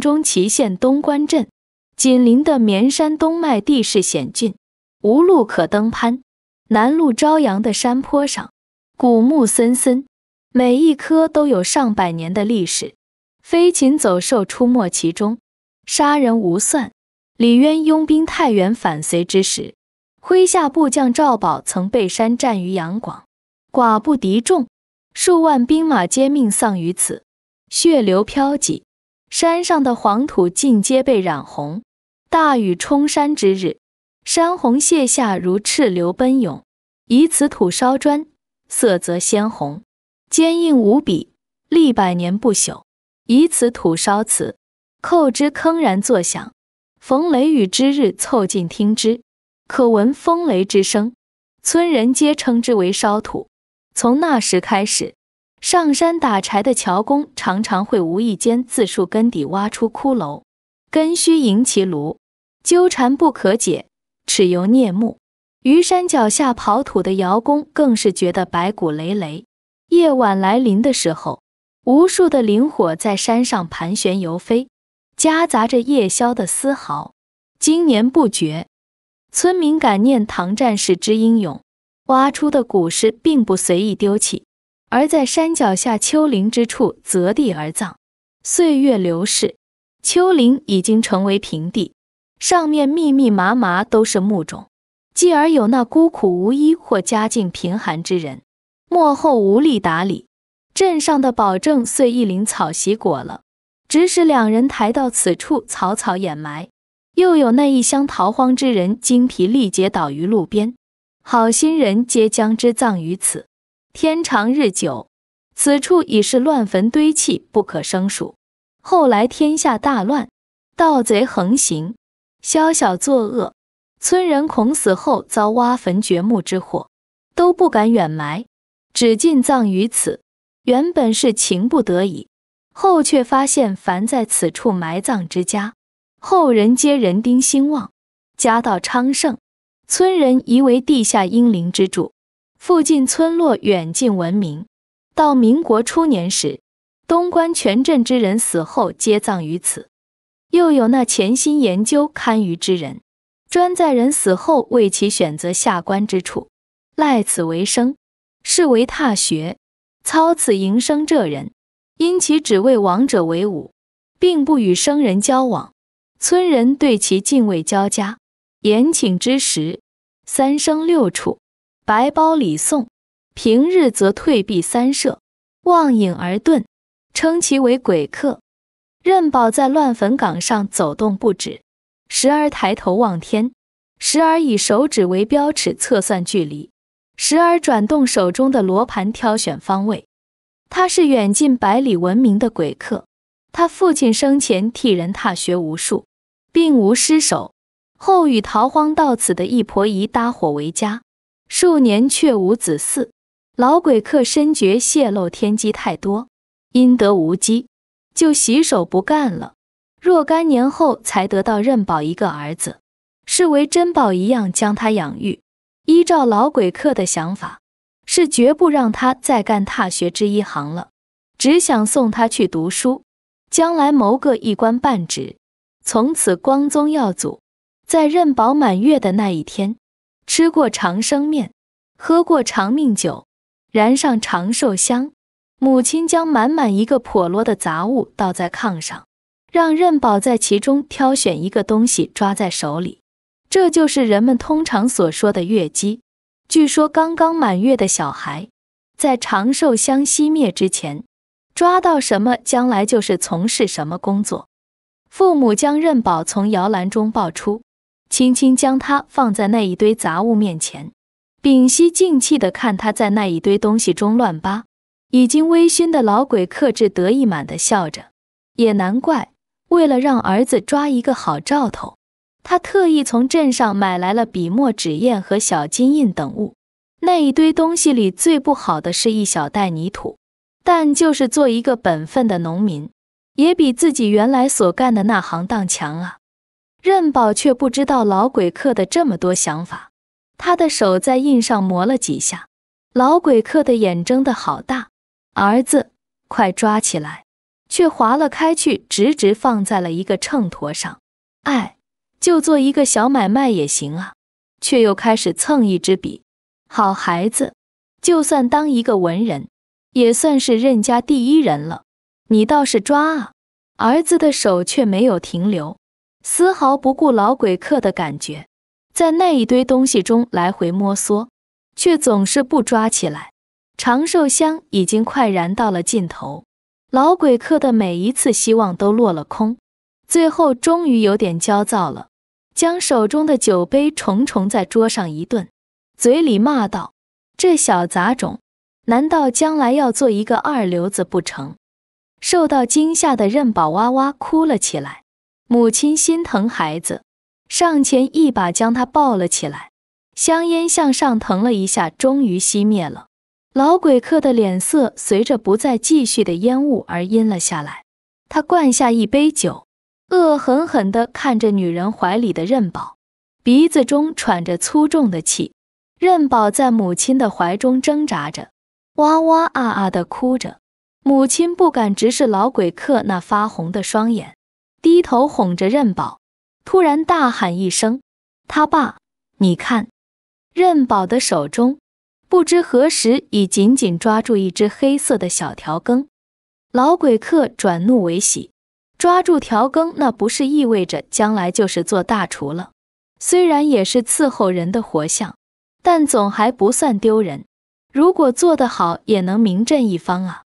中祁县东关镇，紧邻的绵山东脉地势险峻，无路可登攀。南麓朝阳的山坡上，古木森森，每一棵都有上百年的历史，飞禽走兽出没其中，杀人无算。李渊拥兵太原反隋之时，麾下部将赵宝曾被山战于杨广，寡不敌众，数万兵马皆命丧于此，血流飘起。山上的黄土尽皆被染红。大雨冲山之日，山洪泻下如赤流奔涌。以此土烧砖，色泽鲜红，坚硬无比，历百年不朽。以此土烧瓷，叩之铿然作响。逢雷雨之日，凑近听之，可闻风雷之声。村人皆称之为烧土。从那时开始。上山打柴的樵工常常会无意间自树根底挖出骷髅，根须迎其颅，纠缠不可解，齿犹啮木。于山脚下刨土的窑工更是觉得白骨累累。夜晚来临的时候，无数的灵火在山上盘旋游飞，夹杂着夜宵的嘶嚎，经年不绝。村民感念唐战士之英勇，挖出的古尸并不随意丢弃。而在山脚下丘陵之处择地而葬，岁月流逝，丘陵已经成为平地，上面密密麻麻都是墓冢。继而有那孤苦无依或家境贫寒之人，幕后无力打理，镇上的保证遂一领草席裹了，指使两人抬到此处草草掩埋。又有那一乡逃荒之人精疲力竭倒于路边，好心人皆将之葬于此。天长日久，此处已是乱坟堆砌，不可生数。后来天下大乱，盗贼横行，宵小作恶，村人恐死后遭挖坟掘墓之祸，都不敢远埋，只尽葬于此。原本是情不得已，后却发现凡在此处埋葬之家，后人皆人丁兴旺，家道昌盛，村人疑为地下英灵之主。附近村落远近闻名。到民国初年时，东关全镇之人死后皆葬于此。又有那潜心研究堪舆之人，专在人死后为其选择下棺之处，赖此为生，是为踏穴。操此营生这人，因其只为亡者为伍，并不与生人交往，村人对其敬畏交加。延请之时，三生六畜。白包李送，平日则退避三舍，望影而遁，称其为鬼客。任宝在乱坟岗上走动不止，时而抬头望天，时而以手指为标尺测算距离，时而转动手中的罗盘挑选方位。他是远近百里闻名的鬼客。他父亲生前替人踏学无数，并无失手。后与逃荒到此的一婆姨搭伙为家。数年却无子嗣，老鬼客深觉泄露天机太多，阴德无机，就洗手不干了。若干年后，才得到任宝一个儿子，视为珍宝一样将他养育。依照老鬼客的想法，是绝不让他再干踏雪之一行了，只想送他去读书，将来谋个一官半职，从此光宗耀祖。在任宝满月的那一天。吃过长生面，喝过长命酒，燃上长寿香，母亲将满满一个婆箩的杂物倒在炕上，让任宝在其中挑选一个东西抓在手里，这就是人们通常所说的月鸡。据说刚刚满月的小孩，在长寿香熄灭之前抓到什么，将来就是从事什么工作。父母将任宝从摇篮中抱出。轻轻将它放在那一堆杂物面前，屏息静气地看他在那一堆东西中乱扒。已经微醺的老鬼克制得意满地笑着，也难怪。为了让儿子抓一个好兆头，他特意从镇上买来了笔墨纸砚和小金印等物。那一堆东西里最不好的是一小袋泥土，但就是做一个本分的农民，也比自己原来所干的那行当强啊。任宝却不知道老鬼刻的这么多想法，他的手在印上磨了几下。老鬼刻的眼睁得好大，儿子，快抓起来！却划了开去，直直放在了一个秤砣上。哎，就做一个小买卖也行啊！却又开始蹭一支笔。好孩子，就算当一个文人，也算是任家第一人了。你倒是抓啊！儿子的手却没有停留。丝毫不顾老鬼客的感觉，在那一堆东西中来回摸索，却总是不抓起来。长寿香已经快燃到了尽头，老鬼客的每一次希望都落了空。最后终于有点焦躁了，将手中的酒杯重重在桌上一顿，嘴里骂道：“这小杂种，难道将来要做一个二流子不成？”受到惊吓的任宝哇哇哭了起来。母亲心疼孩子，上前一把将他抱了起来。香烟向上腾了一下，终于熄灭了。老鬼客的脸色随着不再继续的烟雾而阴了下来。他灌下一杯酒，恶狠狠的看着女人怀里的任宝，鼻子中喘着粗重的气。任宝在母亲的怀中挣扎着，哇哇啊啊的哭着。母亲不敢直视老鬼客那发红的双眼。低头哄着任宝，突然大喊一声：“他爸，你看！”任宝的手中，不知何时已紧紧抓住一只黑色的小调羹。老鬼客转怒为喜，抓住调羹，那不是意味着将来就是做大厨了？虽然也是伺候人的活，像，但总还不算丢人。如果做得好，也能名震一方啊！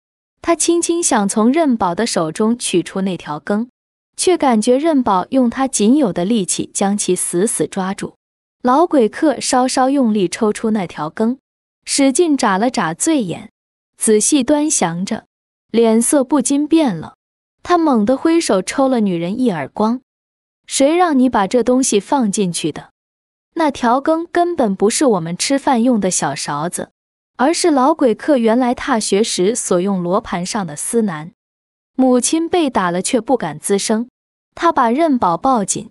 他轻轻想从任宝的手中取出那条羹。却感觉任宝用他仅有的力气将其死死抓住。老鬼客稍稍用力抽出那条羹，使劲眨了眨醉眼，仔细端详着，脸色不禁变了。他猛地挥手抽了女人一耳光：“谁让你把这东西放进去的？那条羹根本不是我们吃饭用的小勺子，而是老鬼客原来踏雪时所用罗盘上的丝楠。”母亲被打了，却不敢吱声。她把任宝抱紧，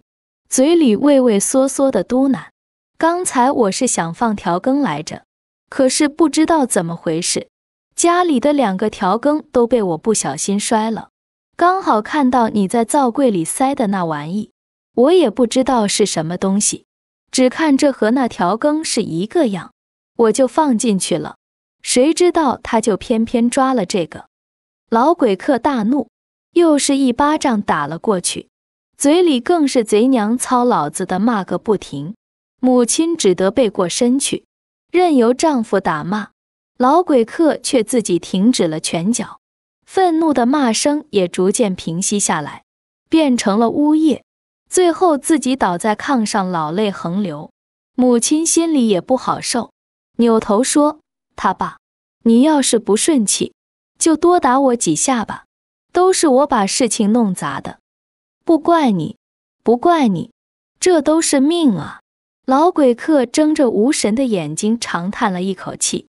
嘴里畏畏缩缩的嘟囔：“刚才我是想放调羹来着，可是不知道怎么回事，家里的两个调羹都被我不小心摔了。刚好看到你在灶柜里塞的那玩意，我也不知道是什么东西，只看这和那调羹是一个样，我就放进去了。谁知道他就偏偏抓了这个。”老鬼客大怒，又是一巴掌打了过去，嘴里更是“贼娘操老子”的骂个不停。母亲只得背过身去，任由丈夫打骂。老鬼客却自己停止了拳脚，愤怒的骂声也逐渐平息下来，变成了呜咽。最后自己倒在炕上，老泪横流。母亲心里也不好受，扭头说：“他爸，你要是不顺气。”就多打我几下吧，都是我把事情弄砸的，不怪你，不怪你，这都是命啊！老鬼客睁着无神的眼睛，长叹了一口气。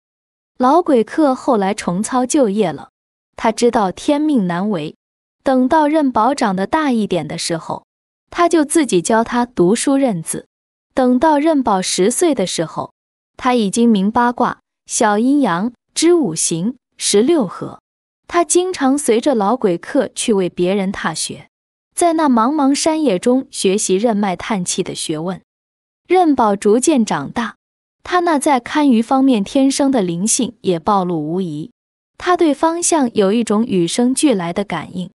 老鬼客后来重操旧业了，他知道天命难违。等到任宝长得大一点的时候，他就自己教他读书认字。等到任宝十岁的时候，他已经明八卦、晓阴阳、知五行、十六合。他经常随着老鬼客去为别人踏雪，在那茫茫山野中学习任脉叹气的学问。任宝逐渐长大，他那在堪舆方面天生的灵性也暴露无遗。他对方向有一种与生俱来的感应。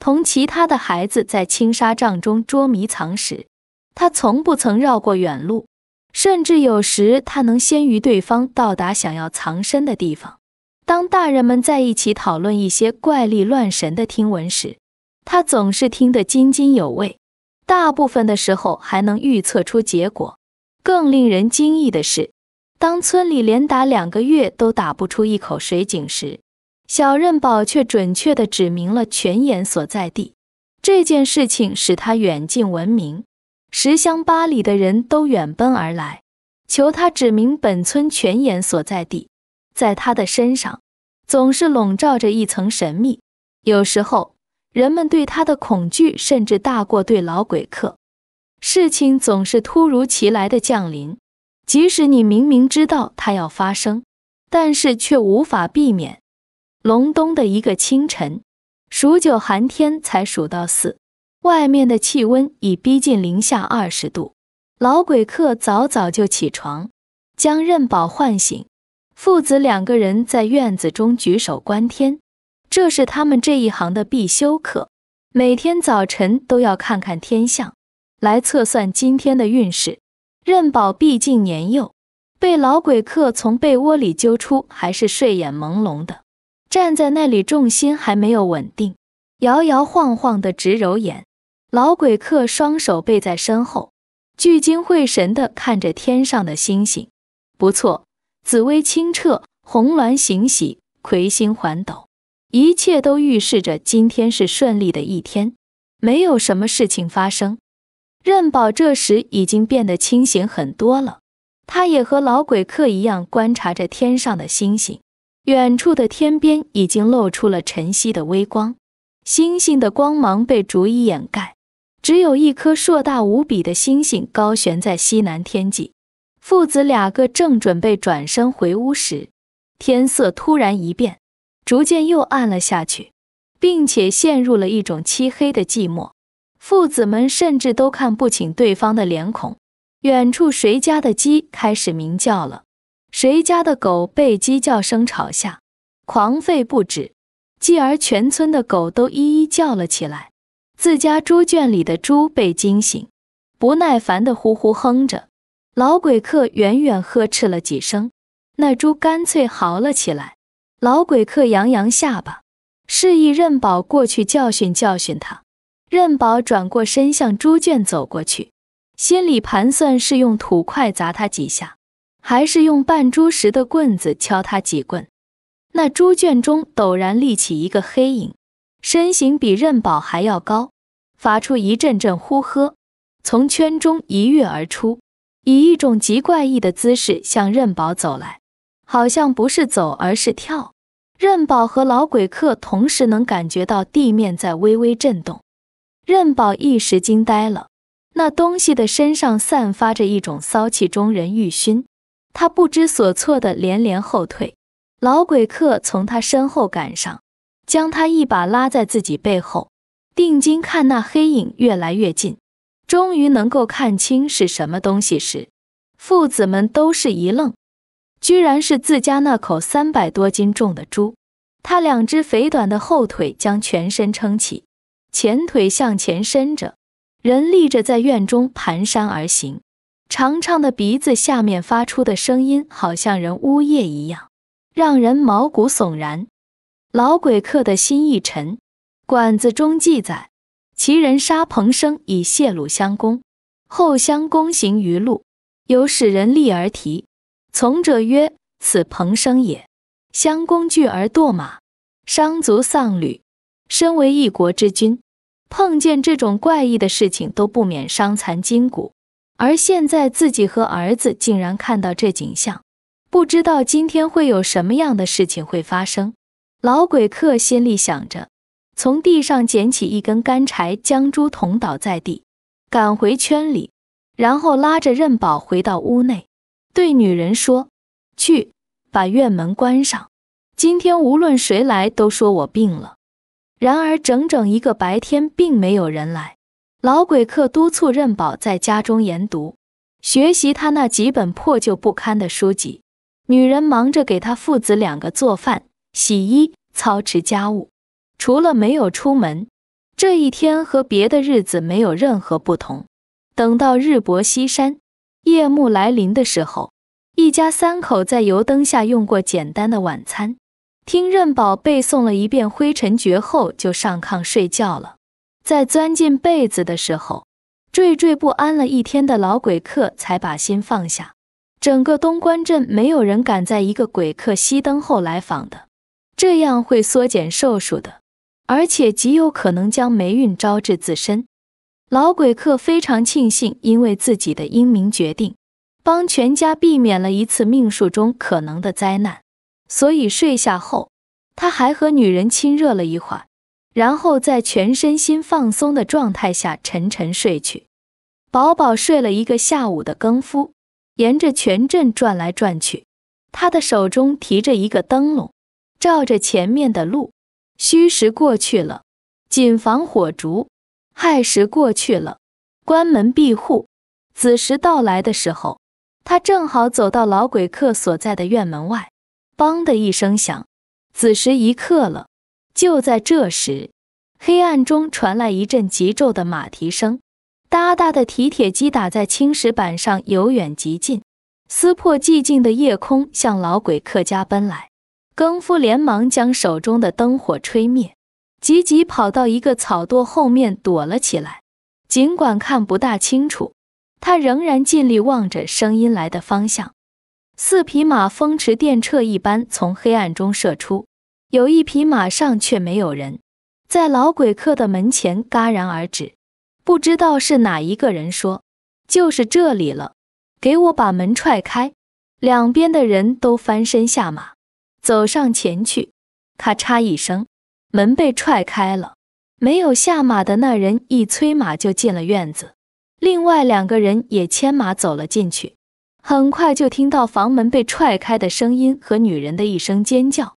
同其他的孩子在青纱帐中捉迷藏时，他从不曾绕过远路，甚至有时他能先于对方到达想要藏身的地方。当大人们在一起讨论一些怪力乱神的听闻时，他总是听得津津有味，大部分的时候还能预测出结果。更令人惊异的是，当村里连打两个月都打不出一口水井时，小任宝却准确地指明了泉眼所在地。这件事情使他远近闻名，十乡八里的人都远奔而来，求他指明本村泉眼所在地。在他的身上，总是笼罩着一层神秘。有时候，人们对他的恐惧甚至大过对老鬼客。事情总是突如其来的降临，即使你明明知道它要发生，但是却无法避免。隆冬的一个清晨，数九寒天才数到四，外面的气温已逼近零下二十度。老鬼客早早就起床，将任宝唤醒。父子两个人在院子中举手观天，这是他们这一行的必修课。每天早晨都要看看天象，来测算今天的运势。任宝毕竟年幼，被老鬼客从被窝里揪出，还是睡眼朦胧的，站在那里重心还没有稳定，摇摇晃晃的直揉眼。老鬼客双手背在身后，聚精会神地看着天上的星星。不错。紫薇清澈，红鸾行喜，魁星环斗，一切都预示着今天是顺利的一天，没有什么事情发生。任宝这时已经变得清醒很多了，他也和老鬼客一样观察着天上的星星。远处的天边已经露出了晨曦的微光，星星的光芒被逐一掩盖，只有一颗硕大无比的星星高悬在西南天际。父子两个正准备转身回屋时，天色突然一变，逐渐又暗了下去，并且陷入了一种漆黑的寂寞。父子们甚至都看不清对方的脸孔。远处谁家的鸡开始鸣叫了，谁家的狗被鸡叫声吵吓，狂吠不止。继而全村的狗都一一叫了起来。自家猪圈里的猪被惊醒，不耐烦地呼呼哼着。老鬼客远远呵斥了几声，那猪干脆嚎了起来。老鬼客扬扬下巴，示意任宝过去教训教训他。任宝转过身向猪圈走过去，心里盘算是用土块砸他几下，还是用扮猪食的棍子敲他几棍。那猪圈中陡然立起一个黑影，身形比任宝还要高，发出一阵阵呼喝，从圈中一跃而出。以一种极怪异的姿势向任宝走来，好像不是走而是跳。任宝和老鬼客同时能感觉到地面在微微震动，任宝一时惊呆了。那东西的身上散发着一种骚气中人欲熏，他不知所措的连连后退。老鬼客从他身后赶上，将他一把拉在自己背后，定睛看那黑影越来越近。终于能够看清是什么东西时，父子们都是一愣，居然是自家那口三百多斤重的猪。他两只肥短的后腿将全身撑起，前腿向前伸着，人立着在院中蹒跚而行。长长的鼻子下面发出的声音，好像人呜咽一样，让人毛骨悚然。老鬼客的心一沉。馆子中记载。其人杀彭生以泄露襄公，后襄公行于路，有使人立而啼，从者曰：“此彭生也。”襄公惧而堕马，伤足丧履。身为一国之君，碰见这种怪异的事情都不免伤残筋骨，而现在自己和儿子竟然看到这景象，不知道今天会有什么样的事情会发生。老鬼客心里想着。从地上捡起一根干柴，将猪捅倒在地，赶回圈里，然后拉着任宝回到屋内，对女人说：“去把院门关上，今天无论谁来都说我病了。”然而，整整一个白天，并没有人来。老鬼客督促任宝在家中研读，学习他那几本破旧不堪的书籍。女人忙着给他父子两个做饭、洗衣、操持家务。除了没有出门，这一天和别的日子没有任何不同。等到日薄西山、夜幕来临的时候，一家三口在油灯下用过简单的晚餐，听任宝背诵了一遍《灰尘诀》后，就上炕睡觉了。在钻进被子的时候，惴惴不安了一天的老鬼客才把心放下。整个东关镇没有人敢在一个鬼客熄灯后来访的，这样会缩减寿数的。而且极有可能将霉运招致自身。老鬼客非常庆幸，因为自己的英明决定，帮全家避免了一次命数中可能的灾难。所以睡下后，他还和女人亲热了一会儿，然后在全身心放松的状态下沉沉睡去，宝宝睡了一个下午的更夫，沿着全镇转来转去，他的手中提着一个灯笼，照着前面的路。虚时过去了，谨防火烛；亥时过去了，关门闭户。子时到来的时候，他正好走到老鬼客所在的院门外。梆的一声响，子时一刻了。就在这时，黑暗中传来一阵急骤的马蹄声，哒哒的蹄铁击打在青石板上，由远及近，撕破寂静的夜空，向老鬼客家奔来。更夫连忙将手中的灯火吹灭，急急跑到一个草垛后面躲了起来。尽管看不大清楚，他仍然尽力望着声音来的方向。四匹马风驰电掣一般从黑暗中射出，有一匹马上却没有人，在老鬼客的门前戛然而止。不知道是哪一个人说：“就是这里了，给我把门踹开！”两边的人都翻身下马。走上前去，咔嚓一声，门被踹开了。没有下马的那人一催马就进了院子，另外两个人也牵马走了进去。很快就听到房门被踹开的声音和女人的一声尖叫。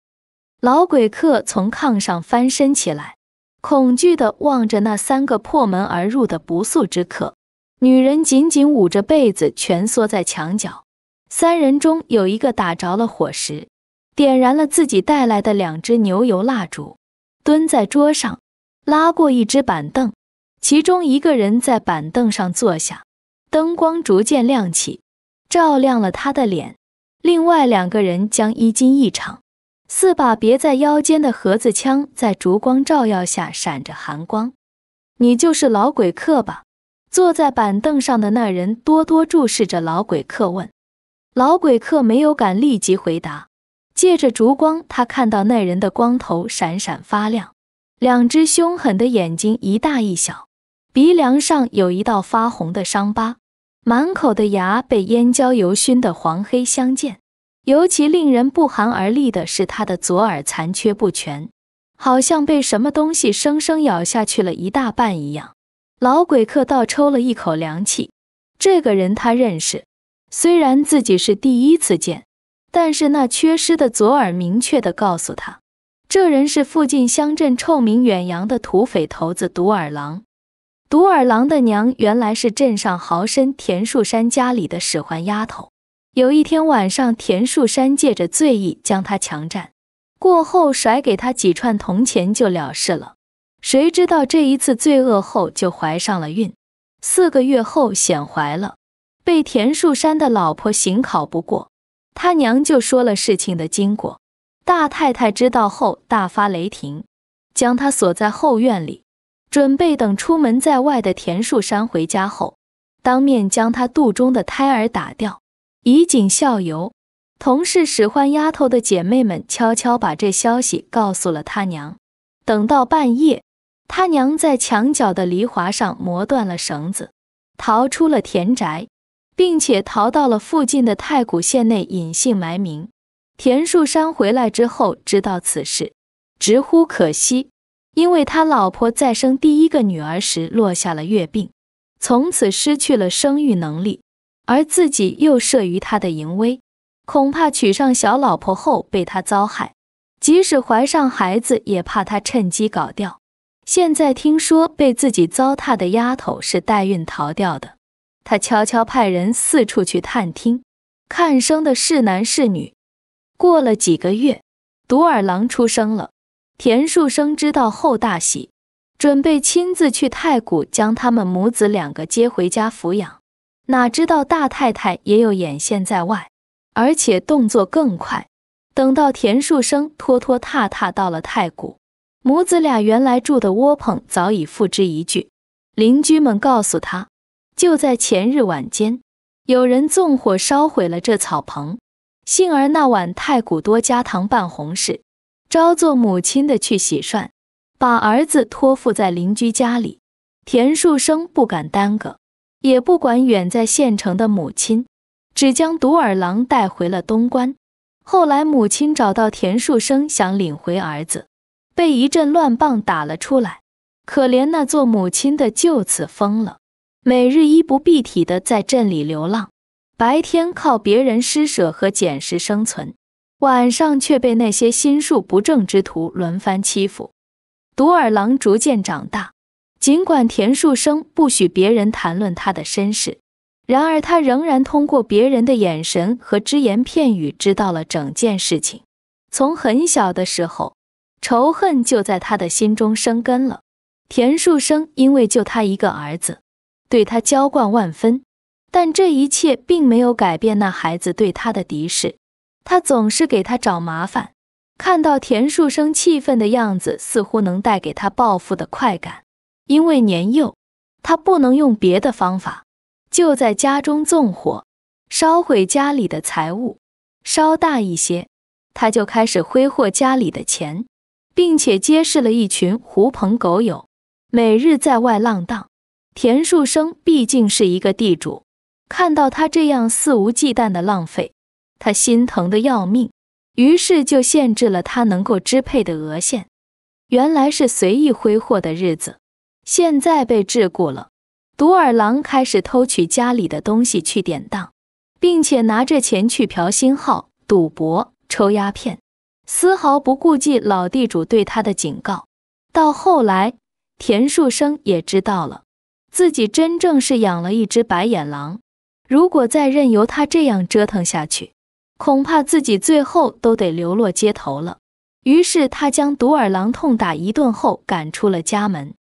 老鬼客从炕上翻身起来，恐惧地望着那三个破门而入的不速之客。女人紧紧捂着被子，蜷缩在墙角。三人中有一个打着了火石。点燃了自己带来的两只牛油蜡烛，蹲在桌上，拉过一只板凳，其中一个人在板凳上坐下，灯光逐渐亮起，照亮了他的脸。另外两个人将衣襟一敞，四把别在腰间的盒子枪在烛光照耀下闪着寒光。你就是老鬼客吧？坐在板凳上的那人多多注视着老鬼客问。老鬼客没有敢立即回答。借着烛光，他看到那人的光头闪闪发亮，两只凶狠的眼睛一大一小，鼻梁上有一道发红的伤疤，满口的牙被烟焦油熏得黄黑相间。尤其令人不寒而栗的是，他的左耳残缺不全，好像被什么东西生生咬下去了一大半一样。老鬼客倒抽了一口凉气，这个人他认识，虽然自己是第一次见。但是那缺失的左耳明确地告诉他，这人是附近乡镇臭名远扬的土匪头子独耳狼。独耳狼的娘原来是镇上豪绅田树山家里的使唤丫头。有一天晚上，田树山借着醉意将她强占，过后甩给他几串铜钱就了事了。谁知道这一次罪恶后就怀上了孕，四个月后显怀了，被田树山的老婆行考不过。他娘就说了事情的经过，大太太知道后大发雷霆，将她锁在后院里，准备等出门在外的田树山回家后，当面将她肚中的胎儿打掉，以儆效尤。同是使唤丫头的姐妹们悄悄把这消息告诉了他娘。等到半夜，他娘在墙角的篱笆上磨断了绳子，逃出了田宅。并且逃到了附近的太谷县内隐姓埋名。田树山回来之后知道此事，直呼可惜。因为他老婆在生第一个女儿时落下了月病，从此失去了生育能力，而自己又慑于他的淫威，恐怕娶上小老婆后被他糟害，即使怀上孩子也怕他趁机搞掉。现在听说被自己糟蹋的丫头是代孕逃掉的。他悄悄派人四处去探听，看生的是男是女。过了几个月，独耳狼出生了。田树生知道后大喜，准备亲自去太谷将他们母子两个接回家抚养。哪知道大太太也有眼线在外，而且动作更快。等到田树生拖拖沓沓到了太谷，母子俩原来住的窝棚早已付之一炬。邻居们告诉他。就在前日晚间，有人纵火烧毁了这草棚。幸而那晚太古多加堂办红事，招做母亲的去洗涮，把儿子托付在邻居家里。田树生不敢耽搁，也不管远在县城的母亲，只将独耳狼带回了东关。后来母亲找到田树生，想领回儿子，被一阵乱棒打了出来。可怜那做母亲的就此疯了。每日衣不蔽体的在镇里流浪，白天靠别人施舍和捡食生存，晚上却被那些心术不正之徒轮番欺负。独耳狼逐渐长大，尽管田树生不许别人谈论他的身世，然而他仍然通过别人的眼神和只言片语知道了整件事情。从很小的时候，仇恨就在他的心中生根了。田树生因为就他一个儿子。对他娇惯万分，但这一切并没有改变那孩子对他的敌视。他总是给他找麻烦。看到田树生气愤的样子，似乎能带给他报复的快感。因为年幼，他不能用别的方法，就在家中纵火，烧毁家里的财物。稍大一些，他就开始挥霍家里的钱，并且结识了一群狐朋狗友，每日在外浪荡。田树生毕竟是一个地主，看到他这样肆无忌惮的浪费，他心疼的要命，于是就限制了他能够支配的额限。原来是随意挥霍的日子，现在被桎梏了。独耳狼开始偷取家里的东西去典当，并且拿着钱去嫖新号、赌博、抽鸦片，丝毫不顾忌老地主对他的警告。到后来，田树生也知道了。自己真正是养了一只白眼狼，如果再任由他这样折腾下去，恐怕自己最后都得流落街头了。于是他将独耳狼痛打一顿后赶出了家门，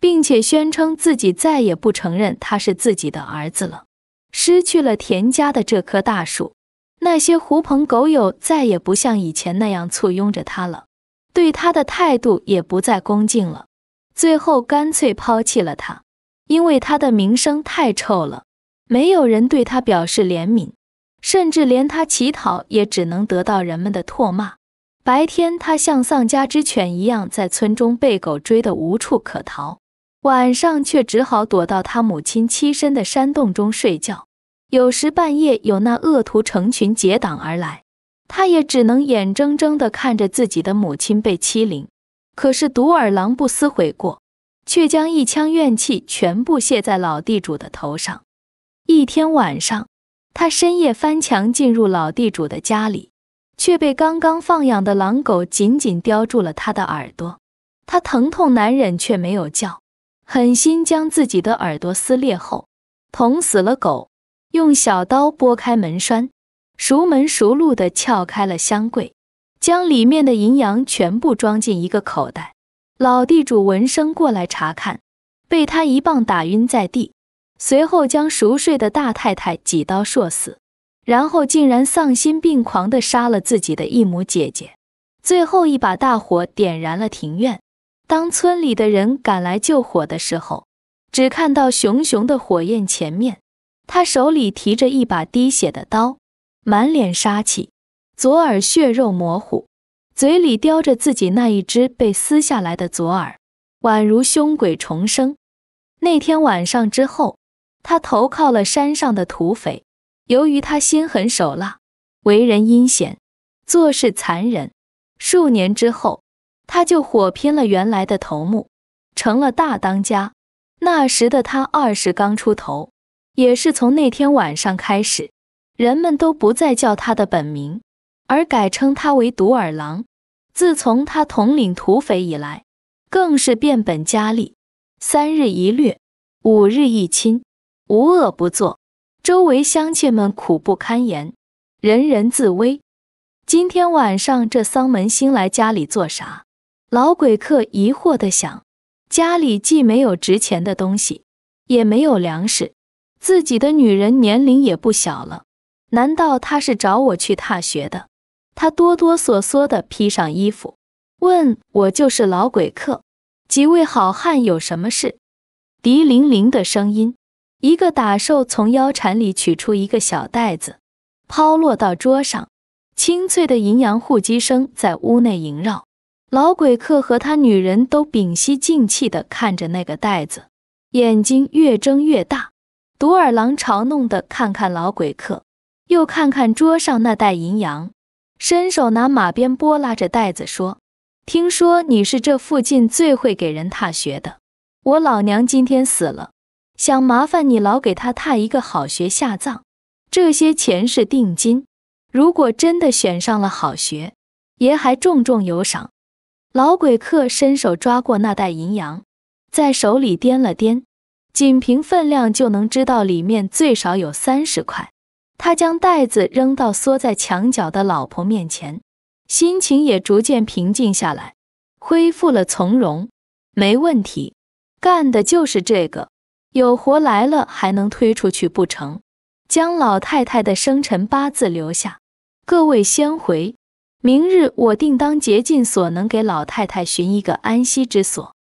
并且宣称自己再也不承认他是自己的儿子了。失去了田家的这棵大树，那些狐朋狗友再也不像以前那样簇拥着他了，对他的态度也不再恭敬了，最后干脆抛弃了他。因为他的名声太臭了，没有人对他表示怜悯，甚至连他乞讨也只能得到人们的唾骂。白天，他像丧家之犬一样在村中被狗追得无处可逃；晚上却只好躲到他母亲栖身的山洞中睡觉。有时半夜有那恶徒成群结党而来，他也只能眼睁睁地看着自己的母亲被欺凌。可是独耳狼不思悔过。却将一腔怨气全部泄在老地主的头上。一天晚上，他深夜翻墙进入老地主的家里，却被刚刚放养的狼狗紧紧叼住了他的耳朵。他疼痛难忍，却没有叫，狠心将自己的耳朵撕裂后，捅死了狗，用小刀拨开门栓，熟门熟路地撬开了箱柜，将里面的银洋全部装进一个口袋。老地主闻声过来查看，被他一棒打晕在地，随后将熟睡的大太太几刀剁死，然后竟然丧心病狂地杀了自己的一母姐姐，最后一把大火点燃了庭院。当村里的人赶来救火的时候，只看到熊熊的火焰前面，他手里提着一把滴血的刀，满脸杀气，左耳血肉模糊。嘴里叼着自己那一只被撕下来的左耳，宛如凶鬼重生。那天晚上之后，他投靠了山上的土匪。由于他心狠手辣，为人阴险，做事残忍，数年之后，他就火拼了原来的头目，成了大当家。那时的他二十刚出头，也是从那天晚上开始，人们都不再叫他的本名。而改称他为独耳狼。自从他统领土匪以来，更是变本加厉，三日一掠，五日一侵，无恶不作。周围乡亲们苦不堪言，人人自危。今天晚上这丧门星来家里做啥？老鬼客疑惑地想：家里既没有值钱的东西，也没有粮食，自己的女人年龄也不小了，难道他是找我去踏雪的？他哆哆嗦嗦地披上衣服，问我：“就是老鬼客，几位好汉有什么事？”狄玲玲的声音。一个打手从腰缠里取出一个小袋子，抛落到桌上。清脆的银羊互击声在屋内萦绕。老鬼客和他女人都屏息静气地看着那个袋子，眼睛越睁越大。独耳郎嘲弄地看看老鬼客，又看看桌上那袋银羊。伸手拿马鞭拨拉着袋子说：“听说你是这附近最会给人踏穴的，我老娘今天死了，想麻烦你老给他踏一个好穴下葬。这些钱是定金，如果真的选上了好穴，爷还重重有赏。”老鬼客伸手抓过那袋银洋，在手里掂了掂，仅凭分量就能知道里面最少有三十块。他将袋子扔到缩在墙角的老婆面前，心情也逐渐平静下来，恢复了从容。没问题，干的就是这个。有活来了，还能推出去不成？将老太太的生辰八字留下，各位先回。明日我定当竭尽所能给老太太寻一个安息之所。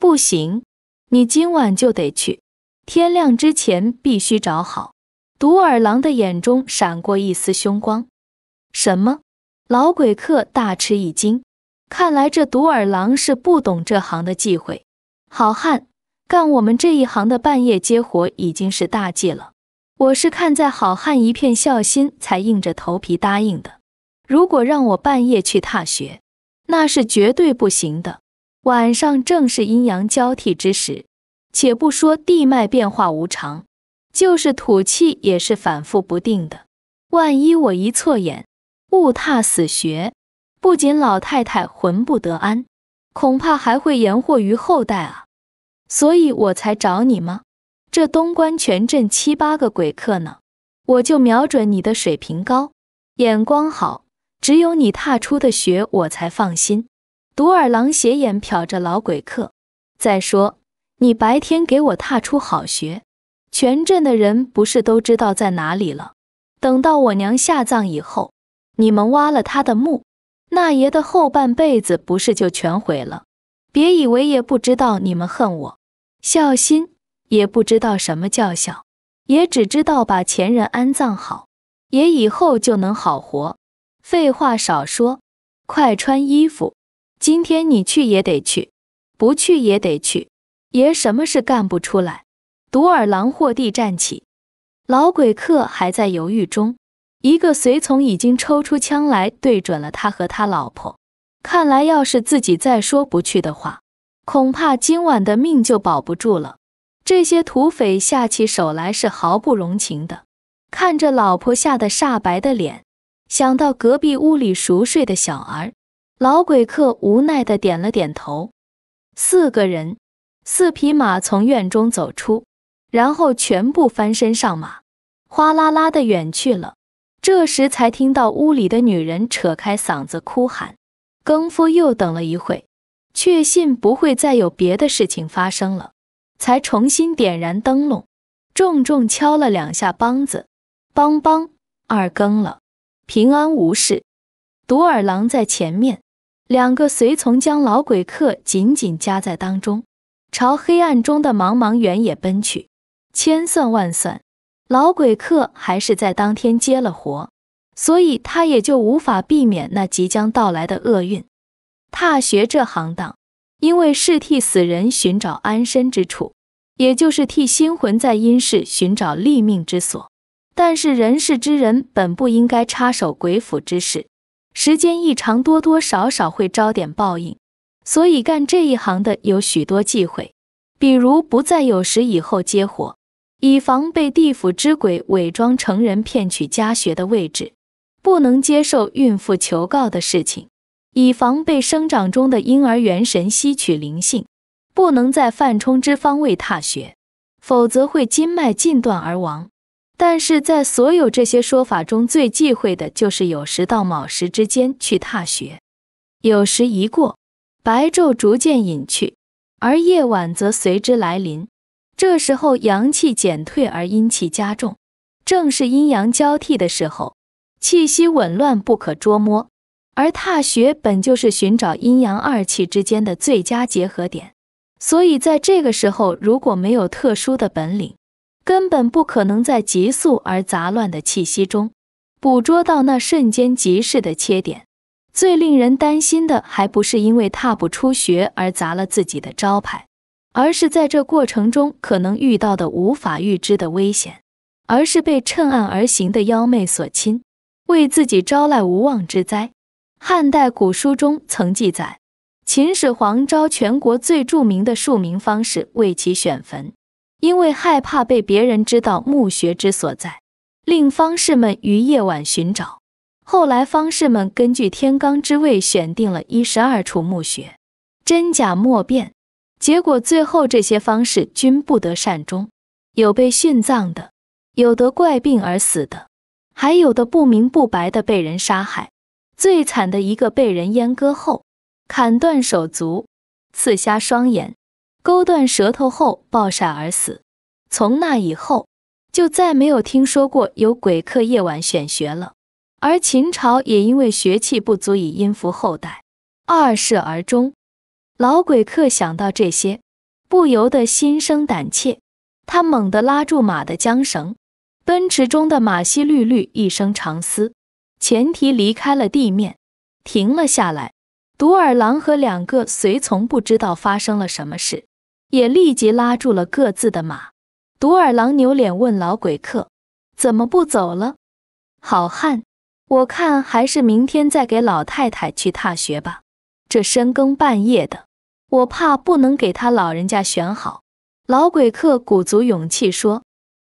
不行，你今晚就得去，天亮之前必须找好。独耳狼的眼中闪过一丝凶光。什么？老鬼客大吃一惊。看来这独耳狼是不懂这行的忌讳。好汉，干我们这一行的半夜接活已经是大忌了。我是看在好汉一片孝心，才硬着头皮答应的。如果让我半夜去踏雪，那是绝对不行的。晚上正是阴阳交替之时，且不说地脉变化无常。就是吐气也是反复不定的，万一我一错眼误踏死穴，不仅老太太魂不得安，恐怕还会延祸于后代啊！所以我才找你吗？这东关全镇七八个鬼客呢，我就瞄准你的水平高，眼光好，只有你踏出的穴我才放心。独耳狼斜眼瞟着老鬼客，再说你白天给我踏出好穴。全镇的人不是都知道在哪里了？等到我娘下葬以后，你们挖了她的墓，那爷的后半辈子不是就全毁了？别以为爷不知道你们恨我，孝心也不知道什么叫孝，也只知道把前人安葬好，爷以后就能好活。废话少说，快穿衣服！今天你去也得去，不去也得去，爷什么事干不出来？独耳狼霍地站起，老鬼客还在犹豫中，一个随从已经抽出枪来，对准了他和他老婆。看来，要是自己再说不去的话，恐怕今晚的命就保不住了。这些土匪下起手来是毫不容情的。看着老婆吓得煞白的脸，想到隔壁屋里熟睡的小儿，老鬼客无奈地点了点头。四个人，四匹马从院中走出。然后全部翻身上马，哗啦啦的远去了。这时才听到屋里的女人扯开嗓子哭喊。更夫又等了一会，确信不会再有别的事情发生了，才重新点燃灯笼，重重敲了两下梆子，梆梆，二更了，平安无事。独耳狼在前面，两个随从将老鬼客紧紧夹在当中，朝黑暗中的茫茫原野奔去。千算万算，老鬼客还是在当天接了活，所以他也就无法避免那即将到来的厄运。踏穴这行当，因为是替死人寻找安身之处，也就是替新魂在阴世寻找立命之所。但是人世之人本不应该插手鬼府之事，时间一长，多多少少会招点报应。所以干这一行的有许多忌讳，比如不在酉时以后接活。以防被地府之鬼伪装成人骗取家学的位置，不能接受孕妇求告的事情，以防被生长中的婴儿元神吸取灵性，不能在犯冲之方位踏穴，否则会筋脉尽断而亡。但是在所有这些说法中，最忌讳的就是有时到卯时之间去踏穴，酉时一过，白昼逐渐隐去，而夜晚则随之来临。这时候阳气减退而阴气加重，正是阴阳交替的时候，气息紊乱不可捉摸。而踏穴本就是寻找阴阳二气之间的最佳结合点，所以在这个时候如果没有特殊的本领，根本不可能在急速而杂乱的气息中捕捉到那瞬间即逝的切点。最令人担心的还不是因为踏不出穴而砸了自己的招牌。而是在这过程中可能遇到的无法预知的危险，而是被趁暗而行的妖魅所侵，为自己招来无妄之灾。汉代古书中曾记载，秦始皇招全国最著名的庶民方士为其选坟，因为害怕被别人知道墓穴之所在，令方士们于夜晚寻找。后来，方士们根据天罡之位选定了一十二处墓穴，真假莫辨。结果最后，这些方式均不得善终，有被殉葬的，有得怪病而死的，还有的不明不白的被人杀害。最惨的一个被人阉割后，砍断手足，刺瞎双眼，勾断舌头后暴晒而死。从那以后，就再没有听说过有鬼客夜晚选学了。而秦朝也因为学气不足以应付后代，二世而终。老鬼客想到这些，不由得心生胆怯。他猛地拉住马的缰绳，奔驰中的马西绿绿一声长嘶，前蹄离开了地面，停了下来。独耳狼和两个随从不知道发生了什么事，也立即拉住了各自的马。独耳狼扭脸问老鬼客：“怎么不走了？好汉，我看还是明天再给老太太去踏雪吧。”这深更半夜的，我怕不能给他老人家选好。老鬼客鼓足勇气说：“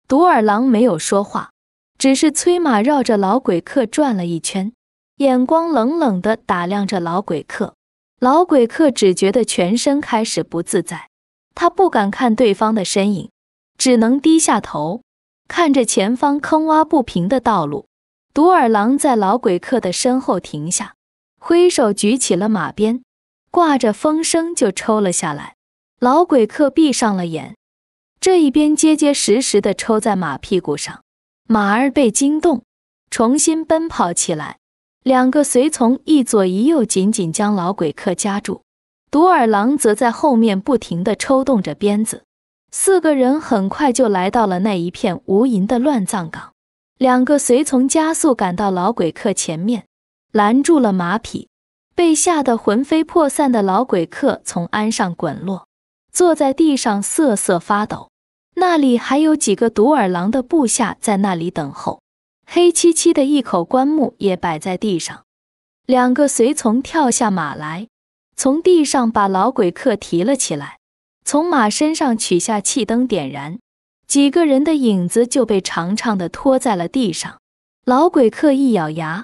独耳狼没有说话，只是催马绕着老鬼客转了一圈，眼光冷冷的打量着老鬼客。老鬼客只觉得全身开始不自在，他不敢看对方的身影，只能低下头看着前方坑洼不平的道路。独耳狼在老鬼客的身后停下。”挥手举起了马鞭，挂着风声就抽了下来。老鬼客闭上了眼，这一鞭结结实实的抽在马屁股上，马儿被惊动，重新奔跑起来。两个随从一左一右紧紧将老鬼客夹住，独耳狼则在后面不停地抽动着鞭子。四个人很快就来到了那一片无垠的乱葬岗，两个随从加速赶到老鬼客前面。拦住了马匹，被吓得魂飞魄散的老鬼客从鞍上滚落，坐在地上瑟瑟发抖。那里还有几个独耳狼的部下在那里等候，黑漆漆的一口棺木也摆在地上。两个随从跳下马来，从地上把老鬼客提了起来，从马身上取下气灯点燃，几个人的影子就被长长的拖在了地上。老鬼客一咬牙。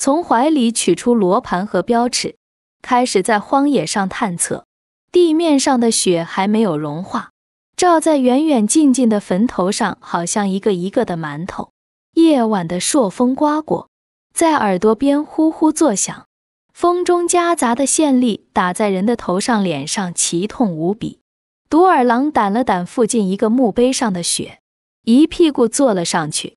从怀里取出罗盘和标尺，开始在荒野上探测。地面上的雪还没有融化，照在远远近近的坟头上，好像一个一个的馒头。夜晚的朔风刮过，在耳朵边呼呼作响，风中夹杂的线粒打在人的头上、脸上，奇痛无比。独耳狼掸了掸附近一个墓碑上的雪，一屁股坐了上去。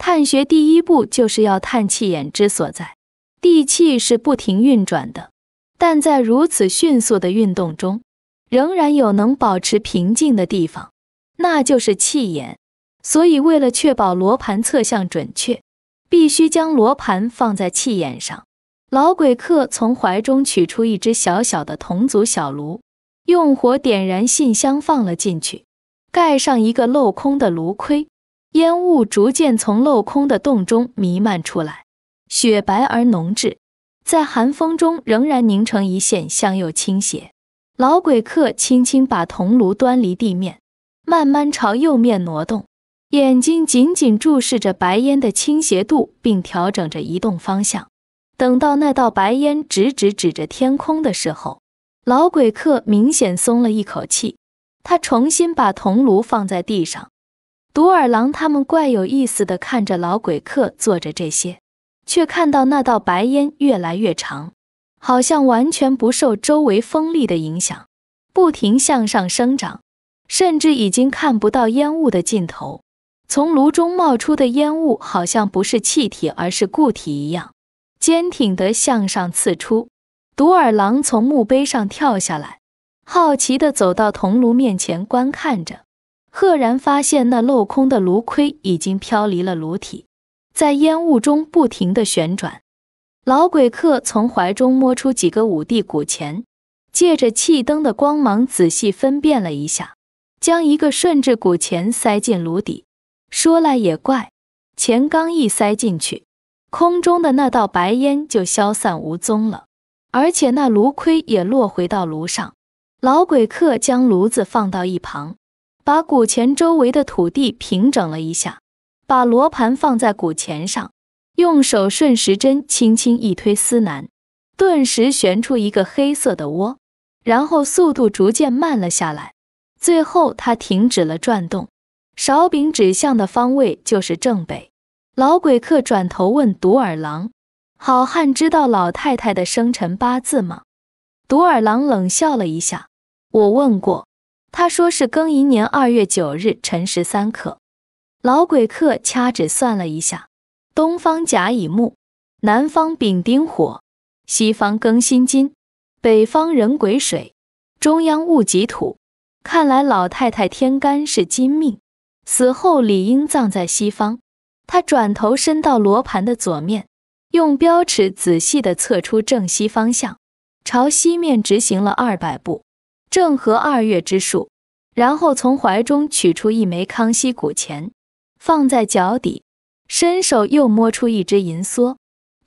探穴第一步就是要探气眼之所在。地气是不停运转的，但在如此迅速的运动中，仍然有能保持平静的地方，那就是气眼。所以，为了确保罗盘测向准确，必须将罗盘放在气眼上。老鬼客从怀中取出一只小小的铜足小炉，用火点燃信箱，放了进去，盖上一个镂空的炉盔。烟雾逐渐从镂空的洞中弥漫出来，雪白而浓滞，在寒风中仍然凝成一线，向右倾斜。老鬼客轻轻把铜炉端离地面，慢慢朝右面挪动，眼睛紧紧注视着白烟的倾斜度，并调整着移动方向。等到那道白烟直直指着天空的时候，老鬼客明显松了一口气，他重新把铜炉放在地上。独耳狼他们怪有意思的看着老鬼客做着这些，却看到那道白烟越来越长，好像完全不受周围风力的影响，不停向上生长，甚至已经看不到烟雾的尽头。从炉中冒出的烟雾好像不是气体，而是固体一样，坚挺的向上刺出。独耳狼从墓碑上跳下来，好奇的走到铜炉面前观看着。赫然发现那镂空的炉盔已经飘离了炉体，在烟雾中不停地旋转。老鬼客从怀中摸出几个五帝古钱，借着气灯的光芒仔细分辨了一下，将一个顺治古钱塞进炉底。说来也怪，钱刚一塞进去，空中的那道白烟就消散无踪了，而且那炉盔也落回到炉上。老鬼客将炉子放到一旁。把古钱周围的土地平整了一下，把罗盘放在古钱上，用手顺时针轻轻一推，司南顿时旋出一个黑色的窝，然后速度逐渐慢了下来，最后它停止了转动。勺柄指向的方位就是正北。老鬼客转头问独耳狼：“好汉知道老太太的生辰八字吗？”独耳狼冷笑了一下：“我问过。”他说是庚寅年二月九日辰时三刻。老鬼客掐指算了一下：东方甲乙木，南方丙丁火，西方庚辛金，北方壬癸水，中央戊己土。看来老太太天干是金命，死后理应葬在西方。他转头伸到罗盘的左面，用标尺仔细地测出正西方向，朝西面直行了二百步。正合二月之数，然后从怀中取出一枚康熙古钱，放在脚底，伸手又摸出一只银梭，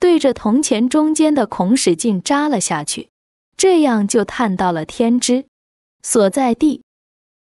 对着铜钱中间的孔使劲扎了下去，这样就探到了天之所在地。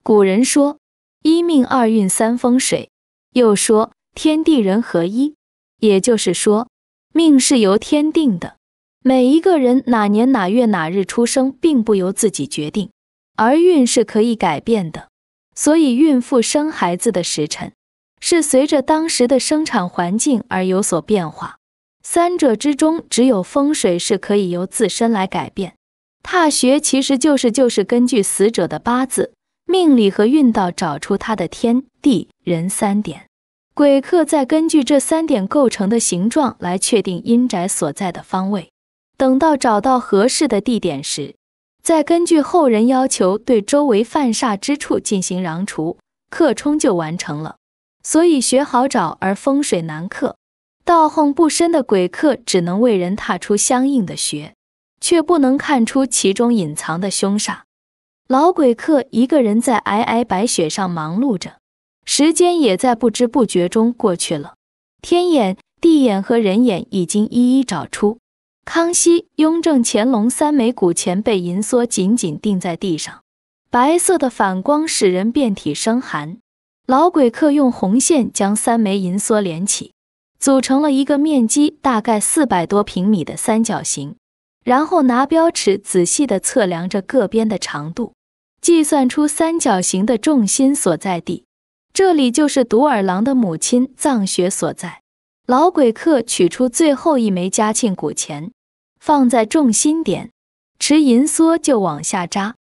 古人说，一命二运三风水，又说天地人合一，也就是说，命是由天定的，每一个人哪年哪月哪日出生，并不由自己决定。而运是可以改变的，所以孕妇生孩子的时辰是随着当时的生产环境而有所变化。三者之中，只有风水是可以由自身来改变。踏穴其实就是就是根据死者的八字、命理和运道，找出他的天地人三点，鬼客再根据这三点构成的形状来确定阴宅所在的方位。等到找到合适的地点时。再根据后人要求，对周围犯煞之处进行攘除克冲，就完成了。所以学好找，而风水难克。道行不深的鬼客只能为人踏出相应的穴，却不能看出其中隐藏的凶煞。老鬼客一个人在皑皑白雪上忙碌着，时间也在不知不觉中过去了。天眼、地眼和人眼已经一一找出。康熙、雍正、乾隆三枚古钱被银梭紧紧钉在地上，白色的反光使人遍体生寒。老鬼客用红线将三枚银梭连起，组成了一个面积大概四百多平米的三角形，然后拿标尺仔细地测量着各边的长度，计算出三角形的重心所在地。这里就是独耳狼的母亲藏穴所在。老鬼客取出最后一枚嘉庆古钱，放在重心点，持银梭就往下扎。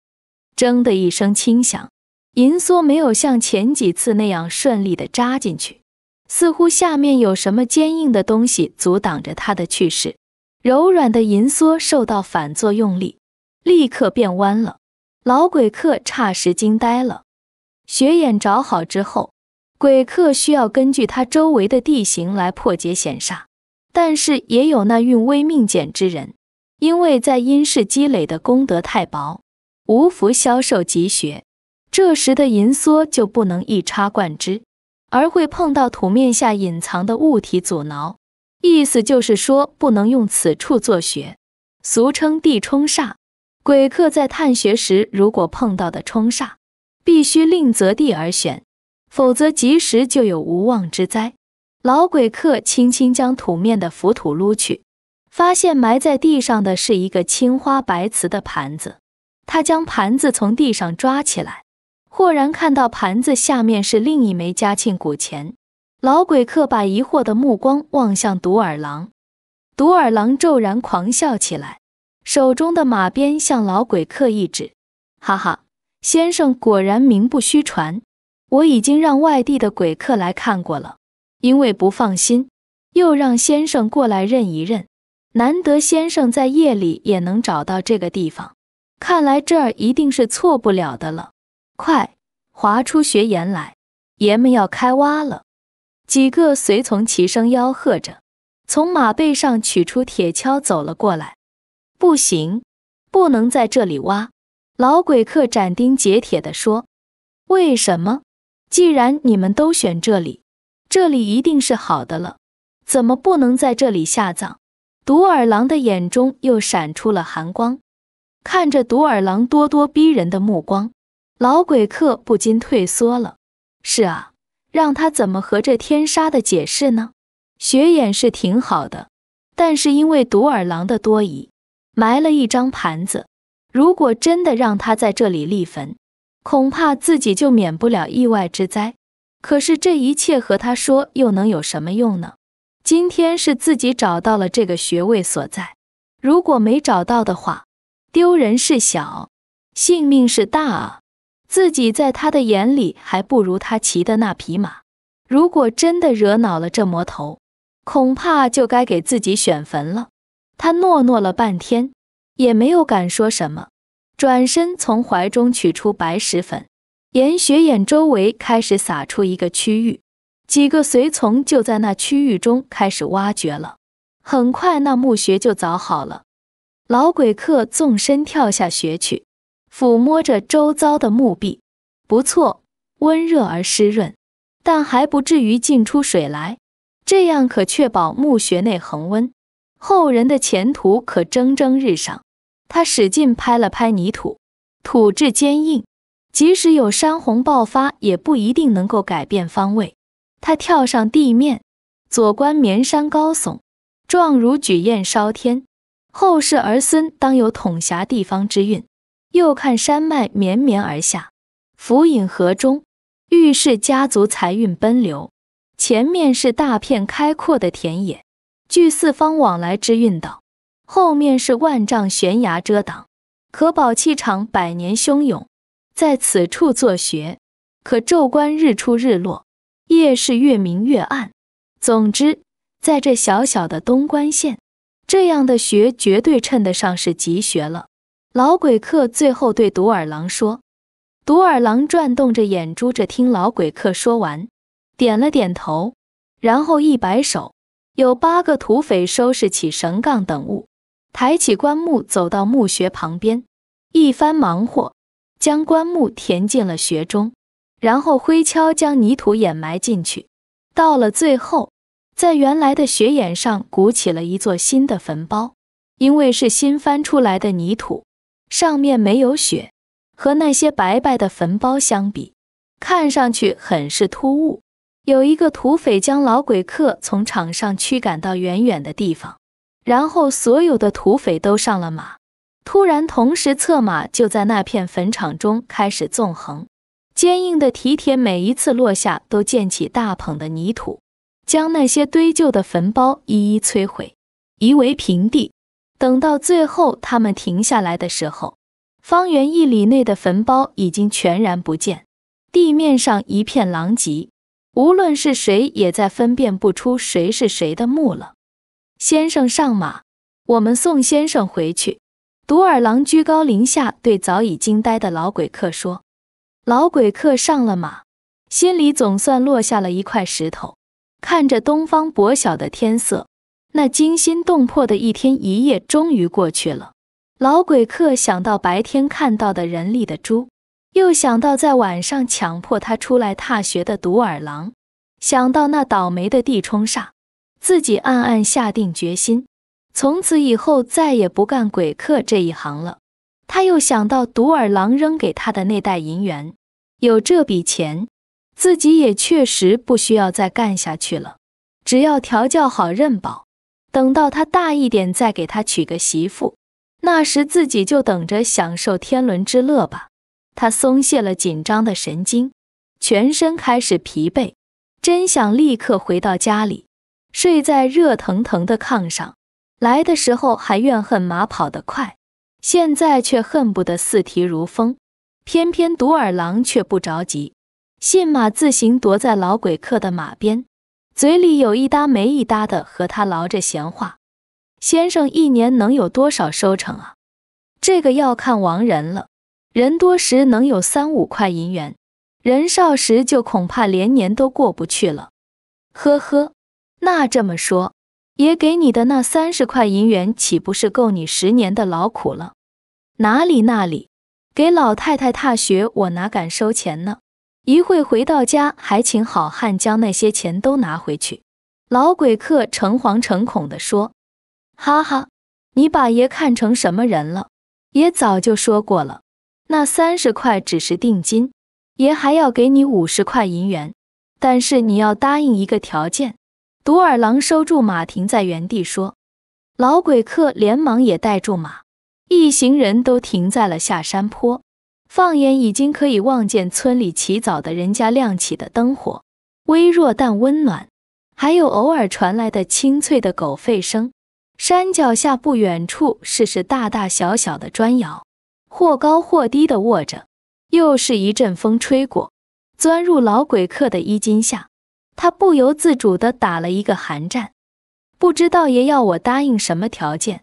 铮的一声轻响，银梭没有像前几次那样顺利的扎进去，似乎下面有什么坚硬的东西阻挡着它的去势。柔软的银梭受到反作用力，立刻变弯了。老鬼客霎时惊呆了。雪眼找好之后。鬼客需要根据他周围的地形来破解险煞，但是也有那运微命简之人，因为在阴世积累的功德太薄，无福消受积雪，这时的银梭就不能一插贯之，而会碰到土面下隐藏的物体阻挠。意思就是说，不能用此处做穴，俗称地冲煞。鬼客在探穴时，如果碰到的冲煞，必须另择地而选。否则，及时就有无妄之灾。老鬼客轻轻将土面的浮土撸去，发现埋在地上的是一个青花白瓷的盘子。他将盘子从地上抓起来，豁然看到盘子下面是另一枚嘉庆古钱。老鬼客把疑惑的目光望向独耳狼，独耳狼骤然狂笑起来，手中的马鞭向老鬼客一指：“哈哈，先生果然名不虚传。”我已经让外地的鬼客来看过了，因为不放心，又让先生过来认一认。难得先生在夜里也能找到这个地方，看来这儿一定是错不了的了。快，划出学岩来，爷们要开挖了！几个随从齐声吆喝着，从马背上取出铁锹走了过来。不行，不能在这里挖！老鬼客斩钉截铁地说：“为什么？”既然你们都选这里，这里一定是好的了，怎么不能在这里下葬？独耳狼的眼中又闪出了寒光，看着独耳狼咄咄逼人的目光，老鬼客不禁退缩了。是啊，让他怎么和这天杀的解释呢？雪眼是挺好的，但是因为独耳狼的多疑，埋了一张盘子。如果真的让他在这里立坟，恐怕自己就免不了意外之灾。可是这一切和他说又能有什么用呢？今天是自己找到了这个穴位所在，如果没找到的话，丢人是小，性命是大啊！自己在他的眼里还不如他骑的那匹马。如果真的惹恼了这魔头，恐怕就该给自己选坟了。他诺诺了半天，也没有敢说什么。转身从怀中取出白石粉，沿雪眼周围开始撒出一个区域，几个随从就在那区域中开始挖掘了。很快那墓穴就凿好了，老鬼客纵身跳下穴去，抚摸着周遭的墓壁，不错，温热而湿润，但还不至于浸出水来。这样可确保墓穴内恒温，后人的前途可蒸蒸日上。他使劲拍了拍泥土，土质坚硬，即使有山洪爆发，也不一定能够改变方位。他跳上地面，左观绵山高耸，状如举雁烧天；后视儿孙当有统辖地方之运。右看山脉绵绵而下，伏隐河中，预示家族财运奔流。前面是大片开阔的田野，据四方往来之运道。后面是万丈悬崖遮挡，可保气场百年汹涌，在此处作穴，可昼观日出日落，夜视月明月暗。总之，在这小小的东关县，这样的穴绝对称得上是极穴了。老鬼客最后对独耳狼说：“独耳狼转动着眼珠，着听老鬼客说完，点了点头，然后一摆手，有八个土匪收拾起绳杠等物。”抬起棺木，走到墓穴旁边，一番忙活，将棺木填进了穴中，然后挥锹将泥土掩埋进去。到了最后，在原来的穴眼上鼓起了一座新的坟包，因为是新翻出来的泥土，上面没有雪，和那些白白的坟包相比，看上去很是突兀。有一个土匪将老鬼客从场上驱赶到远远的地方。然后，所有的土匪都上了马，突然同时策马，就在那片坟场中开始纵横。坚硬的蹄铁每一次落下，都溅起大捧的泥土，将那些堆旧的坟包一一摧毁，夷为平地。等到最后他们停下来的时候，方圆一里内的坟包已经全然不见，地面上一片狼藉，无论是谁也再分辨不出谁是谁的墓了。先生上马，我们送先生回去。独耳狼居高临下对早已惊呆的老鬼客说：“老鬼客上了马，心里总算落下了一块石头。看着东方薄晓的天色，那惊心动魄的一天一夜终于过去了。老鬼客想到白天看到的人力的猪，又想到在晚上强迫他出来踏雪的独耳狼，想到那倒霉的地冲煞。”自己暗暗下定决心，从此以后再也不干鬼客这一行了。他又想到独耳狼扔给他的那袋银元，有这笔钱，自己也确实不需要再干下去了。只要调教好任宝，等到他大一点再给他娶个媳妇，那时自己就等着享受天伦之乐吧。他松懈了紧张的神经，全身开始疲惫，真想立刻回到家里。睡在热腾腾的炕上，来的时候还怨恨马跑得快，现在却恨不得四蹄如风。偏偏独耳狼却不着急，信马自行躲在老鬼客的马边，嘴里有一搭没一搭的和他唠着闲话。先生一年能有多少收成啊？这个要看亡人了。人多时能有三五块银元，人少时就恐怕连年都过不去了。呵呵。那这么说，爷给你的那三十块银元，岂不是够你十年的劳苦了？哪里哪里，给老太太踏雪，我哪敢收钱呢？一会回到家，还请好汉将那些钱都拿回去。老鬼客诚惶诚恐地说：“哈哈，你把爷看成什么人了？爷早就说过了，那三十块只是定金，爷还要给你五十块银元，但是你要答应一个条件。”独耳狼收住马，停在原地，说：“老鬼客连忙也带住马，一行人都停在了下山坡。放眼已经可以望见村里起早的人家亮起的灯火，微弱但温暖，还有偶尔传来的清脆的狗吠声。山脚下不远处是是大大小小的砖窑，或高或低的卧着。又是一阵风吹过，钻入老鬼客的衣襟下。”他不由自主地打了一个寒战，不知道爷要我答应什么条件。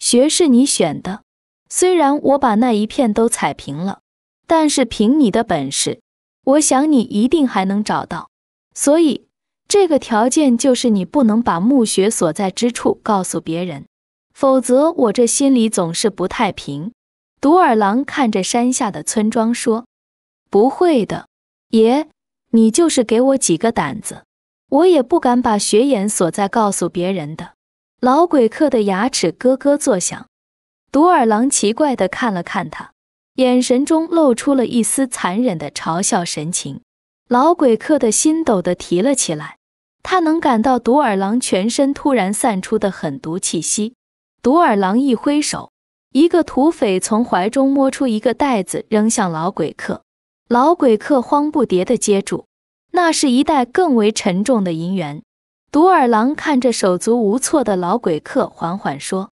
学是你选的，虽然我把那一片都踩平了，但是凭你的本事，我想你一定还能找到。所以，这个条件就是你不能把墓穴所在之处告诉别人，否则我这心里总是不太平。独耳狼看着山下的村庄说：“不会的，爷。”你就是给我几个胆子，我也不敢把血眼所在告诉别人的。老鬼客的牙齿咯咯作响，独耳狼奇怪地看了看他，眼神中露出了一丝残忍的嘲笑神情。老鬼客的心抖地提了起来，他能感到独耳狼全身突然散出的狠毒气息。独耳狼一挥手，一个土匪从怀中摸出一个袋子，扔向老鬼客。老鬼客慌不迭地接住，那是一袋更为沉重的银元。独耳狼看着手足无措的老鬼客，缓缓说：“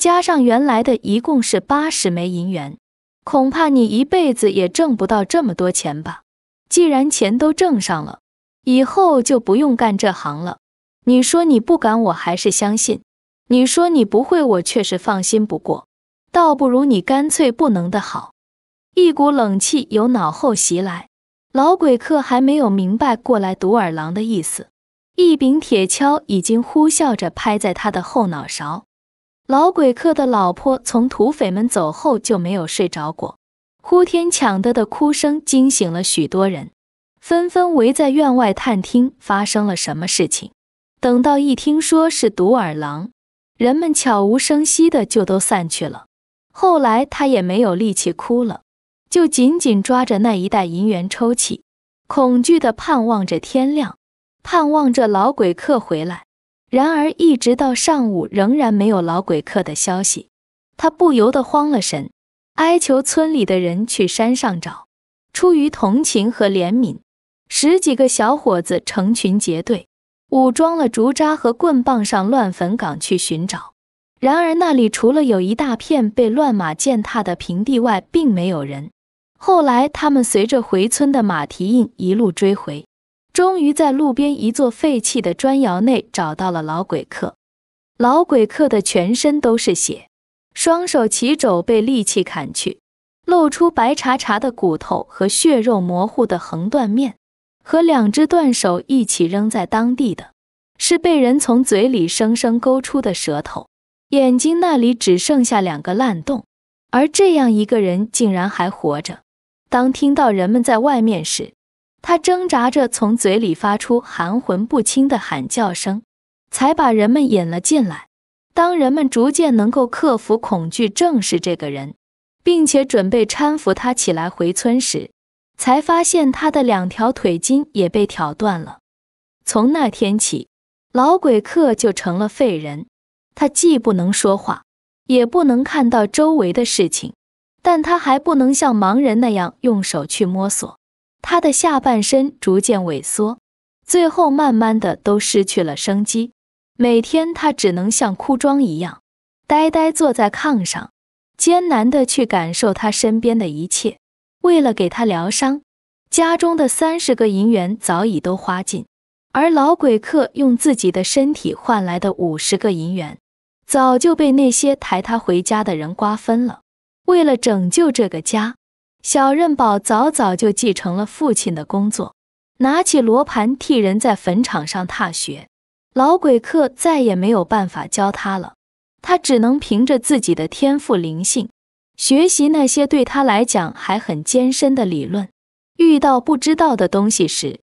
加上原来的一共是八十枚银元，恐怕你一辈子也挣不到这么多钱吧？既然钱都挣上了，以后就不用干这行了。你说你不敢，我还是相信；你说你不会，我确实放心不过。倒不如你干脆不能的好。”一股冷气由脑后袭来，老鬼客还没有明白过来独耳狼的意思，一柄铁锹已经呼啸着拍在他的后脑勺。老鬼客的老婆从土匪们走后就没有睡着过，呼天抢地的哭声惊醒了许多人，纷纷围在院外探听发生了什么事情。等到一听说是独耳狼，人们悄无声息的就都散去了。后来他也没有力气哭了。就紧紧抓着那一袋银元抽泣，恐惧地盼望着天亮，盼望着老鬼客回来。然而一直到上午仍然没有老鬼客的消息，他不由得慌了神，哀求村里的人去山上找。出于同情和怜悯，十几个小伙子成群结队，武装了竹渣和棍棒上乱坟岗去寻找。然而那里除了有一大片被乱马践踏的平地外，并没有人。后来，他们随着回村的马蹄印一路追回，终于在路边一座废弃的砖窑内找到了老鬼客。老鬼客的全身都是血，双手齐肘被利器砍去，露出白茬茬的骨头和血肉模糊的横断面。和两只断手一起扔在当地的，是被人从嘴里生生勾出的舌头，眼睛那里只剩下两个烂洞。而这样一个人竟然还活着！当听到人们在外面时，他挣扎着从嘴里发出含混不清的喊叫声，才把人们引了进来。当人们逐渐能够克服恐惧，正视这个人，并且准备搀扶他起来回村时，才发现他的两条腿筋也被挑断了。从那天起，老鬼客就成了废人，他既不能说话，也不能看到周围的事情。但他还不能像盲人那样用手去摸索，他的下半身逐渐萎缩，最后慢慢的都失去了生机。每天他只能像枯桩一样，呆呆坐在炕上，艰难的去感受他身边的一切。为了给他疗伤，家中的三十个银元早已都花尽，而老鬼客用自己的身体换来的五十个银元，早就被那些抬他回家的人瓜分了。为了拯救这个家，小任宝早早就继承了父亲的工作，拿起罗盘替人在坟场上踏雪。老鬼客再也没有办法教他了，他只能凭着自己的天赋灵性，学习那些对他来讲还很艰深的理论。遇到不知道的东西时，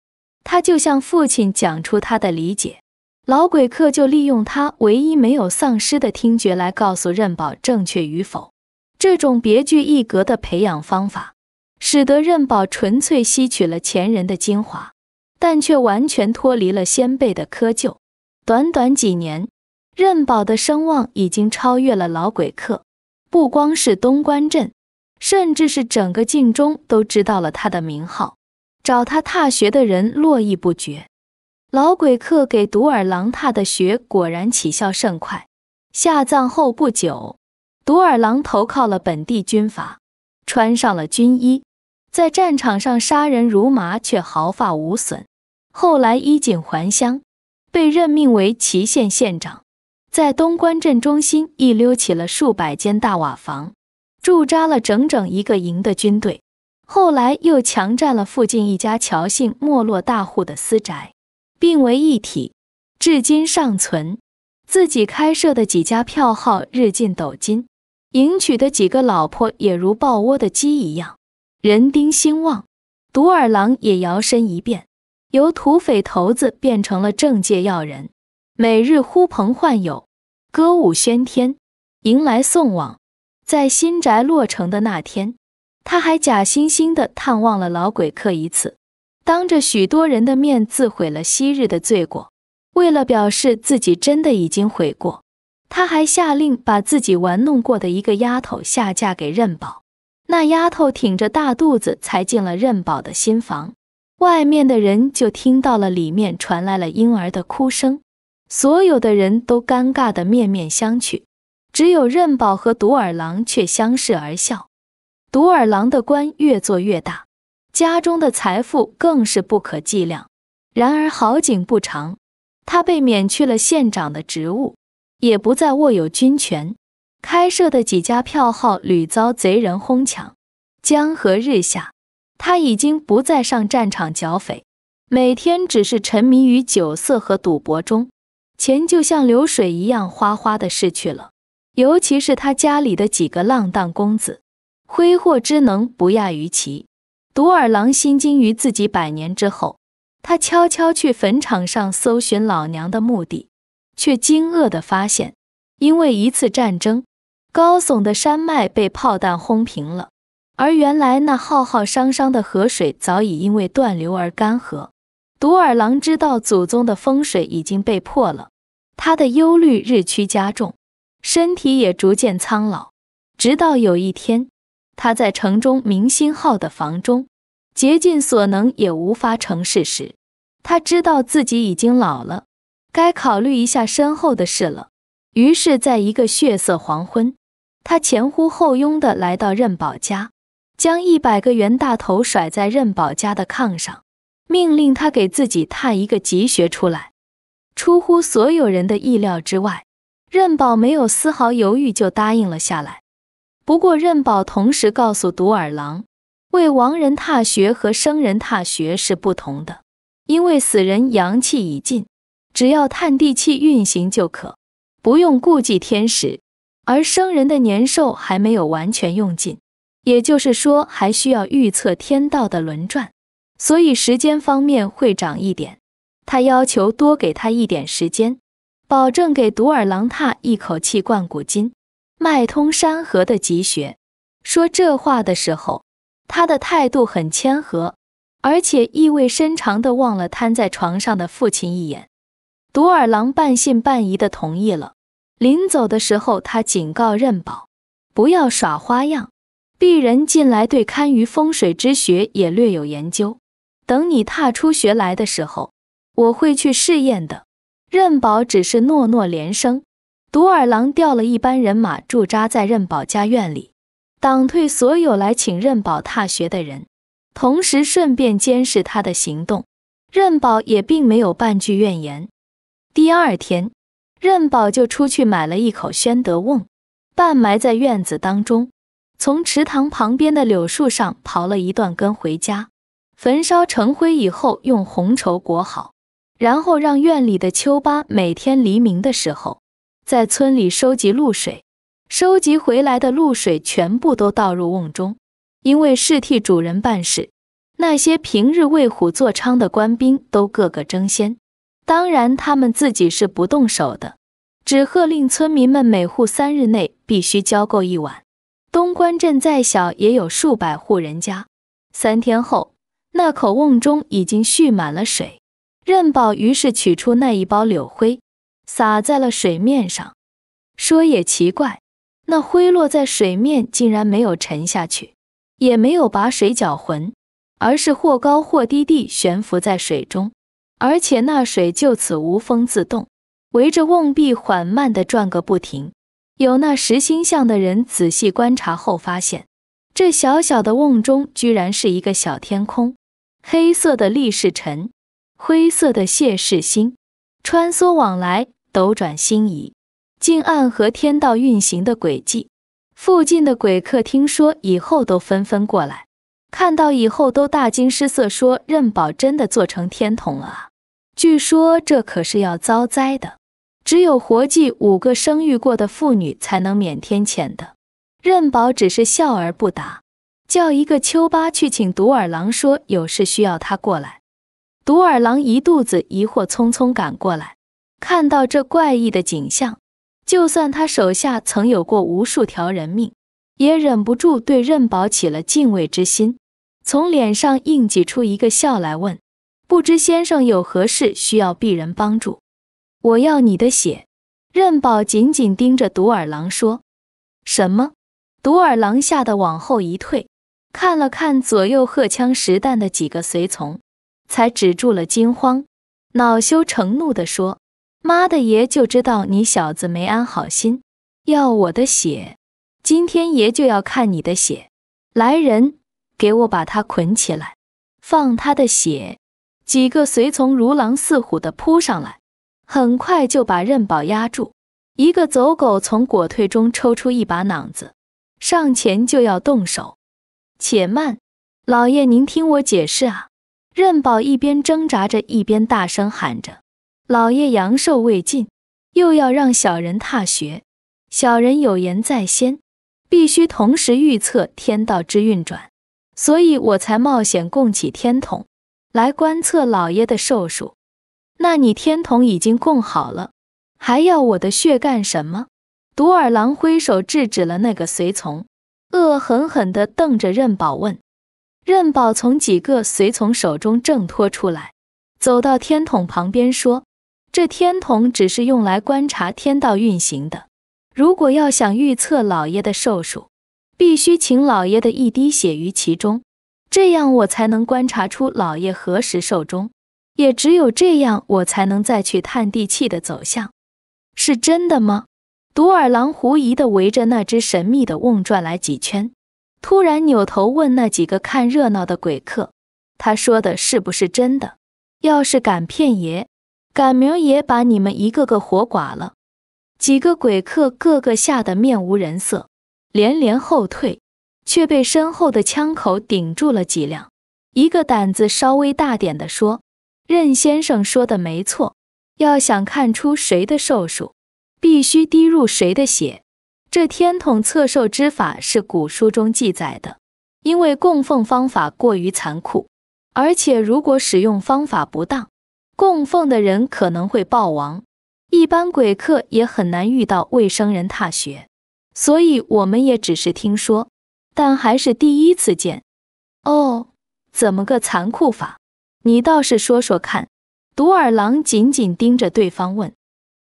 他就向父亲讲出他的理解，老鬼客就利用他唯一没有丧失的听觉来告诉任宝正确与否。这种别具一格的培养方法，使得任宝纯粹吸取了前人的精华，但却完全脱离了先辈的窠臼。短短几年，任宝的声望已经超越了老鬼客，不光是东关镇，甚至是整个晋中都知道了他的名号，找他踏穴的人络绎不绝。老鬼客给独耳郎踏的穴果然起效甚快，下葬后不久。独耳狼投靠了本地军阀，穿上了军衣，在战场上杀人如麻，却毫发无损。后来衣锦还乡，被任命为祁县县长，在东关镇中心一溜起了数百间大瓦房，驻扎了整整一个营的军队。后来又强占了附近一家乔姓没落大户的私宅，并为一体，至今尚存。自己开设的几家票号日进斗金。迎娶的几个老婆也如抱窝的鸡一样，人丁兴旺。独耳狼也摇身一变，由土匪头子变成了政界要人，每日呼朋唤友，歌舞喧天，迎来送往。在新宅落成的那天，他还假惺惺地探望了老鬼客一次，当着许多人的面自毁了昔日的罪过，为了表示自己真的已经悔过。他还下令把自己玩弄过的一个丫头下嫁给任宝，那丫头挺着大肚子才进了任宝的新房，外面的人就听到了里面传来了婴儿的哭声，所有的人都尴尬的面面相觑，只有任宝和独耳郎却相视而笑。独耳郎的官越做越大，家中的财富更是不可计量。然而好景不长，他被免去了县长的职务。也不再握有军权，开设的几家票号屡遭贼人哄抢，江河日下。他已经不再上战场剿匪，每天只是沉迷于酒色和赌博中，钱就像流水一样哗哗的逝去了。尤其是他家里的几个浪荡公子，挥霍之能不亚于其。独耳狼心惊于自己百年之后，他悄悄去坟场上搜寻老娘的墓地。却惊愕地发现，因为一次战争，高耸的山脉被炮弹轰平了，而原来那浩浩汤汤的河水早已因为断流而干涸。独耳狼知道祖宗的风水已经被破了，他的忧虑日趋加重，身体也逐渐苍老。直到有一天，他在城中明星号的房中，竭尽所能也无法成事时，他知道自己已经老了。该考虑一下身后的事了。于是，在一个血色黄昏，他前呼后拥地来到任宝家，将一百个元大头甩在任宝家的炕上，命令他给自己踏一个吉穴出来。出乎所有人的意料之外，任宝没有丝毫犹豫就答应了下来。不过，任宝同时告诉独耳狼，为亡人踏穴和生人踏穴是不同的，因为死人阳气已尽。只要探地气运行就可，不用顾忌天时，而生人的年寿还没有完全用尽，也就是说还需要预测天道的轮转，所以时间方面会长一点。他要求多给他一点时间，保证给独耳狼踏一口气贯古今，脉通山河的吉穴。说这话的时候，他的态度很谦和，而且意味深长地望了瘫在床上的父亲一眼。独耳狼半信半疑地同意了。临走的时候，他警告任宝不要耍花样。鄙人近来对堪舆风水之学也略有研究，等你踏出学来的时候，我会去试验的。任宝只是诺诺连声。独耳狼调了一班人马驻扎在任宝家院里，挡退所有来请任宝踏学的人，同时顺便监视他的行动。任宝也并没有半句怨言。第二天，任宝就出去买了一口宣德瓮，半埋在院子当中。从池塘旁边的柳树上刨了一段根回家，焚烧成灰以后用红绸裹好，然后让院里的秋八每天黎明的时候在村里收集露水，收集回来的露水全部都倒入瓮中。因为是替主人办事，那些平日为虎作伥的官兵都个个争先。当然，他们自己是不动手的，只喝令村民们每户三日内必须交够一碗。东关镇再小，也有数百户人家。三天后，那口瓮中已经蓄满了水。任宝于是取出那一包柳灰，撒在了水面上。说也奇怪，那灰落在水面，竟然没有沉下去，也没有把水搅浑，而是或高或低地悬浮在水中。而且那水就此无风自动，围着瓮壁缓慢地转个不停。有那石星像的人仔细观察后发现，这小小的瓮中居然是一个小天空，黑色的力是尘，灰色的谢是星，穿梭往来，斗转星移，竟暗合天道运行的轨迹。附近的鬼客听说以后，都纷纷过来。看到以后都大惊失色，说：“任宝真的做成天童了。”啊，据说这可是要遭灾的，只有活祭五个生育过的妇女才能免天谴的。任宝只是笑而不答，叫一个秋巴去请独耳狼，说有事需要他过来。独耳狼一肚子疑惑，匆匆赶过来，看到这怪异的景象，就算他手下曾有过无数条人命。也忍不住对任宝起了敬畏之心，从脸上硬挤出一个笑来，问：“不知先生有何事需要鄙人帮助？”“我要你的血。”任宝紧紧盯着独耳狼，说：“什么？”独耳狼吓得往后一退，看了看左右荷枪实弹的几个随从，才止住了惊慌，恼羞成怒地说：“妈的，爷就知道你小子没安好心，要我的血！”今天爷就要看你的血！来人，给我把他捆起来，放他的血！几个随从如狼似虎地扑上来，很快就把任宝压住。一个走狗从裹腿中抽出一把攮子，上前就要动手。且慢，老爷，您听我解释啊！任宝一边挣扎着，一边大声喊着：“老爷，阳寿未尽，又要让小人踏雪。小人有言在先。”必须同时预测天道之运转，所以我才冒险供起天筒来观测老爷的寿数。那你天筒已经供好了，还要我的血干什么？独耳狼挥手制止了那个随从，恶狠狠地瞪着任宝问。任宝从几个随从手中挣脱出来，走到天筒旁边说：“这天筒只是用来观察天道运行的。”如果要想预测老爷的寿数，必须请老爷的一滴血于其中，这样我才能观察出老爷何时寿终。也只有这样，我才能再去探地气的走向。是真的吗？独耳狼狐疑地围着那只神秘的瓮转来几圈，突然扭头问那几个看热闹的鬼客：“他说的是不是真的？要是敢骗爷，赶明爷把你们一个个活剐了。”几个鬼客个个吓得面无人色，连连后退，却被身后的枪口顶住了脊梁。一个胆子稍微大点的说：“任先生说的没错，要想看出谁的寿数，必须滴入谁的血。这天统测寿之法是古书中记载的，因为供奉方法过于残酷，而且如果使用方法不当，供奉的人可能会暴亡。”一般鬼客也很难遇到未生人踏雪，所以我们也只是听说，但还是第一次见。哦，怎么个残酷法？你倒是说说看。独耳狼紧紧盯着对方问：“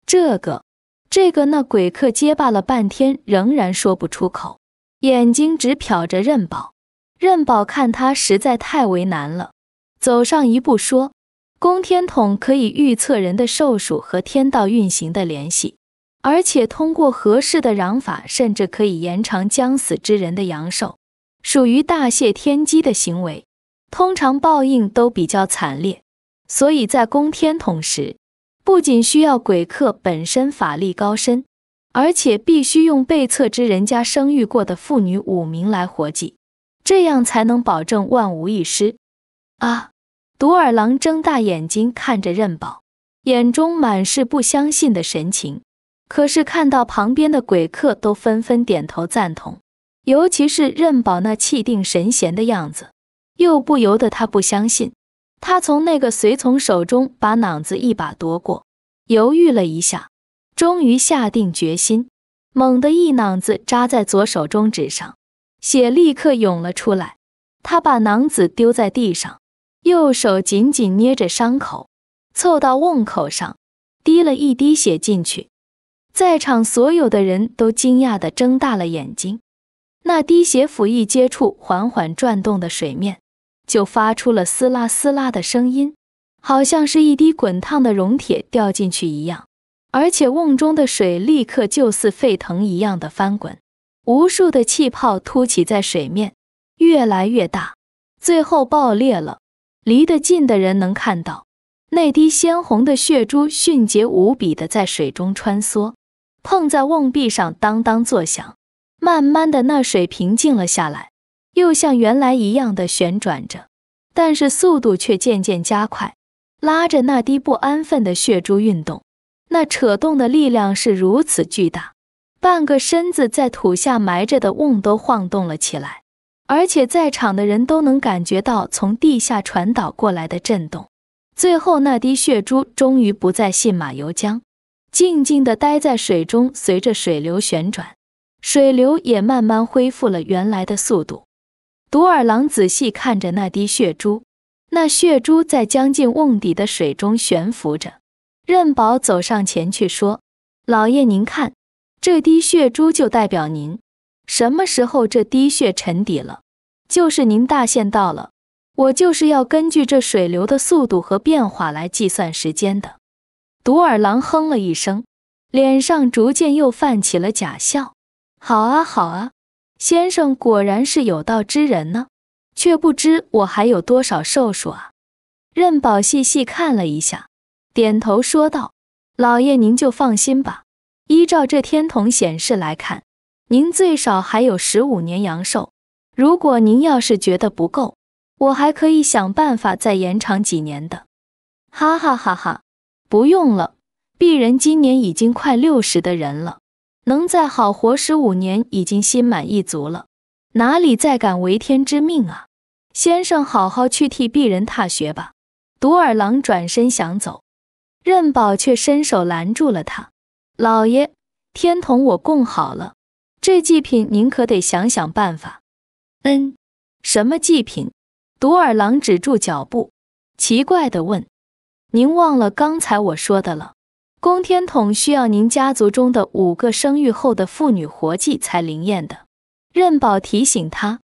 这个，这个……”那鬼客结巴了半天，仍然说不出口，眼睛直瞟着任宝。任宝看他实在太为难了，走上一步说。宫天统可以预测人的寿数和天道运行的联系，而且通过合适的攘法，甚至可以延长将死之人的阳寿，属于大泄天机的行为，通常报应都比较惨烈。所以在宫天统时，不仅需要鬼客本身法力高深，而且必须用被测之人家生育过的妇女五名来活祭，这样才能保证万无一失。啊。独耳狼睁大眼睛看着任宝，眼中满是不相信的神情。可是看到旁边的鬼客都纷纷点头赞同，尤其是任宝那气定神闲的样子，又不由得他不相信。他从那个随从手中把囊子一把夺过，犹豫了一下，终于下定决心，猛地一囊子扎在左手中指上，血立刻涌了出来。他把囊子丢在地上。右手紧紧捏着伤口，凑到瓮口上，滴了一滴血进去。在场所有的人都惊讶地睁大了眼睛。那滴血甫一接触缓缓转动的水面，就发出了嘶啦嘶啦的声音，好像是一滴滚烫的熔铁掉进去一样。而且瓮中的水立刻就似沸腾一样的翻滚，无数的气泡凸起在水面，越来越大，最后爆裂了。离得近的人能看到，那滴鲜红的血珠迅捷无比的在水中穿梭，碰在瓮壁上当当作响。慢慢的，那水平静了下来，又像原来一样的旋转着，但是速度却渐渐加快，拉着那滴不安分的血珠运动。那扯动的力量是如此巨大，半个身子在土下埋着的瓮都晃动了起来。而且在场的人都能感觉到从地下传导过来的震动。最后那滴血珠终于不再信马由缰，静静地待在水中，随着水流旋转，水流也慢慢恢复了原来的速度。独耳狼仔细看着那滴血珠，那血珠在将近瓮底的水中悬浮着。任宝走上前去说：“老爷，您看，这滴血珠就代表您。”什么时候这滴血沉底了，就是您大限到了。我就是要根据这水流的速度和变化来计算时间的。独耳狼哼了一声，脸上逐渐又泛起了假笑。好啊，好啊，先生果然是有道之人呢。却不知我还有多少寿数啊！任宝细细看了一下，点头说道：“老爷您就放心吧，依照这天童显示来看。”您最少还有十五年阳寿，如果您要是觉得不够，我还可以想办法再延长几年的。哈哈哈哈，不用了，鄙人今年已经快六十的人了，能再好活十五年已经心满意足了，哪里再敢违天之命啊？先生，好好去替鄙人踏雪吧。独耳郎转身想走，任宝却伸手拦住了他。老爷，天同我共好了。这祭品您可得想想办法。嗯，什么祭品？独耳狼止住脚步，奇怪地问：“您忘了刚才我说的了？宫天统需要您家族中的五个生育后的妇女活祭才灵验的。”任宝提醒他：“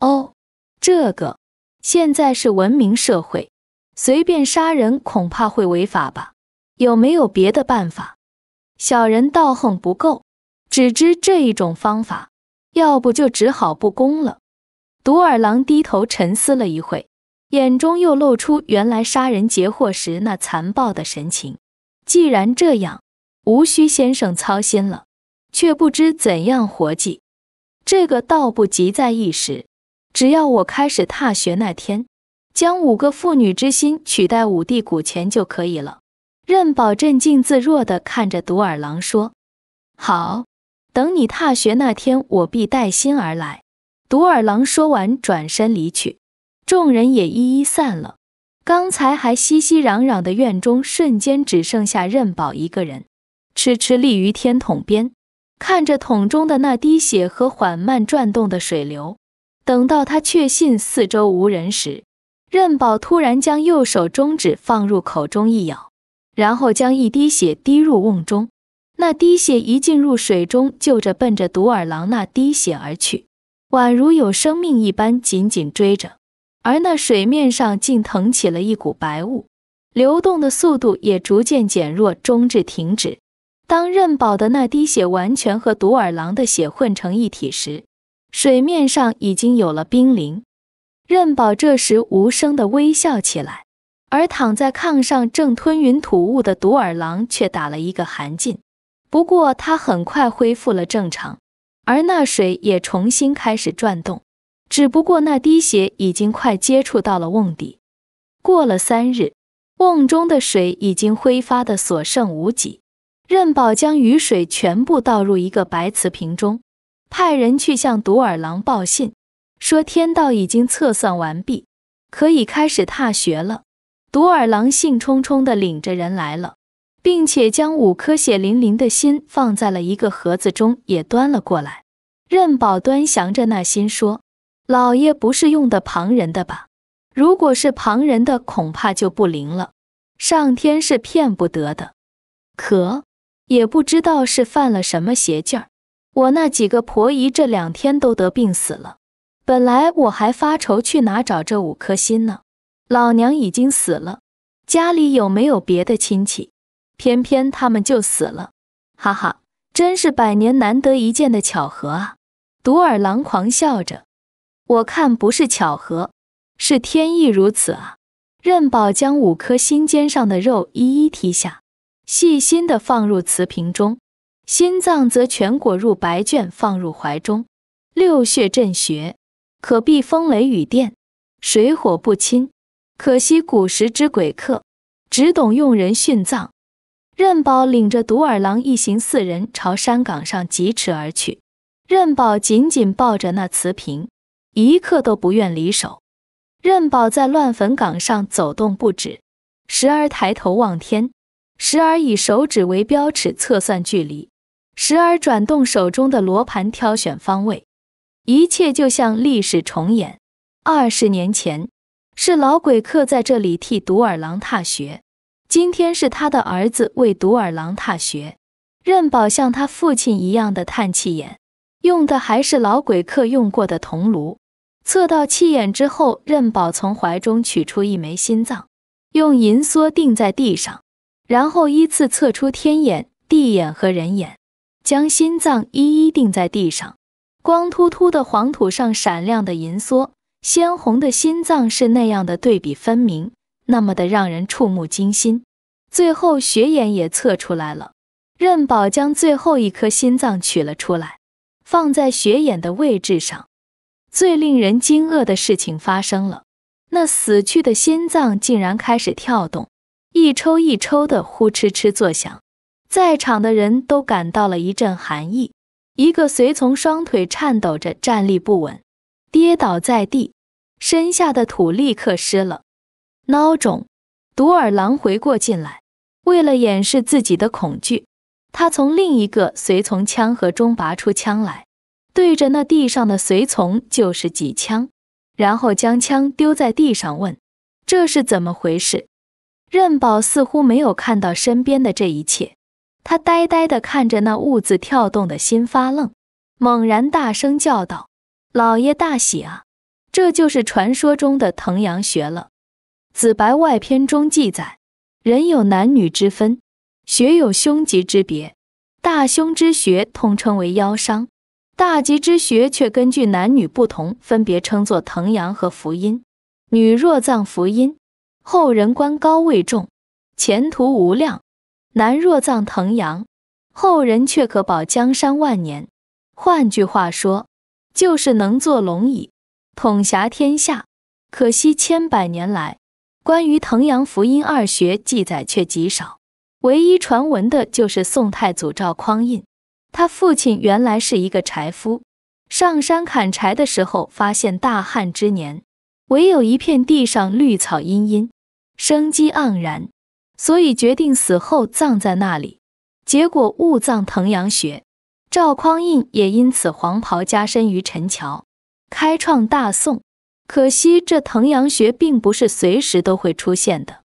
哦，这个，现在是文明社会，随便杀人恐怕会违法吧？有没有别的办法？小人道行不够。”只知这一种方法，要不就只好不攻了。独耳狼低头沉思了一会，眼中又露出原来杀人劫货时那残暴的神情。既然这样，无需先生操心了。却不知怎样活计，这个倒不急在一时。只要我开始踏雪那天，将五个妇女之心取代五帝古钱就可以了。任宝镇静自若地看着独耳狼说：“好。”等你踏雪那天，我必带薪而来。独耳狼说完，转身离去。众人也一一散了。刚才还熙熙攘攘的院中，瞬间只剩下任宝一个人，痴痴立于天桶边，看着桶中的那滴血和缓慢转动的水流。等到他确信四周无人时，任宝突然将右手中指放入口中一咬，然后将一滴血滴入瓮中。那滴血一进入水中，就着奔着独耳狼那滴血而去，宛如有生命一般紧紧追着。而那水面上竟腾起了一股白雾，流动的速度也逐渐减弱，终至停止。当任宝的那滴血完全和独耳狼的血混成一体时，水面上已经有了冰凌。任宝这时无声的微笑起来，而躺在炕上正吞云吐雾的独耳狼却打了一个寒噤。不过他很快恢复了正常，而那水也重新开始转动，只不过那滴血已经快接触到了瓮底。过了三日，瓮中的水已经挥发的所剩无几。任宝将雨水全部倒入一个白瓷瓶中，派人去向独耳狼报信，说天道已经测算完毕，可以开始踏穴了。独耳狼兴冲冲地领着人来了。并且将五颗血淋淋的心放在了一个盒子中，也端了过来。任宝端详着那心说：“老爷不是用的旁人的吧？如果是旁人的，恐怕就不灵了。上天是骗不得的。可也不知道是犯了什么邪劲儿，我那几个婆姨这两天都得病死了。本来我还发愁去哪找这五颗心呢。老娘已经死了，家里有没有别的亲戚？”偏偏他们就死了，哈哈，真是百年难得一见的巧合啊！独耳狼狂笑着，我看不是巧合，是天意如此啊！任宝将五颗心尖上的肉一一剔下，细心地放入瓷瓶中，心脏则全裹入白绢，放入怀中。六穴镇穴，可避风雷雨电，水火不侵。可惜古时之鬼客，只懂用人殉葬。任宝领着独耳狼一行四人朝山岗上疾驰而去。任宝紧紧抱着那瓷瓶，一刻都不愿离手。任宝在乱坟岗上走动不止，时而抬头望天，时而以手指为标尺测算距离，时而转动手中的罗盘挑选方位。一切就像历史重演。二十年前，是老鬼客在这里替独耳狼踏雪。今天是他的儿子为独耳狼踏穴，任宝像他父亲一样的叹气眼，用的还是老鬼客用过的铜炉。测到气眼之后，任宝从怀中取出一枚心脏，用银梭钉在地上，然后依次测出天眼、地眼和人眼，将心脏一一钉在地上。光秃秃的黄土上，闪亮的银梭，鲜红的心脏是那样的对比分明。那么的让人触目惊心，最后血眼也测出来了。任宝将最后一颗心脏取了出来，放在血眼的位置上。最令人惊愕的事情发生了，那死去的心脏竟然开始跳动，一抽一抽的，呼哧哧作响。在场的人都感到了一阵寒意。一个随从双腿颤抖着站立不稳，跌倒在地，身下的土立刻湿了。孬种，独耳狼回过劲来，为了掩饰自己的恐惧，他从另一个随从枪盒中拔出枪来，对着那地上的随从就是几枪，然后将枪丢在地上，问：“这是怎么回事？”任宝似乎没有看到身边的这一切，他呆呆地看着那兀自跳动的心发愣，猛然大声叫道：“老爷大喜啊！这就是传说中的腾阳穴了。”《紫白外篇》中记载，人有男女之分，学有凶吉之别。大凶之学通称为腰伤，大吉之学却根据男女不同，分别称作腾阳和福阴。女若葬福阴，后人官高位重，前途无量；男若葬腾阳，后人却可保江山万年。换句话说，就是能坐龙椅，统辖天下。可惜千百年来，关于滕阳福音二学记载却极少，唯一传闻的就是宋太祖赵匡胤。他父亲原来是一个柴夫，上山砍柴的时候发现大旱之年，唯有一片地上绿草茵茵，生机盎然，所以决定死后葬在那里。结果误葬滕阳穴，赵匡胤也因此黄袍加身于陈桥，开创大宋。可惜这腾阳穴并不是随时都会出现的，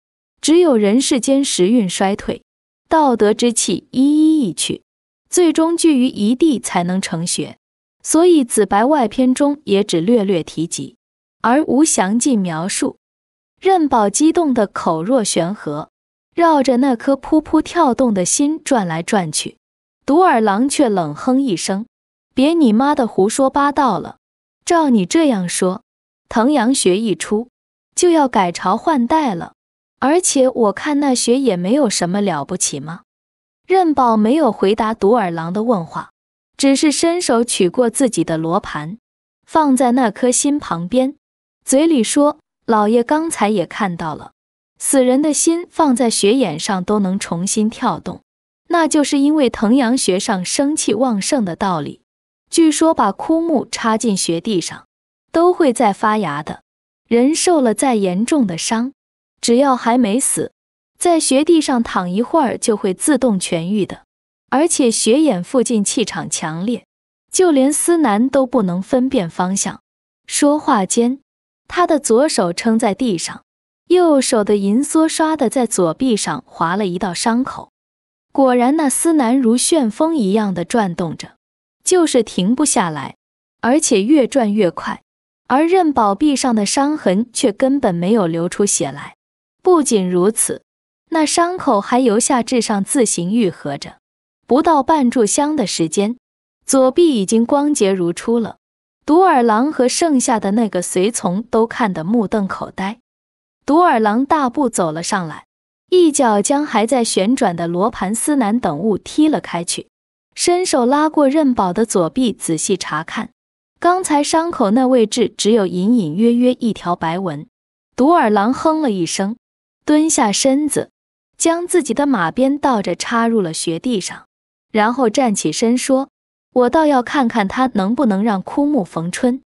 只有人世间时运衰退，道德之气一一逸去，最终聚于一地才能成穴。所以《紫白外篇》中也只略略提及，而无详尽描述。任宝激动的口若悬河，绕着那颗噗噗跳动的心转来转去。独耳狼却冷哼一声：“别你妈的胡说八道了，照你这样说。”腾阳穴一出，就要改朝换代了。而且我看那穴也没有什么了不起嘛。任宝没有回答独耳狼的问话，只是伸手取过自己的罗盘，放在那颗心旁边，嘴里说：“老爷刚才也看到了，死人的心放在穴眼上都能重新跳动，那就是因为藤阳穴上生气旺盛的道理。据说把枯木插进穴地上。”都会再发芽的。人受了再严重的伤，只要还没死，在雪地上躺一会儿就会自动痊愈的。而且雪眼附近气场强烈，就连思南都不能分辨方向。说话间，他的左手撑在地上，右手的银梭刷的在左臂上划了一道伤口。果然，那思南如旋风一样的转动着，就是停不下来，而且越转越快。而任宝臂上的伤痕却根本没有流出血来。不仅如此，那伤口还由下至上自行愈合着。不到半炷香的时间，左臂已经光洁如初了。独耳狼和剩下的那个随从都看得目瞪口呆。独耳狼大步走了上来，一脚将还在旋转的罗盘、司南等物踢了开去，伸手拉过任宝的左臂，仔细查看。刚才伤口那位置只有隐隐约约一条白纹，独耳狼哼了一声，蹲下身子，将自己的马鞭倒着插入了雪地上，然后站起身说：“我倒要看看他能不能让枯木逢春。”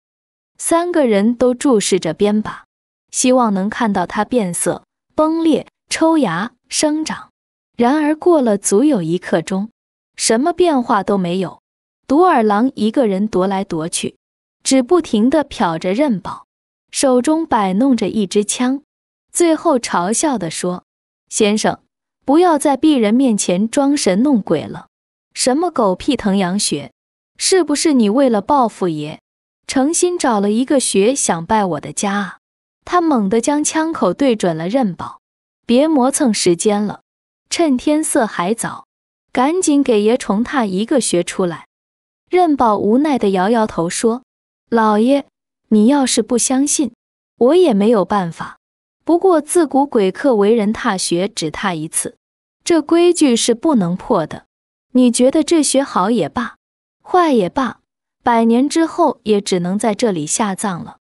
三个人都注视着鞭把，希望能看到它变色、崩裂、抽芽、生长。然而过了足有一刻钟，什么变化都没有。独耳狼一个人踱来踱去。只不停地瞟着任宝，手中摆弄着一支枪，最后嘲笑地说：“先生，不要在鄙人面前装神弄鬼了。什么狗屁藤阳穴，是不是你为了报复爷，诚心找了一个穴想败我的家啊？”他猛地将枪口对准了任宝，“别磨蹭时间了，趁天色还早，赶紧给爷重踏一个穴出来。”任宝无奈地摇摇头说。老爷，你要是不相信，我也没有办法。不过自古鬼客为人踏雪只踏一次，这规矩是不能破的。你觉得这雪好也罢，坏也罢，百年之后也只能在这里下葬了。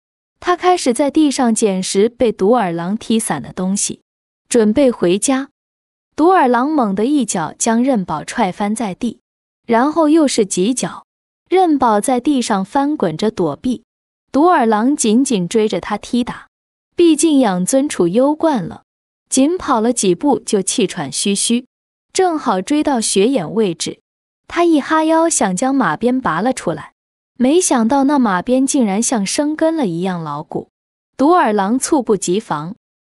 他开始在地上捡拾被独耳狼踢散的东西，准备回家。独耳狼猛地一脚将任宝踹翻在地，然后又是几脚。任宝在地上翻滚着躲避，独耳狼紧紧追着他踢打。毕竟养尊处优惯了，仅跑了几步就气喘吁吁。正好追到雪眼位置，他一哈腰想将马鞭拔了出来，没想到那马鞭竟然像生根了一样牢固。独耳狼猝不及防，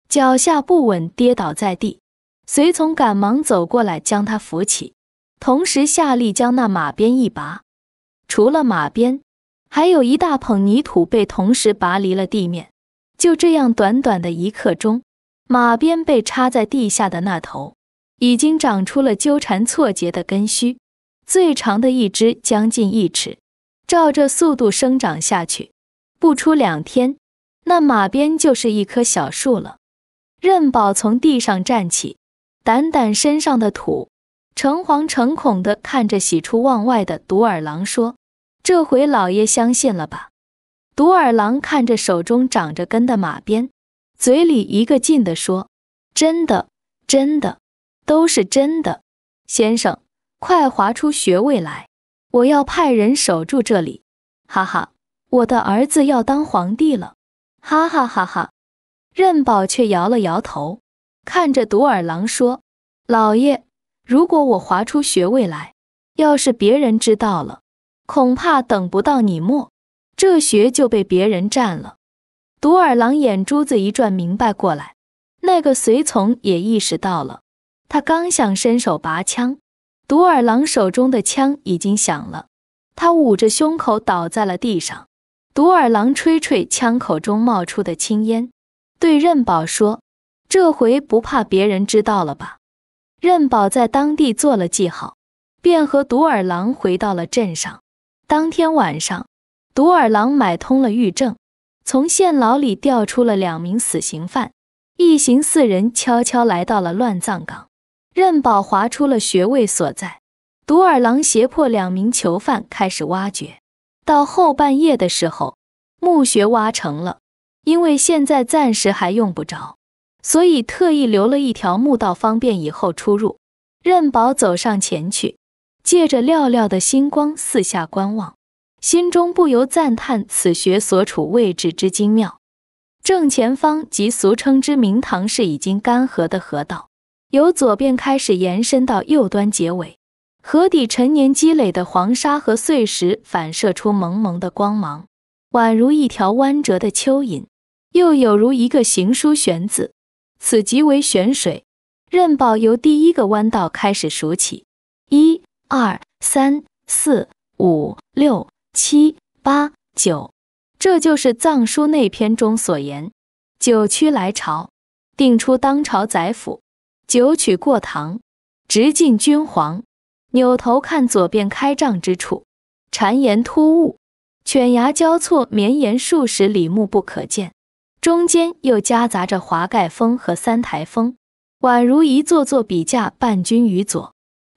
脚下不稳跌倒在地。随从赶忙走过来将他扶起，同时下力将那马鞭一拔。除了马鞭，还有一大捧泥土被同时拔离了地面。就这样，短短的一刻钟，马鞭被插在地下的那头，已经长出了纠缠错节的根须，最长的一支将近一尺。照这速度生长下去，不出两天，那马鞭就是一棵小树了。任宝从地上站起，掸掸身上的土，诚惶诚恐地看着喜出望外的独耳狼说。这回老爷相信了吧？独耳狼看着手中长着根的马鞭，嘴里一个劲地说：“真的，真的，都是真的，先生，快划出穴位来，我要派人守住这里。”哈哈，我的儿子要当皇帝了！哈哈哈哈！任宝却摇了摇头，看着独耳狼说：“老爷，如果我划出穴位来，要是别人知道了……”恐怕等不到你末，这学就被别人占了。独耳狼眼珠子一转，明白过来。那个随从也意识到了，他刚想伸手拔枪，独耳狼手中的枪已经响了。他捂着胸口倒在了地上。独耳狼吹吹枪口中冒出的青烟，对任宝说：“这回不怕别人知道了吧？”任宝在当地做了记号，便和独耳狼回到了镇上。当天晚上，独耳狼买通了狱政，从县牢里调出了两名死刑犯。一行四人悄悄来到了乱葬岗，任宝划出了穴位所在。独耳狼胁迫两名囚犯开始挖掘。到后半夜的时候，墓穴挖成了。因为现在暂时还用不着，所以特意留了一条墓道，方便以后出入。任宝走上前去。借着寥寥的星光四下观望，心中不由赞叹此穴所处位置之精妙。正前方即俗称之明堂，是已经干涸的河道，由左边开始延伸到右端结尾。河底陈年积累的黄沙和碎石反射出蒙蒙的光芒，宛如一条弯折的蚯蚓，又有如一个行书玄字。此即为玄水。任宝由第一个弯道开始数起，一。二三四五六七八九，这就是藏书那篇中所言：“九曲来朝，定出当朝宰府；九曲过堂，直进君皇。”扭头看左边开帐之处，谗言突兀，犬牙交错，绵延数十里目不可见，中间又夹杂着华盖峰和三台峰，宛如一座座笔架伴君于左。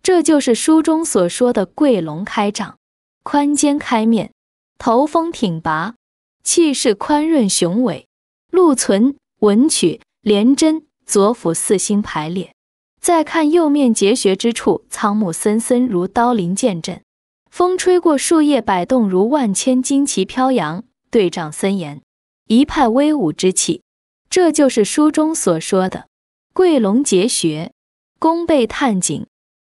这就是书中所说的“贵龙开掌，宽肩开面，头峰挺拔，气势宽润雄伟”。禄存文曲连贞、左辅四星排列。再看右面结穴之处，苍木森森如刀林剑阵，风吹过树叶摆动如万千旌旗飘扬，对仗森严，一派威武之气。这就是书中所说的“贵龙结穴，弓背探颈”。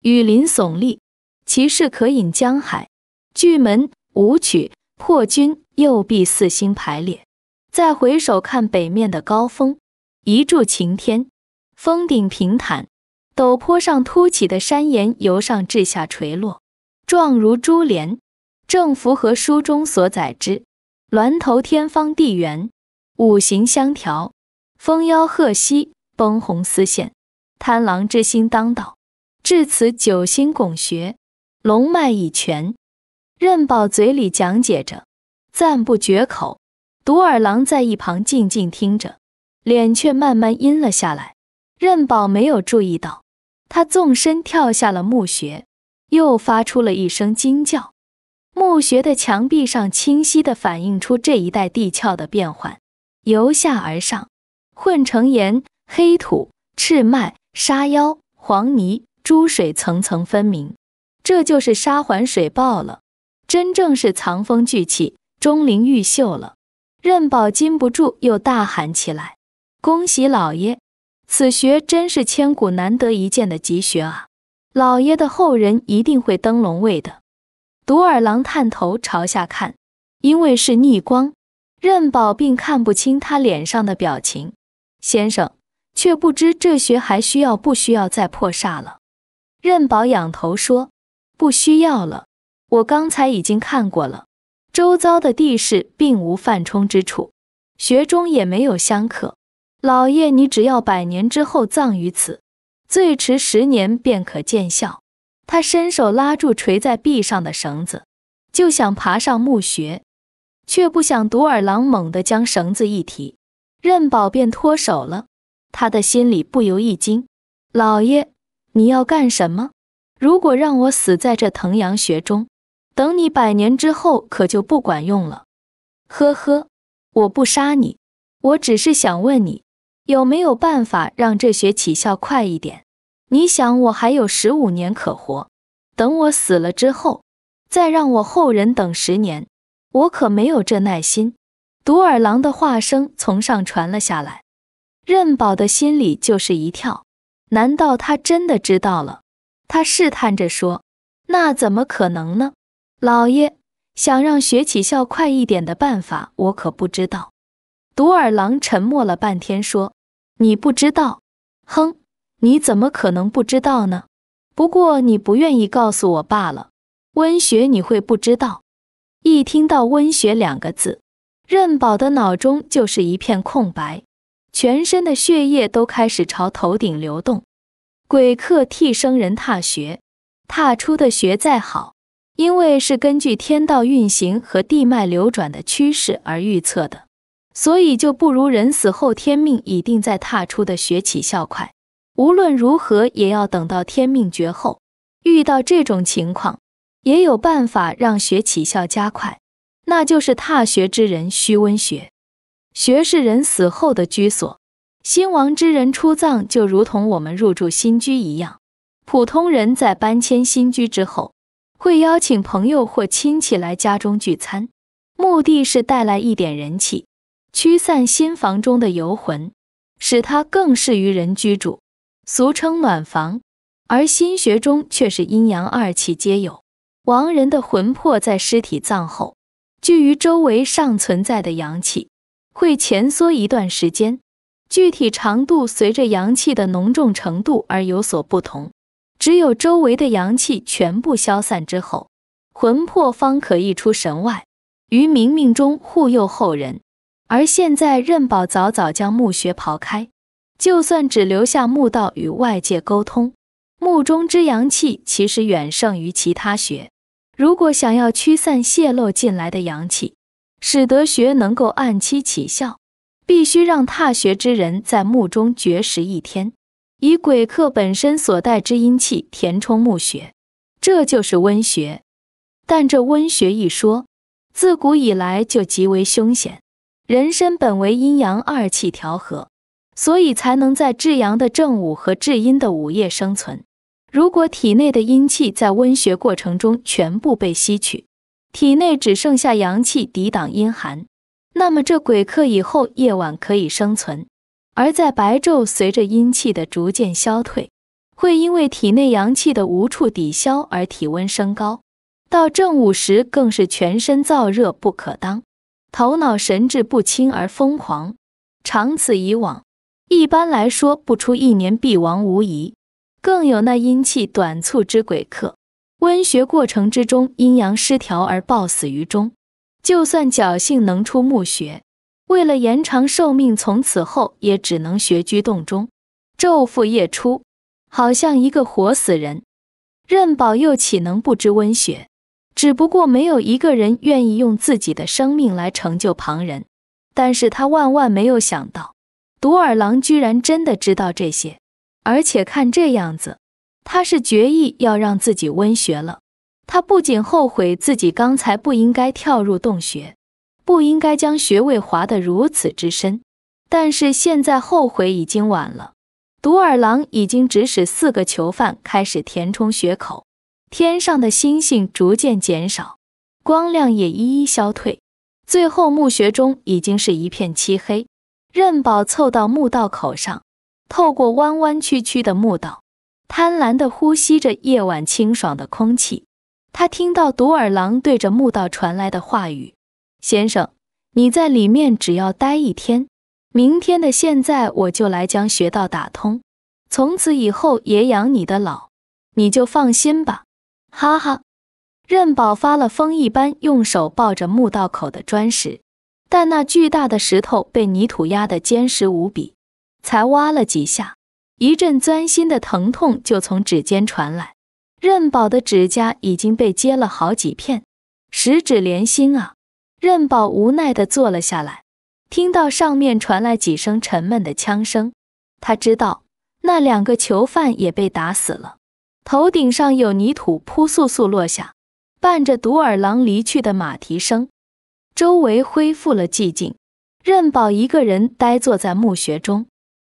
雨林耸立，其势可引江海。巨门、武曲、破军右臂四星排列。再回首看北面的高峰，一柱擎天，峰顶平坦，陡坡上凸起的山岩由上至下垂落，状如珠帘，正符合书中所载之“峦头天方地圆，五行相调，峰腰鹤膝，崩红丝线，贪狼之心当道”。至此，九星拱穴，龙脉已全。任宝嘴里讲解着，赞不绝口。独耳狼在一旁静静听着，脸却慢慢阴了下来。任宝没有注意到，他纵身跳下了墓穴，又发出了一声惊叫。墓穴的墙壁上清晰地反映出这一带地壳的变换，由下而上，混成岩、黑土、赤脉、沙腰、黄泥。珠水层层分明，这就是沙环水抱了，真正是藏风聚气、钟灵毓秀了。任宝禁不住又大喊起来：“恭喜老爷，此穴真是千古难得一见的吉穴啊！老爷的后人一定会登龙位的。”独耳狼探头朝下看，因为是逆光，任宝并看不清他脸上的表情。先生却不知这穴还需要不需要再破煞了。任宝仰头说：“不需要了，我刚才已经看过了，周遭的地势并无犯冲之处，穴中也没有相克。老爷，你只要百年之后葬于此，最迟十年便可见效。”他伸手拉住垂在壁上的绳子，就想爬上墓穴，却不想独耳狼猛地将绳子一提，任宝便脱手了。他的心里不由一惊：“老爷。”你要干什么？如果让我死在这藤阳穴中，等你百年之后可就不管用了。呵呵，我不杀你，我只是想问你，有没有办法让这穴起效快一点？你想，我还有十五年可活，等我死了之后，再让我后人等十年，我可没有这耐心。独耳狼的话声从上传了下来，任宝的心里就是一跳。难道他真的知道了？他试探着说：“那怎么可能呢？”老爷想让学起效快一点的办法，我可不知道。独耳狼沉默了半天，说：“你不知道？”哼，你怎么可能不知道呢？不过你不愿意告诉我罢了。温雪，你会不知道？一听到“温雪”两个字，任宝的脑中就是一片空白。全身的血液都开始朝头顶流动。鬼客替生人踏穴，踏出的穴再好，因为是根据天道运行和地脉流转的趋势而预测的，所以就不如人死后天命已定再踏出的穴起效快。无论如何，也要等到天命绝后。遇到这种情况，也有办法让穴起效加快，那就是踏穴之人需温穴。学是人死后的居所，新亡之人出葬就如同我们入住新居一样。普通人在搬迁新居之后，会邀请朋友或亲戚来家中聚餐，目的是带来一点人气，驱散新房中的游魂，使它更适于人居住，俗称暖房。而新学中却是阴阳二气皆有，亡人的魂魄在尸体葬后聚于周围尚存在的阳气。会蜷缩一段时间，具体长度随着阳气的浓重程度而有所不同。只有周围的阳气全部消散之后，魂魄方可溢出神外，于冥冥中护佑后人。而现在任宝早早将墓穴刨开，就算只留下墓道与外界沟通，墓中之阳气其实远胜于其他穴。如果想要驱散泄露进来的阳气，使得穴能够按期起效，必须让踏穴之人，在墓中绝食一天，以鬼客本身所带之阴气填充墓穴，这就是温穴。但这温穴一说，自古以来就极为凶险。人身本为阴阳二气调和，所以才能在至阳的正午和至阴的午夜生存。如果体内的阴气在温穴过程中全部被吸取，体内只剩下阳气抵挡阴寒，那么这鬼客以后夜晚可以生存，而在白昼随着阴气的逐渐消退，会因为体内阳气的无处抵消而体温升高，到正午时更是全身燥热不可当，头脑神志不清而疯狂。长此以往，一般来说不出一年必亡无疑。更有那阴气短促之鬼客。温学过程之中，阴阳失调而暴死于中。就算侥幸能出墓穴，为了延长寿命，从此后也只能穴居洞中，昼伏夜出，好像一个活死人。任宝又岂能不知温学？只不过没有一个人愿意用自己的生命来成就旁人。但是他万万没有想到，独耳狼居然真的知道这些，而且看这样子。他是决意要让自己温学了。他不仅后悔自己刚才不应该跳入洞穴，不应该将穴位划得如此之深，但是现在后悔已经晚了。独耳狼已经指使四个囚犯开始填充穴口。天上的星星逐渐减少，光亮也一一消退，最后墓穴中已经是一片漆黑。任宝凑到墓道口上，透过弯弯曲曲的墓道。贪婪地呼吸着夜晚清爽的空气，他听到独耳狼对着墓道传来的话语：“先生，你在里面只要待一天，明天的现在我就来将穴道打通，从此以后也养你的老，你就放心吧。”哈哈，任宝发了疯一般用手抱着墓道口的砖石，但那巨大的石头被泥土压得坚实无比，才挖了几下。一阵钻心的疼痛就从指尖传来，任宝的指甲已经被揭了好几片，十指连心啊！任宝无奈地坐了下来，听到上面传来几声沉闷的枪声，他知道那两个囚犯也被打死了。头顶上有泥土扑簌簌落下，伴着独耳狼离去的马蹄声，周围恢复了寂静。任宝一个人呆坐在墓穴中。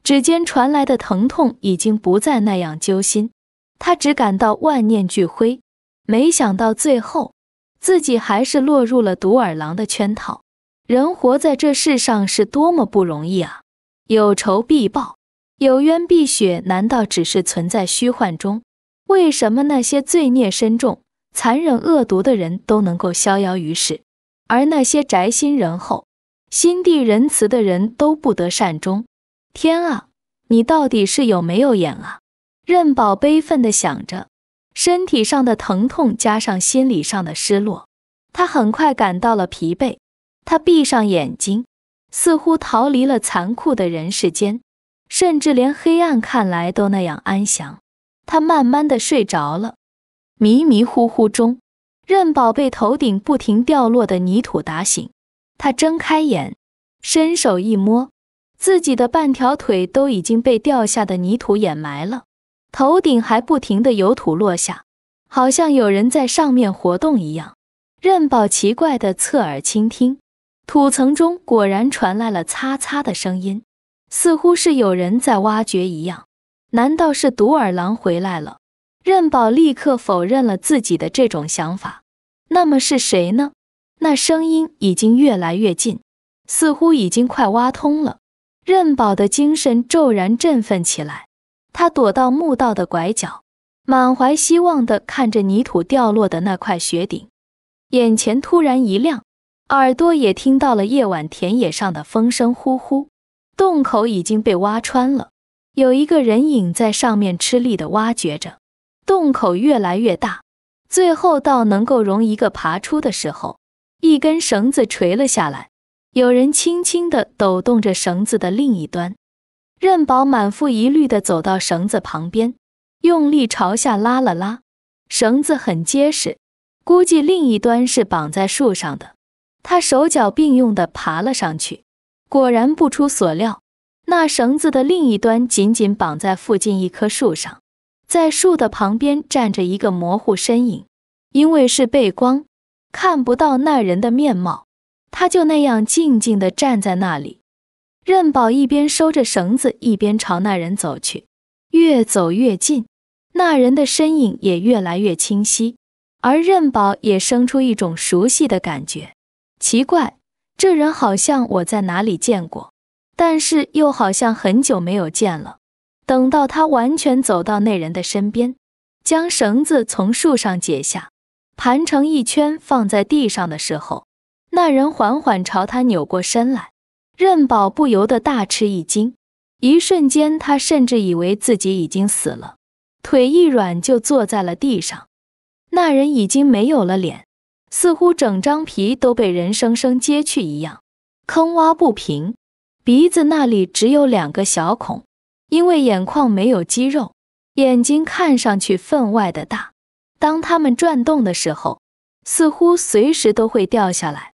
指尖传来的疼痛已经不再那样揪心，他只感到万念俱灰。没想到最后，自己还是落入了独耳狼的圈套。人活在这世上是多么不容易啊！有仇必报，有冤必雪，难道只是存在虚幻中？为什么那些罪孽深重、残忍恶毒的人都能够逍遥于世，而那些宅心仁厚、心地仁慈的人都不得善终？天啊，你到底是有没有眼啊？任宝悲愤的想着，身体上的疼痛加上心理上的失落，他很快感到了疲惫。他闭上眼睛，似乎逃离了残酷的人世间，甚至连黑暗看来都那样安详。他慢慢的睡着了，迷迷糊糊中，任宝被头顶不停掉落的泥土打醒。他睁开眼，伸手一摸。自己的半条腿都已经被掉下的泥土掩埋了，头顶还不停地有土落下，好像有人在上面活动一样。任宝奇怪地侧耳倾听，土层中果然传来了擦擦的声音，似乎是有人在挖掘一样。难道是独耳狼回来了？任宝立刻否认了自己的这种想法。那么是谁呢？那声音已经越来越近，似乎已经快挖通了。任宝的精神骤然振奋起来，他躲到墓道的拐角，满怀希望地看着泥土掉落的那块雪顶，眼前突然一亮，耳朵也听到了夜晚田野上的风声呼呼。洞口已经被挖穿了，有一个人影在上面吃力地挖掘着，洞口越来越大，最后到能够容一个爬出的时候，一根绳子垂了下来。有人轻轻地抖动着绳子的另一端，任宝满腹疑虑地走到绳子旁边，用力朝下拉了拉，绳子很结实，估计另一端是绑在树上的。他手脚并用地爬了上去，果然不出所料，那绳子的另一端紧紧绑在附近一棵树上，在树的旁边站着一个模糊身影，因为是背光，看不到那人的面貌。他就那样静静的站在那里，任宝一边收着绳子，一边朝那人走去，越走越近，那人的身影也越来越清晰，而任宝也生出一种熟悉的感觉。奇怪，这人好像我在哪里见过，但是又好像很久没有见了。等到他完全走到那人的身边，将绳子从树上解下，盘成一圈放在地上的时候。那人缓缓朝他扭过身来，任宝不由得大吃一惊。一瞬间，他甚至以为自己已经死了，腿一软就坐在了地上。那人已经没有了脸，似乎整张皮都被人生生揭去一样，坑洼不平。鼻子那里只有两个小孔，因为眼眶没有肌肉，眼睛看上去分外的大。当他们转动的时候，似乎随时都会掉下来。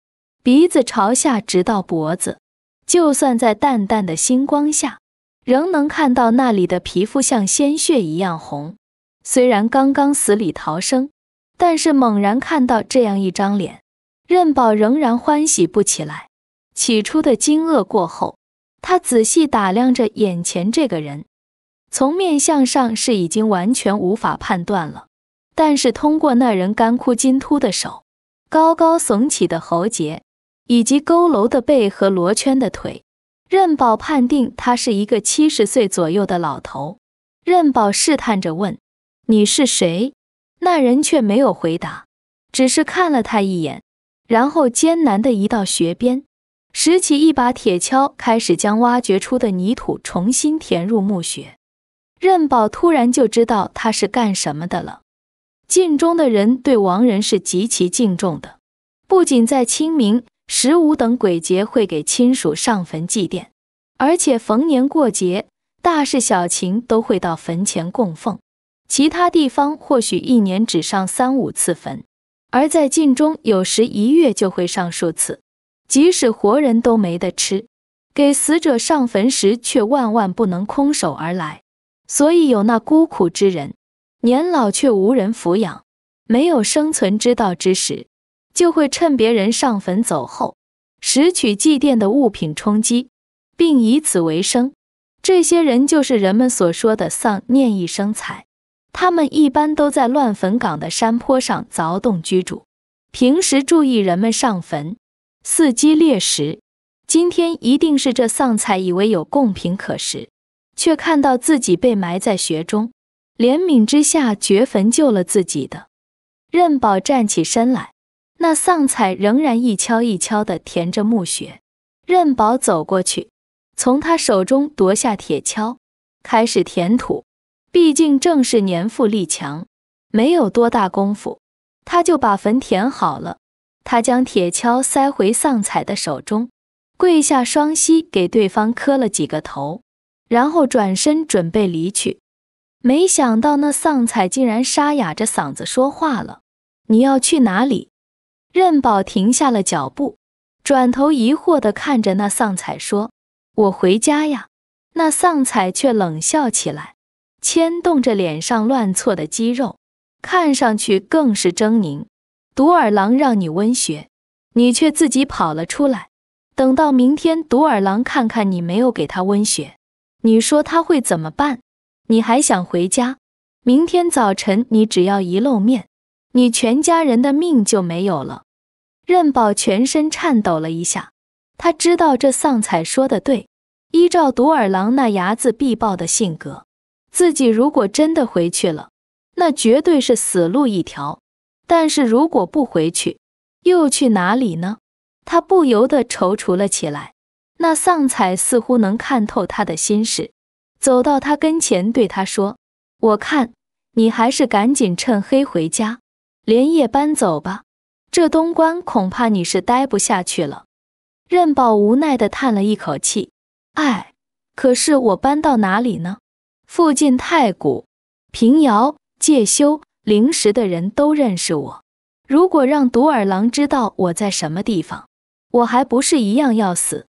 鼻子朝下，直到脖子，就算在淡淡的星光下，仍能看到那里的皮肤像鲜血一样红。虽然刚刚死里逃生，但是猛然看到这样一张脸，任宝仍然欢喜不起来。起初的惊愕过后，他仔细打量着眼前这个人，从面相上是已经完全无法判断了，但是通过那人干枯、金秃的手，高高耸起的喉结。以及佝偻的背和罗圈的腿，任宝判定他是一个七十岁左右的老头。任宝试探着问：“你是谁？”那人却没有回答，只是看了他一眼，然后艰难地移到穴边，拾起一把铁锹，开始将挖掘出的泥土重新填入墓穴。任宝突然就知道他是干什么的了。晋中的人对亡人是极其敬重的，不仅在清明。十五等鬼节会给亲属上坟祭奠，而且逢年过节、大事小情都会到坟前供奉。其他地方或许一年只上三五次坟，而在晋中有时一月就会上数次。即使活人都没得吃，给死者上坟时却万万不能空手而来。所以有那孤苦之人，年老却无人抚养，没有生存之道之时。就会趁别人上坟走后，拾取祭奠的物品充饥，并以此为生。这些人就是人们所说的丧念意生财。他们一般都在乱坟岗的山坡上凿洞居住，平时注意人们上坟，伺机猎食。今天一定是这丧财以为有贡品可食，却看到自己被埋在穴中，怜悯之下掘坟救了自己的。任宝站起身来。那丧彩仍然一锹一锹地填着墓穴，任宝走过去，从他手中夺下铁锹，开始填土。毕竟正是年富力强，没有多大功夫，他就把坟填好了。他将铁锹塞回丧彩的手中，跪下双膝，给对方磕了几个头，然后转身准备离去。没想到那丧彩竟然沙哑着嗓子说话了：“你要去哪里？”任宝停下了脚步，转头疑惑地看着那丧彩，说：“我回家呀。”那丧彩却冷笑起来，牵动着脸上乱错的肌肉，看上去更是狰狞。独耳狼让你温血，你却自己跑了出来。等到明天，独耳狼看看你没有给他温血，你说他会怎么办？你还想回家？明天早晨，你只要一露面。你全家人的命就没有了。任宝全身颤抖了一下，他知道这丧彩说的对。依照独耳狼那睚眦必报的性格，自己如果真的回去了，那绝对是死路一条。但是如果不回去，又去哪里呢？他不由得踌躇了起来。那丧彩似乎能看透他的心事，走到他跟前，对他说：“我看你还是赶紧趁黑回家。”连夜搬走吧，这东关恐怕你是待不下去了。任宝无奈地叹了一口气：“哎，可是我搬到哪里呢？附近太古、平遥、介休、灵石的人都认识我。如果让独耳狼知道我在什么地方，我还不是一样要死？”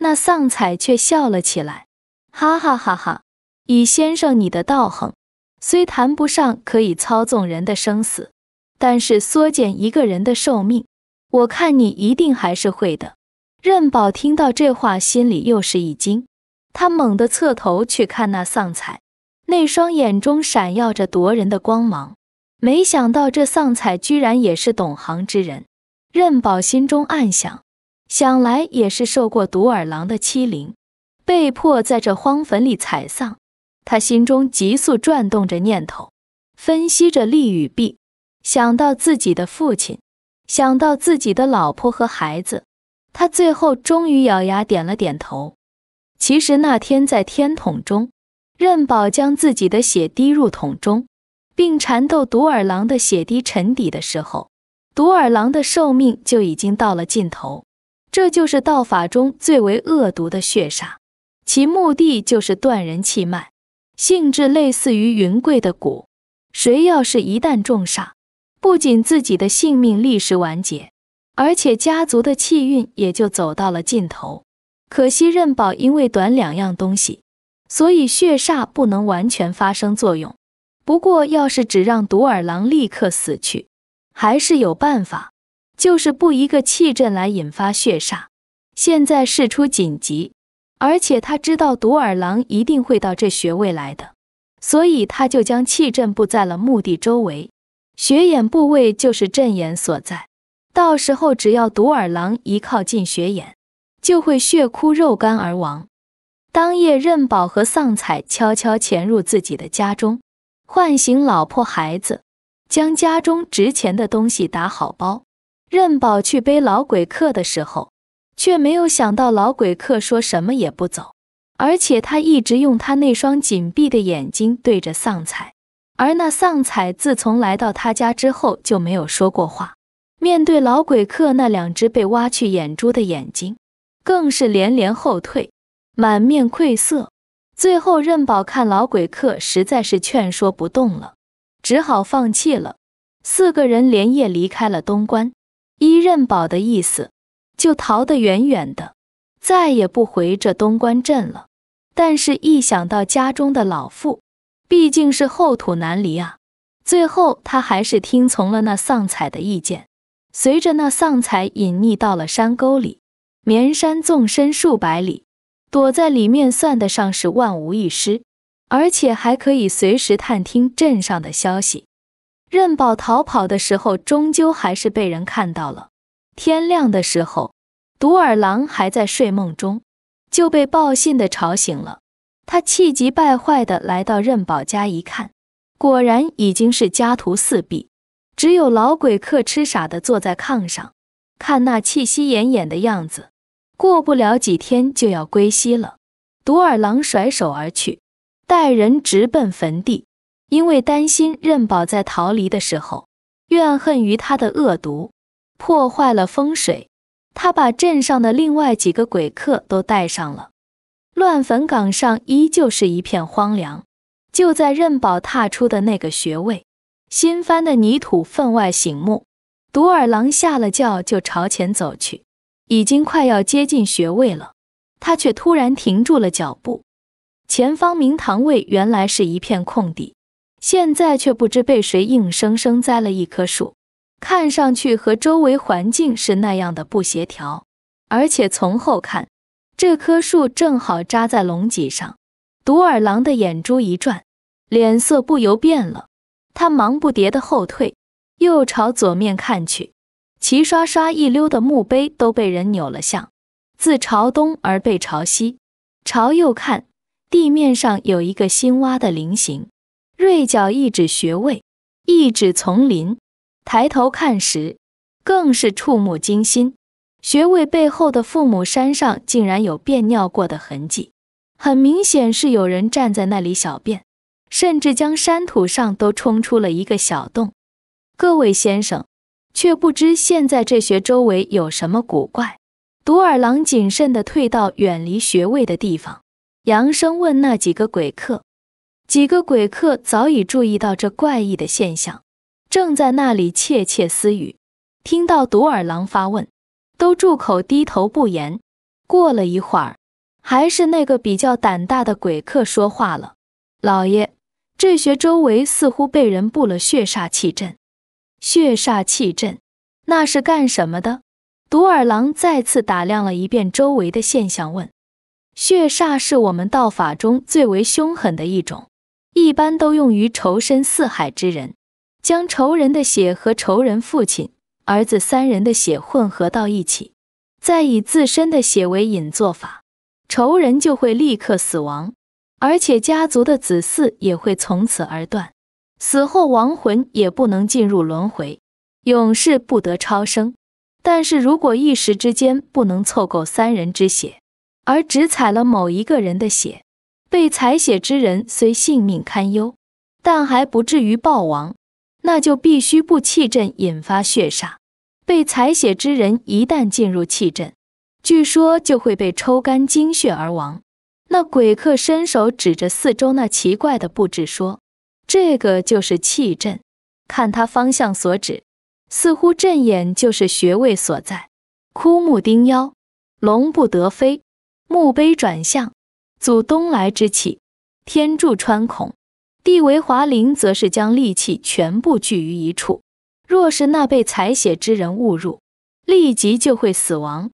那丧彩却笑了起来：“哈哈哈哈！以先生你的道行，虽谈不上可以操纵人的生死。”但是缩减一个人的寿命，我看你一定还是会的。任宝听到这话，心里又是一惊，他猛地侧头去看那丧彩，那双眼中闪耀着夺人的光芒。没想到这丧彩居然也是懂行之人，任宝心中暗想，想来也是受过独耳狼的欺凌，被迫在这荒坟里采丧。他心中急速转动着念头，分析着利与弊。想到自己的父亲，想到自己的老婆和孩子，他最后终于咬牙点了点头。其实那天在天桶中，任宝将自己的血滴入桶中，并缠斗独耳狼的血滴沉底的时候，独耳狼的寿命就已经到了尽头。这就是道法中最为恶毒的血煞，其目的就是断人气脉，性质类似于云贵的蛊。谁要是一旦中煞，不仅自己的性命立时完结，而且家族的气运也就走到了尽头。可惜任宝因为短两样东西，所以血煞不能完全发生作用。不过，要是只让独耳狼立刻死去，还是有办法，就是布一个气阵来引发血煞。现在事出紧急，而且他知道独耳狼一定会到这穴位来的，所以他就将气阵布在了墓地周围。血眼部位就是阵眼所在，到时候只要独耳狼一靠近血眼，就会血枯肉干而亡。当夜，任宝和丧彩悄悄潜入自己的家中，唤醒老婆孩子，将家中值钱的东西打好包。任宝去背老鬼客的时候，却没有想到老鬼客说什么也不走，而且他一直用他那双紧闭的眼睛对着丧彩。而那丧彩自从来到他家之后就没有说过话。面对老鬼客那两只被挖去眼珠的眼睛，更是连连后退，满面愧色。最后，任宝看老鬼客实在是劝说不动了，只好放弃了。四个人连夜离开了东关。依任宝的意思，就逃得远远的，再也不回这东关镇了。但是，一想到家中的老妇，毕竟是后土难离啊，最后他还是听从了那丧彩的意见，随着那丧彩隐匿到了山沟里。绵山纵深数百里，躲在里面算得上是万无一失，而且还可以随时探听镇上的消息。任宝逃跑的时候，终究还是被人看到了。天亮的时候，独耳狼还在睡梦中，就被报信的吵醒了。他气急败坏地来到任宝家，一看，果然已经是家徒四壁，只有老鬼客痴傻地坐在炕上，看那气息奄奄的样子，过不了几天就要归西了。独耳狼甩手而去，带人直奔坟地。因为担心任宝在逃离的时候怨恨于他的恶毒，破坏了风水，他把镇上的另外几个鬼客都带上了。乱坟岗上依旧是一片荒凉，就在任宝踏出的那个穴位，新翻的泥土分外醒目。独耳狼下了轿就朝前走去，已经快要接近穴位了，他却突然停住了脚步。前方明堂位原来是一片空地，现在却不知被谁硬生生栽了一棵树，看上去和周围环境是那样的不协调，而且从后看。这棵树正好扎在龙脊上，独耳狼的眼珠一转，脸色不由变了。他忙不迭地后退，又朝左面看去，齐刷刷一溜的墓碑都被人扭了向，自朝东而背朝西。朝右看，地面上有一个新挖的菱形，锐角一指穴位，一指丛林。抬头看时，更是触目惊心。穴位背后的父母山上竟然有便尿过的痕迹，很明显是有人站在那里小便，甚至将山土上都冲出了一个小洞。各位先生，却不知现在这穴周围有什么古怪。独耳狼谨慎地退到远离穴位的地方，扬声问那几个鬼客。几个鬼客早已注意到这怪异的现象，正在那里窃窃私语。听到独耳狼发问。都住口，低头不言。过了一会儿，还是那个比较胆大的鬼客说话了：“老爷，这穴周围似乎被人布了血煞气阵。血煞气阵，那是干什么的？”独耳狼再次打量了一遍周围的现象，问：“血煞是我们道法中最为凶狠的一种，一般都用于仇深似海之人，将仇人的血和仇人父亲。”儿子三人的血混合到一起，再以自身的血为引做法，仇人就会立刻死亡，而且家族的子嗣也会从此而断，死后亡魂也不能进入轮回，永世不得超生。但是如果一时之间不能凑够三人之血，而只采了某一个人的血，被采血之人虽性命堪忧，但还不至于暴亡。那就必须布气阵引发血煞，被采血之人一旦进入气阵，据说就会被抽干精血而亡。那鬼客伸手指着四周那奇怪的布置说：“这个就是气阵，看他方向所指，似乎阵眼就是穴位所在。枯木钉腰，龙不得飞，墓碑转向，祖东来之气，天柱穿孔。”地为华林，则是将戾气全部聚于一处。若是那被采血之人误入，立即就会死亡。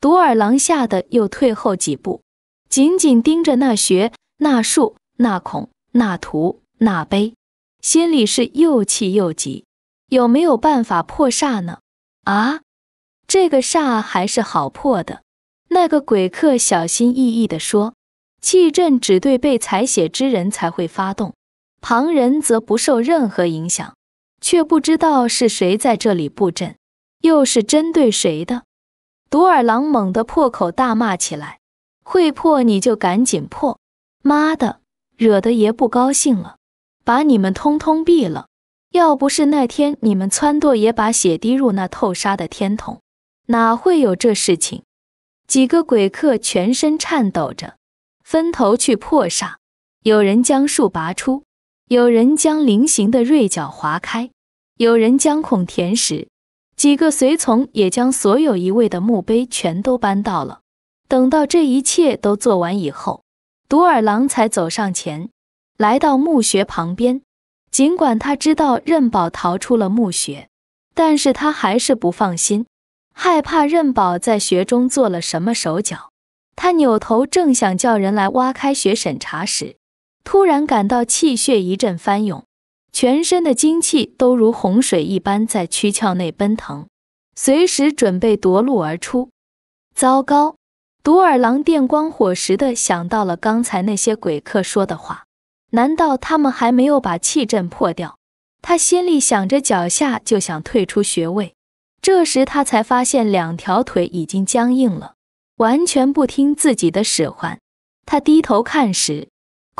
独耳狼吓得又退后几步，紧紧盯着那穴、那树、那孔、那图、那碑，心里是又气又急。有没有办法破煞呢？啊，这个煞还是好破的。那个鬼客小心翼翼地说：“气阵只对被采血之人才会发动。”旁人则不受任何影响，却不知道是谁在这里布阵，又是针对谁的。独耳狼猛地破口大骂起来：“会破你就赶紧破！妈的，惹得爷不高兴了，把你们通通毙了！要不是那天你们撺掇爷把血滴入那透纱的天筒，哪会有这事情？”几个鬼客全身颤抖着，分头去破煞。有人将树拔出。有人将菱形的锐角划开，有人将孔填实，几个随从也将所有移位的墓碑全都搬到了。等到这一切都做完以后，独耳狼才走上前，来到墓穴旁边。尽管他知道任宝逃出了墓穴，但是他还是不放心，害怕任宝在穴中做了什么手脚。他扭头正想叫人来挖开穴审查时。突然感到气血一阵翻涌，全身的精气都如洪水一般在躯壳内奔腾，随时准备夺路而出。糟糕！独耳狼电光火石地想到了刚才那些鬼客说的话：难道他们还没有把气阵破掉？他心里想着，脚下就想退出穴位。这时他才发现两条腿已经僵硬了，完全不听自己的使唤。他低头看时，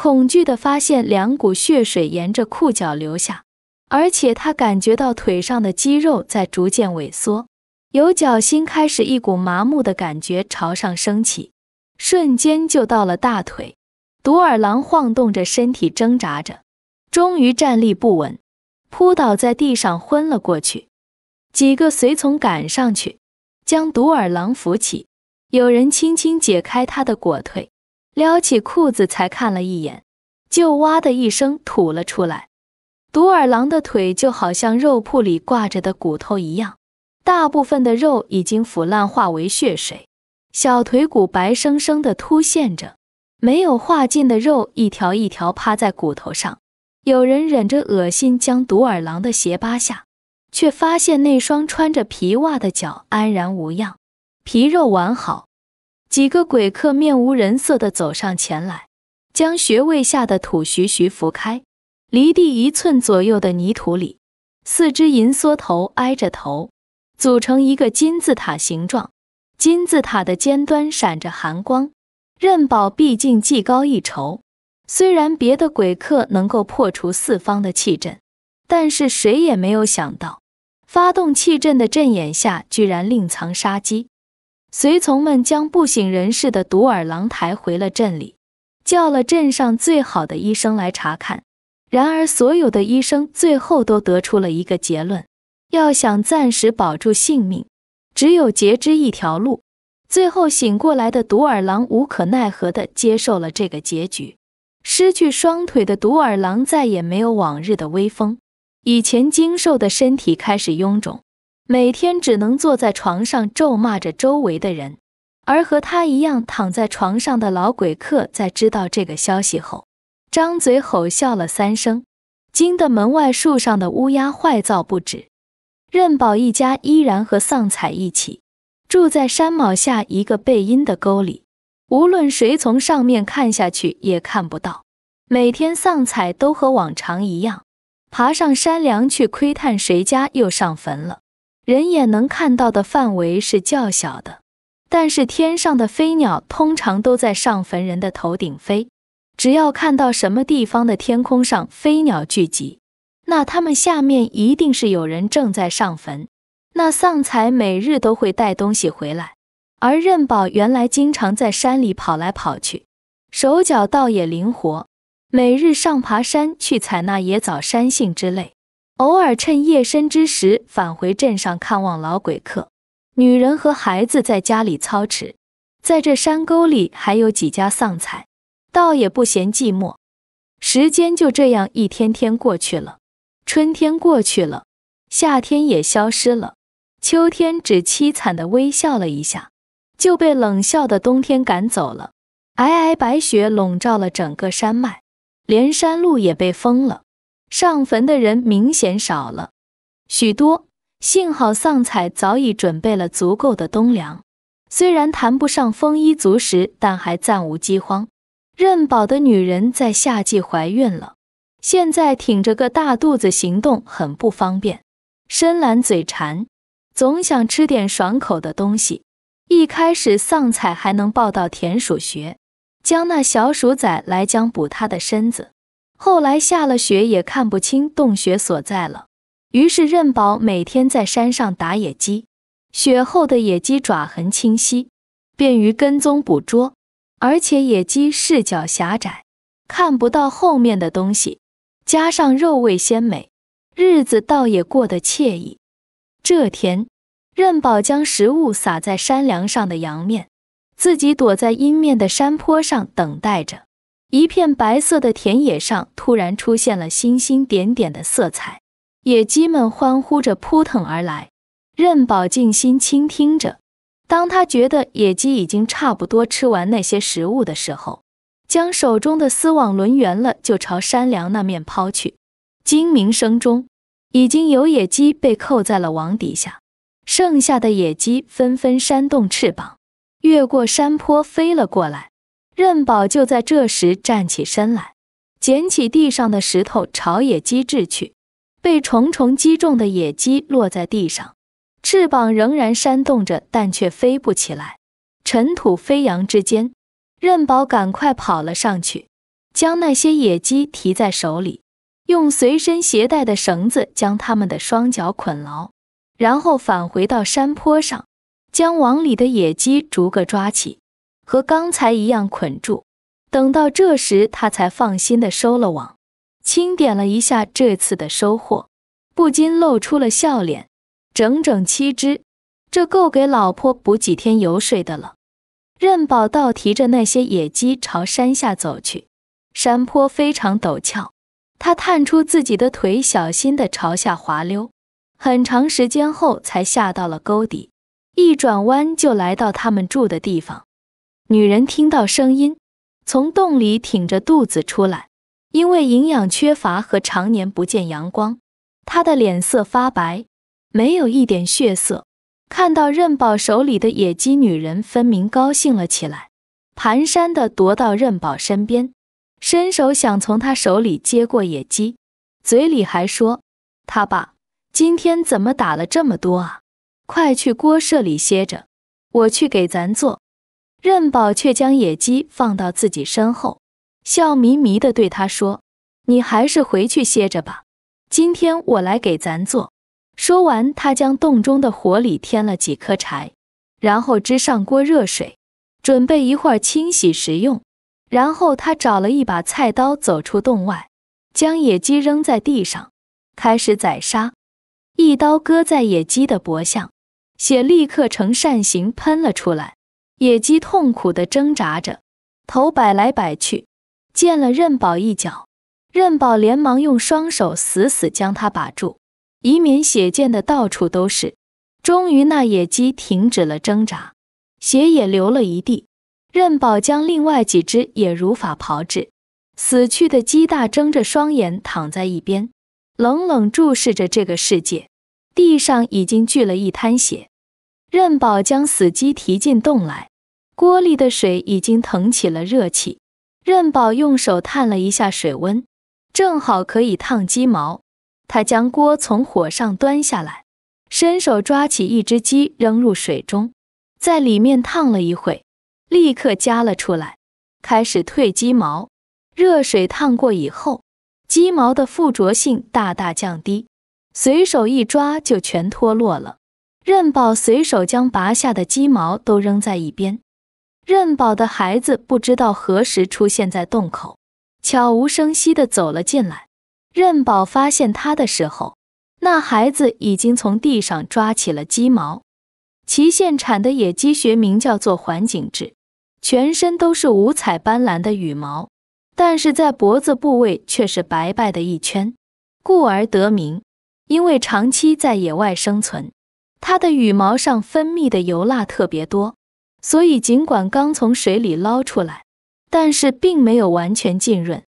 恐惧地发现，两股血水沿着裤脚流下，而且他感觉到腿上的肌肉在逐渐萎缩，由脚心开始一股麻木的感觉朝上升起，瞬间就到了大腿。独耳狼晃动着身体挣扎着，终于站立不稳，扑倒在地上昏了过去。几个随从赶上去，将独耳狼扶起，有人轻轻解开他的裹腿。撩起裤子才看了一眼，就哇的一声吐了出来。独耳狼的腿就好像肉铺里挂着的骨头一样，大部分的肉已经腐烂化为血水，小腿骨白生生的凸现着，没有化尽的肉一条一条趴在骨头上。有人忍着恶心将独耳狼的鞋扒下，却发现那双穿着皮袜的脚安然无恙，皮肉完好。几个鬼客面无人色地走上前来，将穴位下的土徐徐拂开。离地一寸左右的泥土里，四只银梭头挨着头，组成一个金字塔形状。金字塔的尖端闪着寒光。任宝毕竟技高一筹，虽然别的鬼客能够破除四方的气阵，但是谁也没有想到，发动气阵的阵眼下居然另藏杀机。随从们将不省人事的独耳狼抬回了镇里，叫了镇上最好的医生来查看。然而，所有的医生最后都得出了一个结论：要想暂时保住性命，只有截肢一条路。最后醒过来的独耳狼无可奈何地接受了这个结局。失去双腿的独耳狼再也没有往日的威风，以前精瘦的身体开始臃肿。每天只能坐在床上咒骂着周围的人，而和他一样躺在床上的老鬼客，在知道这个消息后，张嘴吼笑了三声，惊得门外树上的乌鸦坏噪不止。任宝一家依然和丧彩一起住在山峁下一个背阴的沟里，无论谁从上面看下去也看不到。每天丧彩都和往常一样，爬上山梁去窥探谁家又上坟了。人眼能看到的范围是较小的，但是天上的飞鸟通常都在上坟人的头顶飞。只要看到什么地方的天空上飞鸟聚集，那他们下面一定是有人正在上坟。那丧财每日都会带东西回来，而任宝原来经常在山里跑来跑去，手脚倒也灵活，每日上爬山去采那野枣、山杏之类。偶尔趁夜深之时返回镇上看望老鬼客，女人和孩子在家里操持。在这山沟里还有几家丧惨，倒也不嫌寂寞。时间就这样一天天过去了，春天过去了，夏天也消失了，秋天只凄惨地微笑了一下，就被冷笑的冬天赶走了。皑皑白雪笼罩了整个山脉，连山路也被封了。上坟的人明显少了许多，幸好丧彩早已准备了足够的冬粮，虽然谈不上丰衣足食，但还暂无饥荒。任宝的女人在夏季怀孕了，现在挺着个大肚子，行动很不方便。深蓝嘴馋，总想吃点爽口的东西。一开始丧彩还能抱到田鼠穴，将那小鼠崽来将补她的身子。后来下了雪，也看不清洞穴所在了。于是任宝每天在山上打野鸡。雪后的野鸡爪痕清晰，便于跟踪捕捉，而且野鸡视角狭窄，看不到后面的东西。加上肉味鲜美，日子倒也过得惬意。这天，任宝将食物撒在山梁上的阳面，自己躲在阴面的山坡上等待着。一片白色的田野上突然出现了星星点点的色彩，野鸡们欢呼着扑腾而来。任宝静心倾听着。当他觉得野鸡已经差不多吃完那些食物的时候，将手中的丝网抡圆了，就朝山梁那面抛去。惊鸣声中，已经有野鸡被扣在了网底下，剩下的野鸡纷纷扇动翅膀，越过山坡飞了过来。任宝就在这时站起身来，捡起地上的石头朝野鸡掷去。被重重击中的野鸡落在地上，翅膀仍然扇动着，但却飞不起来。尘土飞扬之间，任宝赶快跑了上去，将那些野鸡提在手里，用随身携带的绳子将他们的双脚捆牢，然后返回到山坡上，将网里的野鸡逐个抓起。和刚才一样捆住，等到这时他才放心的收了网，清点了一下这次的收获，不禁露出了笑脸。整整七只，这够给老婆补几天油水的了。任宝道提着那些野鸡朝山下走去，山坡非常陡峭，他探出自己的腿，小心的朝下滑溜，很长时间后才下到了沟底，一转弯就来到他们住的地方。女人听到声音，从洞里挺着肚子出来。因为营养缺乏和常年不见阳光，她的脸色发白，没有一点血色。看到任宝手里的野鸡，女人分明高兴了起来，蹒跚的踱到任宝身边，伸手想从他手里接过野鸡，嘴里还说：“他爸，今天怎么打了这么多啊？快去锅舍里歇着，我去给咱做。”任宝却将野鸡放到自己身后，笑眯眯地对他说：“你还是回去歇着吧，今天我来给咱做。”说完，他将洞中的火里添了几颗柴，然后支上锅热水，准备一会儿清洗食用。然后他找了一把菜刀，走出洞外，将野鸡扔在地上，开始宰杀。一刀割在野鸡的脖项，血立刻呈扇形喷了出来。野鸡痛苦地挣扎着，头摆来摆去，溅了任宝一脚。任宝连忙用双手死死将它把住，以免血溅的到处都是。终于，那野鸡停止了挣扎，血也流了一地。任宝将另外几只也如法炮制。死去的鸡大睁着双眼躺在一边，冷冷注视着这个世界。地上已经聚了一滩血。任宝将死鸡提进洞来。锅里的水已经腾起了热气，任宝用手探了一下水温，正好可以烫鸡毛。他将锅从火上端下来，伸手抓起一只鸡扔入水中，在里面烫了一会，立刻夹了出来，开始退鸡毛。热水烫过以后，鸡毛的附着性大大降低，随手一抓就全脱落了。任宝随手将拔下的鸡毛都扔在一边。任宝的孩子不知道何时出现在洞口，悄无声息地走了进来。任宝发现他的时候，那孩子已经从地上抓起了鸡毛。祁县产的野鸡学名叫做环颈雉，全身都是五彩斑斓的羽毛，但是在脖子部位却是白白的一圈，故而得名。因为长期在野外生存，它的羽毛上分泌的油蜡特别多。所以，尽管刚从水里捞出来，但是并没有完全浸润。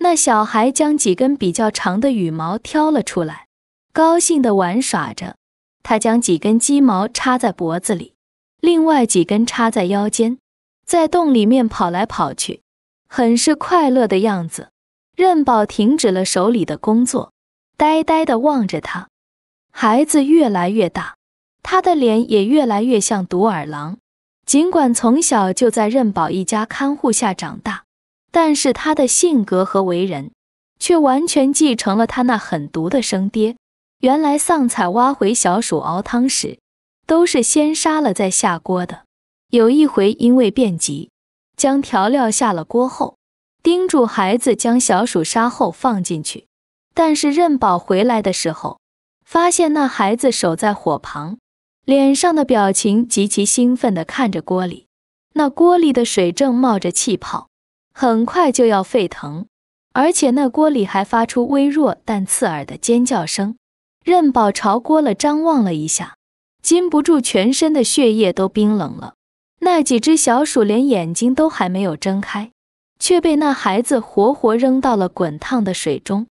那小孩将几根比较长的羽毛挑了出来，高兴地玩耍着。他将几根鸡毛插在脖子里，另外几根插在腰间，在洞里面跑来跑去，很是快乐的样子。任宝停止了手里的工作，呆呆地望着他。孩子越来越大，他的脸也越来越像独耳狼。尽管从小就在任宝一家看护下长大，但是他的性格和为人，却完全继承了他那狠毒的生爹。原来丧彩挖回小鼠熬汤时，都是先杀了再下锅的。有一回因为变急，将调料下了锅后，叮嘱孩子将小鼠杀后放进去。但是任宝回来的时候，发现那孩子守在火旁。脸上的表情极其兴奋地看着锅里，那锅里的水正冒着气泡，很快就要沸腾，而且那锅里还发出微弱但刺耳的尖叫声。任宝朝锅了张望了一下，禁不住全身的血液都冰冷了。那几只小鼠连眼睛都还没有睁开，却被那孩子活活扔到了滚烫的水中。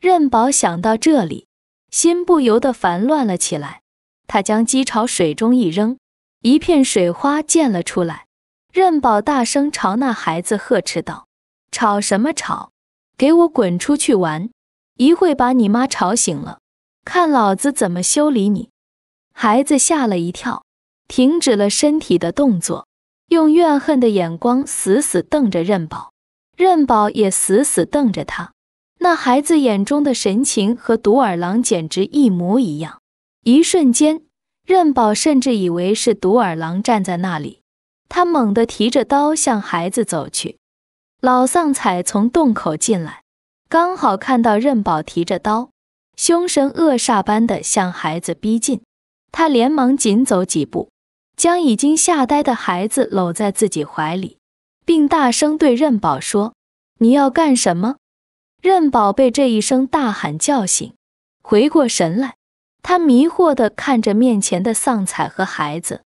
任宝想到这里，心不由得烦乱了起来。他将鸡朝水中一扔，一片水花溅了出来。任宝大声朝那孩子呵斥道：“吵什么吵！给我滚出去玩！一会把你妈吵醒了，看老子怎么修理你！”孩子吓了一跳，停止了身体的动作，用怨恨的眼光死死瞪着任宝。任宝也死死瞪着他。那孩子眼中的神情和独耳狼简直一模一样。一瞬间，任宝甚至以为是独耳狼站在那里。他猛地提着刀向孩子走去。老丧彩从洞口进来，刚好看到任宝提着刀，凶神恶煞般的向孩子逼近。他连忙紧走几步，将已经吓呆的孩子搂在自己怀里，并大声对任宝说：“你要干什么？”任宝被这一声大喊叫醒，回过神来。他迷惑地看着面前的丧彩和孩子，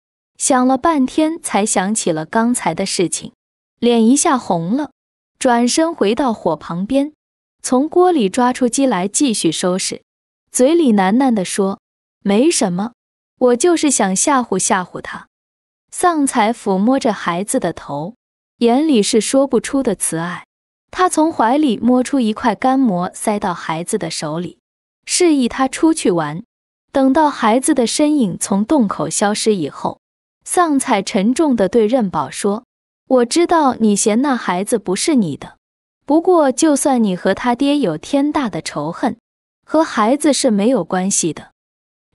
想了半天才想起了刚才的事情，脸一下红了，转身回到火旁边，从锅里抓出鸡来继续收拾，嘴里喃喃地说：“没什么，我就是想吓唬吓唬他。”丧彩抚摸着孩子的头，眼里是说不出的慈爱。他从怀里摸出一块干馍，塞到孩子的手里，示意他出去玩。等到孩子的身影从洞口消失以后，丧彩沉重地对任宝说：“我知道你嫌那孩子不是你的，不过就算你和他爹有天大的仇恨，和孩子是没有关系的。”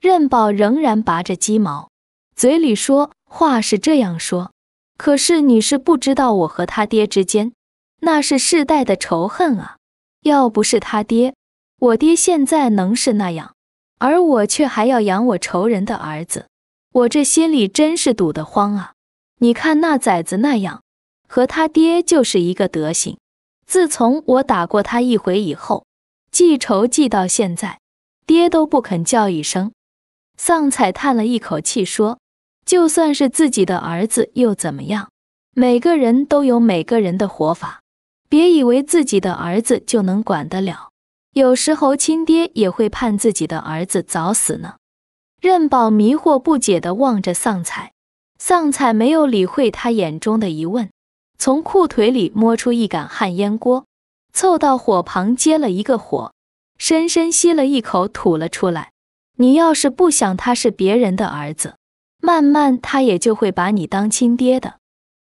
任宝仍然拔着鸡毛，嘴里说话是这样说，可是你是不知道我和他爹之间，那是世代的仇恨啊！要不是他爹，我爹现在能是那样？而我却还要养我仇人的儿子，我这心里真是堵得慌啊！你看那崽子那样，和他爹就是一个德行。自从我打过他一回以后，记仇记到现在，爹都不肯叫一声。丧彩叹了一口气说：“就算是自己的儿子又怎么样？每个人都有每个人的活法，别以为自己的儿子就能管得了。”有时候，亲爹也会盼自己的儿子早死呢。任宝迷惑不解地望着丧彩，丧彩没有理会他眼中的疑问，从裤腿里摸出一杆旱烟锅，凑到火旁接了一个火，深深吸了一口，吐了出来。你要是不想他是别人的儿子，慢慢他也就会把你当亲爹的。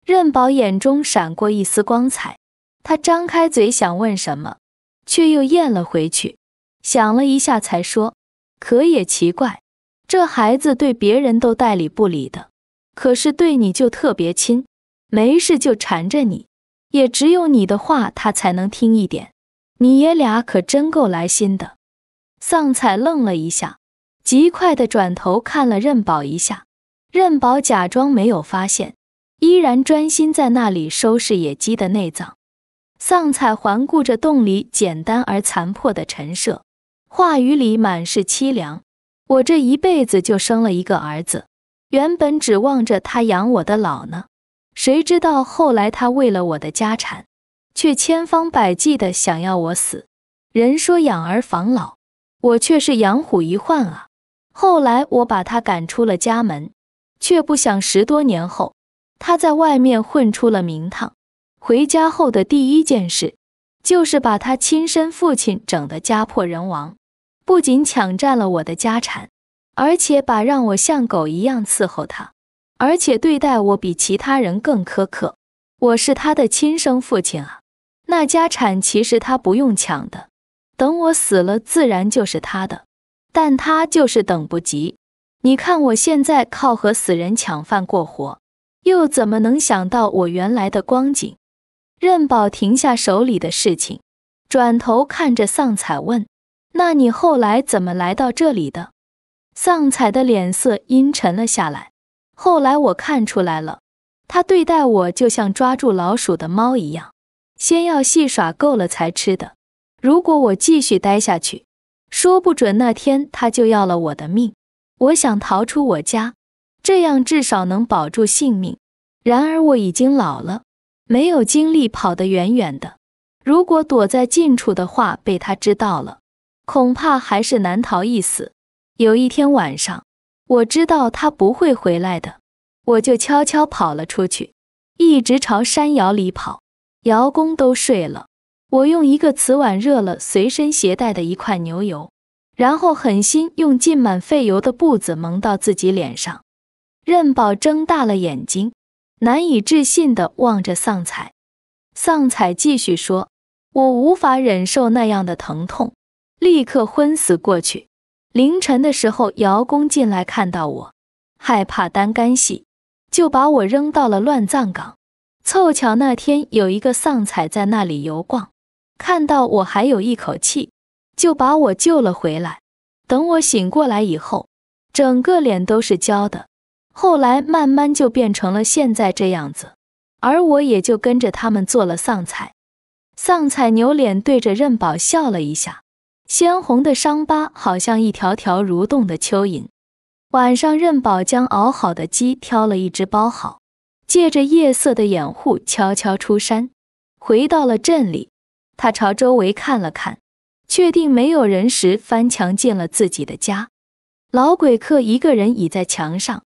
任宝眼中闪过一丝光彩，他张开嘴想问什么。却又咽了回去，想了一下才说：“可也奇怪，这孩子对别人都代理不理的，可是对你就特别亲，没事就缠着你，也只有你的话他才能听一点。你爷俩可真够来心的。”丧彩愣了一下，极快地转头看了任宝一下，任宝假装没有发现，依然专心在那里收拾野鸡的内脏。丧彩环顾着洞里简单而残破的陈设，话语里满是凄凉。我这一辈子就生了一个儿子，原本指望着他养我的老呢，谁知道后来他为了我的家产，却千方百计的想要我死。人说养儿防老，我却是养虎一患啊。后来我把他赶出了家门，却不想十多年后，他在外面混出了名堂。回家后的第一件事，就是把他亲生父亲整得家破人亡，不仅抢占了我的家产，而且把让我像狗一样伺候他，而且对待我比其他人更苛刻。我是他的亲生父亲啊，那家产其实他不用抢的，等我死了自然就是他的，但他就是等不及。你看我现在靠和死人抢饭过活，又怎么能想到我原来的光景？任宝停下手里的事情，转头看着丧彩问：“那你后来怎么来到这里的？”丧彩的脸色阴沉了下来。后来我看出来了，他对待我就像抓住老鼠的猫一样，先要戏耍够了才吃的。如果我继续待下去，说不准那天他就要了我的命。我想逃出我家，这样至少能保住性命。然而我已经老了。没有精力跑得远远的。如果躲在近处的话，被他知道了，恐怕还是难逃一死。有一天晚上，我知道他不会回来的，我就悄悄跑了出去，一直朝山窑里跑。窑工都睡了，我用一个瓷碗热了随身携带的一块牛油，然后狠心用浸满废油的布子蒙到自己脸上。任宝睁大了眼睛。难以置信地望着丧彩，丧彩继续说：“我无法忍受那样的疼痛，立刻昏死过去。凌晨的时候，姚公进来，看到我，害怕担干系，就把我扔到了乱葬岗。凑巧那天有一个丧彩在那里游逛，看到我还有一口气，就把我救了回来。等我醒过来以后，整个脸都是焦的。”后来慢慢就变成了现在这样子，而我也就跟着他们做了丧彩。丧彩扭脸对着任宝笑了一下，鲜红的伤疤好像一条条蠕动的蚯蚓。晚上，任宝将熬好的鸡挑了一只包好，借着夜色的掩护悄悄出山，回到了镇里。他朝周围看了看，确定没有人时，翻墙进了自己的家。老鬼客一个人倚在墙上。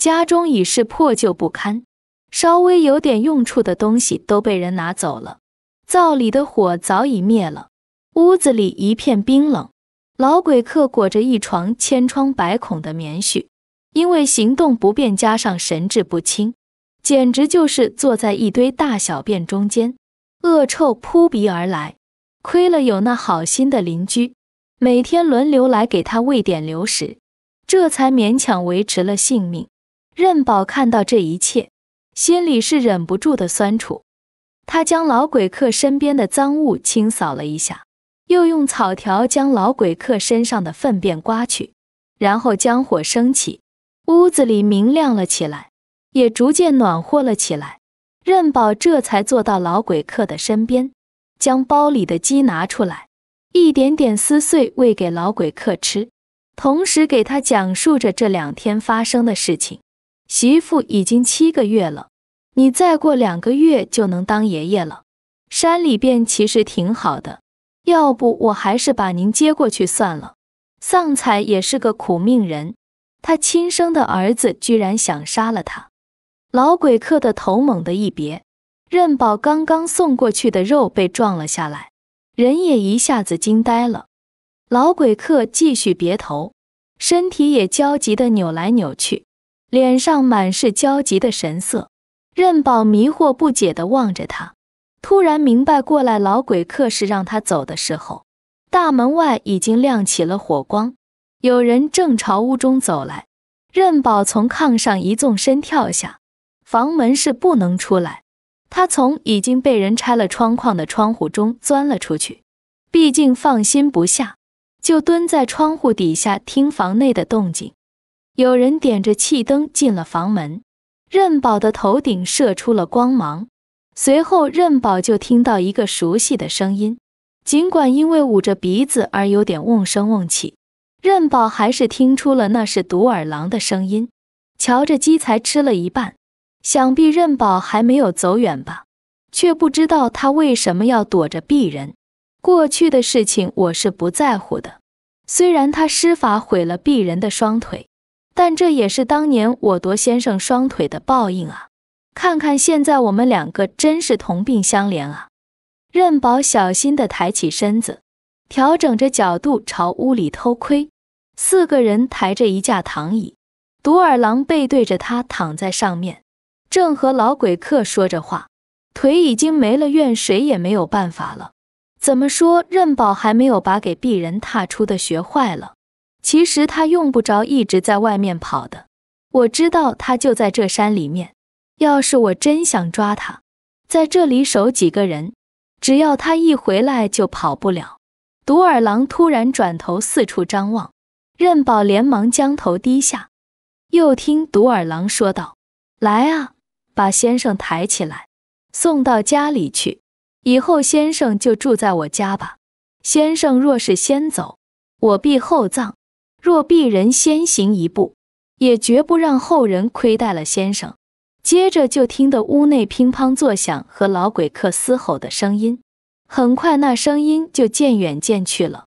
家中已是破旧不堪，稍微有点用处的东西都被人拿走了。灶里的火早已灭了，屋子里一片冰冷。老鬼客裹着一床千疮百孔的棉絮，因为行动不便加上神志不清，简直就是坐在一堆大小便中间，恶臭扑鼻而来。亏了有那好心的邻居，每天轮流来给他喂点流食，这才勉强维持了性命。任宝看到这一切，心里是忍不住的酸楚。他将老鬼客身边的赃物清扫了一下，又用草条将老鬼客身上的粪便刮去，然后将火升起，屋子里明亮了起来，也逐渐暖和了起来。任宝这才坐到老鬼客的身边，将包里的鸡拿出来，一点点撕碎喂给老鬼客吃，同时给他讲述着这两天发生的事情。媳妇已经七个月了，你再过两个月就能当爷爷了。山里边其实挺好的，要不我还是把您接过去算了。丧彩也是个苦命人，他亲生的儿子居然想杀了他。老鬼客的头猛地一别，任宝刚刚送过去的肉被撞了下来，人也一下子惊呆了。老鬼客继续别头，身体也焦急地扭来扭去。脸上满是焦急的神色，任宝迷惑不解地望着他，突然明白过来，老鬼客是让他走的时候，大门外已经亮起了火光，有人正朝屋中走来。任宝从炕上一纵身跳下，房门是不能出来，他从已经被人拆了窗框的窗户中钻了出去，毕竟放心不下，就蹲在窗户底下听房内的动静。有人点着气灯进了房门，任宝的头顶射出了光芒。随后，任宝就听到一个熟悉的声音，尽管因为捂着鼻子而有点瓮声瓮气，任宝还是听出了那是独耳狼的声音。瞧着鸡才吃了一半，想必任宝还没有走远吧？却不知道他为什么要躲着鄙人。过去的事情我是不在乎的，虽然他施法毁了鄙人的双腿。但这也是当年我夺先生双腿的报应啊！看看现在我们两个真是同病相怜啊！任宝小心地抬起身子，调整着角度朝屋里偷窥。四个人抬着一架躺椅，独耳狼背对着他躺在上面，正和老鬼客说着话，腿已经没了，怨谁也没有办法了。怎么说任宝还没有把给鄙人踏出的学坏了？其实他用不着一直在外面跑的，我知道他就在这山里面。要是我真想抓他，在这里守几个人，只要他一回来就跑不了。独耳狼突然转头四处张望，任宝连忙将头低下。又听独耳狼说道：“来啊，把先生抬起来，送到家里去。以后先生就住在我家吧。先生若是先走，我必厚葬。”若鄙人先行一步，也绝不让后人亏待了先生。接着就听得屋内乒乓作响和老鬼客嘶吼的声音，很快那声音就渐远渐去了，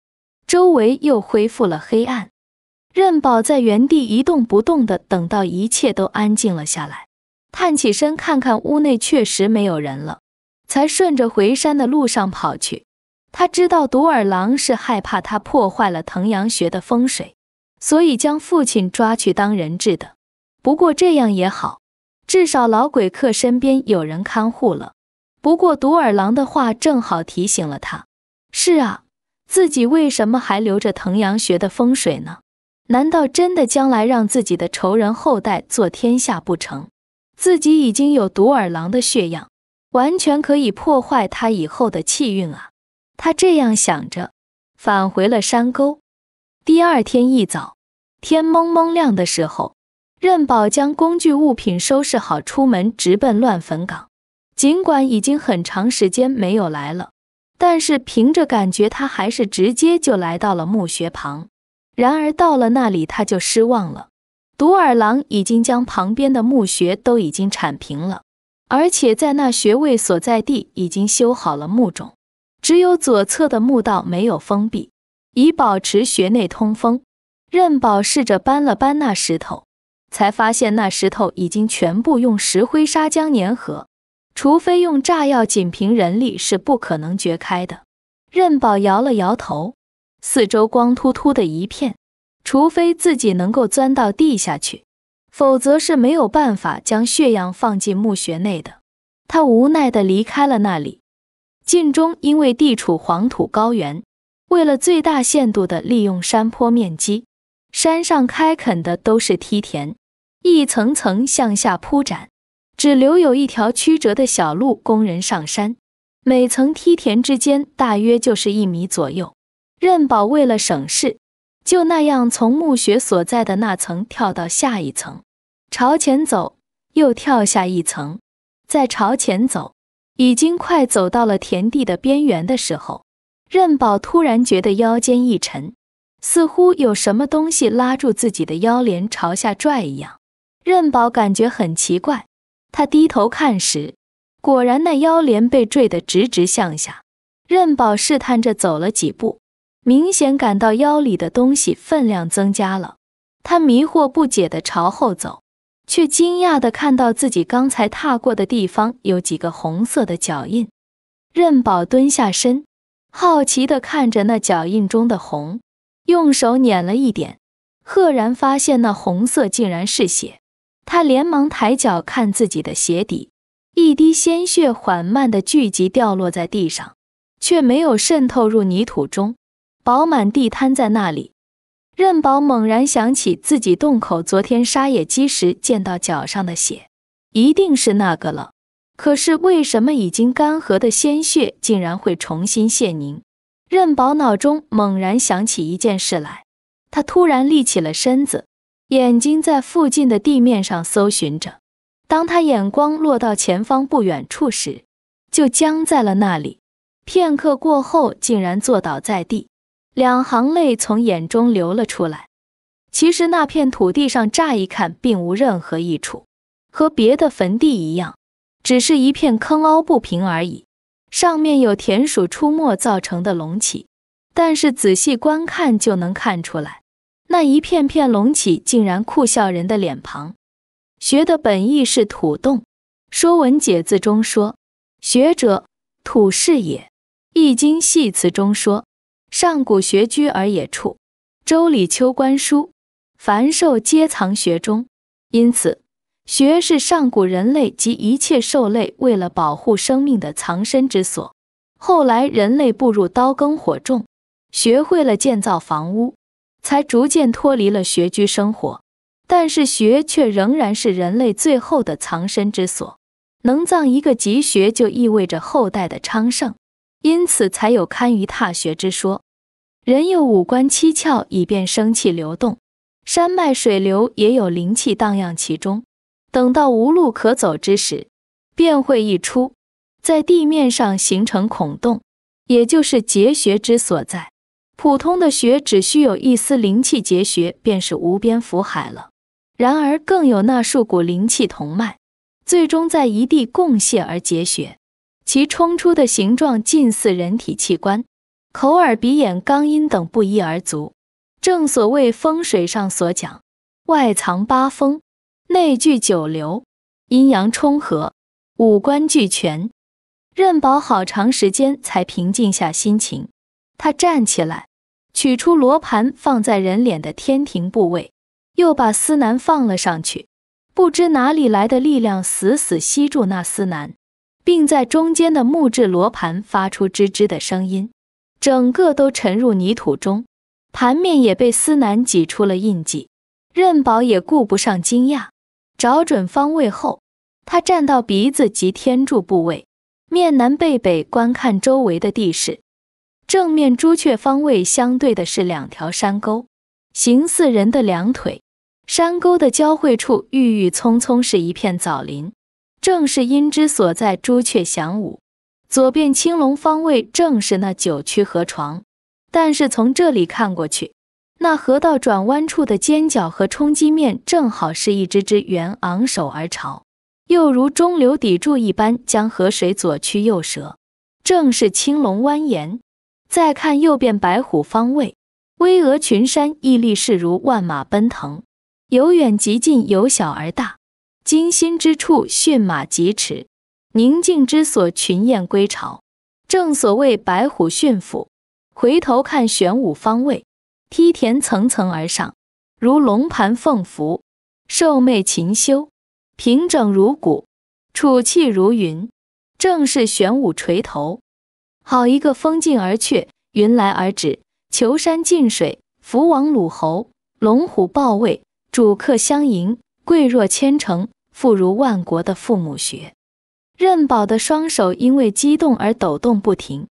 周围又恢复了黑暗。任宝在原地一动不动地等到一切都安静了下来，探起身看看屋内确实没有人了，才顺着回山的路上跑去。他知道独耳狼是害怕他破坏了藤阳穴的风水。所以将父亲抓去当人质的，不过这样也好，至少老鬼客身边有人看护了。不过独耳狼的话正好提醒了他：是啊，自己为什么还留着藤阳学的风水呢？难道真的将来让自己的仇人后代做天下不成？自己已经有独耳狼的血样，完全可以破坏他以后的气运啊！他这样想着，返回了山沟。第二天一早，天蒙蒙亮的时候，任宝将工具物品收拾好，出门直奔乱坟岗。尽管已经很长时间没有来了，但是凭着感觉，他还是直接就来到了墓穴旁。然而到了那里，他就失望了。独耳狼已经将旁边的墓穴都已经铲平了，而且在那穴位所在地已经修好了墓冢，只有左侧的墓道没有封闭。以保持穴内通风。任宝试着搬了搬那石头，才发现那石头已经全部用石灰砂浆粘合，除非用炸药，仅凭人力是不可能掘开的。任宝摇了摇头，四周光秃秃的一片，除非自己能够钻到地下去，否则是没有办法将血样放进墓穴内的。他无奈地离开了那里。晋中因为地处黄土高原。为了最大限度地利用山坡面积，山上开垦的都是梯田，一层层向下铺展，只留有一条曲折的小路供人上山。每层梯田之间大约就是一米左右。任宝为了省事，就那样从墓穴所在的那层跳到下一层，朝前走，又跳下一层，再朝前走。已经快走到了田地的边缘的时候。任宝突然觉得腰间一沉，似乎有什么东西拉住自己的腰帘朝下拽一样。任宝感觉很奇怪，他低头看时，果然那腰帘被坠得直直向下。任宝试探着走了几步，明显感到腰里的东西分量增加了。他迷惑不解地朝后走，却惊讶地看到自己刚才踏过的地方有几个红色的脚印。任宝蹲下身。好奇地看着那脚印中的红，用手捻了一点，赫然发现那红色竟然是血。他连忙抬脚看自己的鞋底，一滴鲜血缓慢地聚集，掉落在地上，却没有渗透入泥土中，饱满地摊在那里。任宝猛然想起自己洞口昨天杀野鸡时溅到脚上的血，一定是那个了。可是，为什么已经干涸的鲜血竟然会重新现凝？任宝脑中猛然想起一件事来，他突然立起了身子，眼睛在附近的地面上搜寻着。当他眼光落到前方不远处时，就僵在了那里。片刻过后，竟然坐倒在地，两行泪从眼中流了出来。其实，那片土地上乍一看并无任何益处，和别的坟地一样。只是一片坑凹不平而已，上面有田鼠出没造成的隆起，但是仔细观看就能看出来，那一片片隆起竟然酷笑人的脸庞。穴的本意是土洞，《说文解字》中说：“穴者，土是也。”《易经系辞》中说：“上古穴居而野处。”《周礼秋官书》：“凡兽皆藏穴中，因此。”穴是上古人类及一切兽类为了保护生命的藏身之所。后来人类步入刀耕火种，学会了建造房屋，才逐渐脱离了穴居生活。但是穴却仍然是人类最后的藏身之所。能葬一个吉穴，就意味着后代的昌盛，因此才有堪舆踏穴之说。人有五官七窍，以便生气流动；山脉水流也有灵气荡漾其中。等到无路可走之时，便会溢出，在地面上形成孔洞，也就是结穴之所在。普通的穴只需有一丝灵气结穴，便是无边福海了。然而，更有那数股灵气同脉，最终在一地共泄而结穴，其冲出的形状近似人体器官，口、耳、鼻、眼、肛、阴等不一而足。正所谓风水上所讲，外藏八风。内聚九流，阴阳冲合，五官俱全。任宝好长时间才平静下心情，他站起来，取出罗盘放在人脸的天庭部位，又把司南放了上去。不知哪里来的力量，死死吸住那司南，并在中间的木质罗盘发出吱吱的声音，整个都沉入泥土中，盘面也被司南挤出了印记。任宝也顾不上惊讶。找准方位后，他站到鼻子及天柱部位，面南背北观看周围的地势。正面朱雀方位相对的是两条山沟，形似人的两腿。山沟的交汇处郁郁葱葱，是一片枣林，正是阴之所在。朱雀翔舞，左边青龙方位正是那九曲河床，但是从这里看过去。那河道转弯处的尖角和冲击面，正好是一只只猿昂首而朝，又如中流砥柱一般，将河水左曲右折，正是青龙蜿蜒。再看右边白虎方位，巍峨群山屹立，势如万马奔腾，由远及近，由小而大，惊心之处，驯马疾驰；宁静之所，群雁归巢。正所谓白虎驯服。回头看玄武方位。梯田层层而上，如龙盘凤伏，瘦媚勤修，平整如谷，处气如云，正是玄武垂头。好一个风劲而却，云来而止，求山近水，福王鲁侯，龙虎抱卫，主客相迎，贵若千城，富如万国的父母学。任宝的双手因为激动而抖动不停。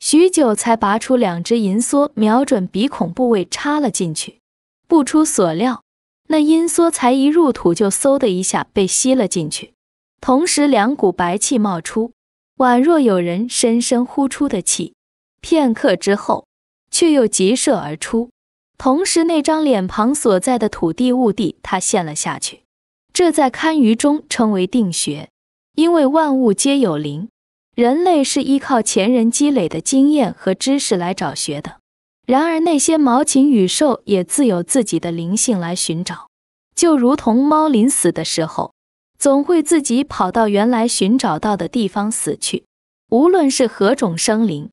许久才拔出两只银梭，瞄准鼻孔部位插了进去。不出所料，那银梭才一入土，就嗖的一下被吸了进去。同时，两股白气冒出，宛若有人深深呼出的气。片刻之后，却又急射而出。同时，那张脸庞所在的土地物地，它陷了下去。这在堪舆中称为定穴，因为万物皆有灵。人类是依靠前人积累的经验和知识来找学的，然而那些毛禽与兽也自有自己的灵性来寻找。就如同猫临死的时候，总会自己跑到原来寻找到的地方死去。无论是何种生灵，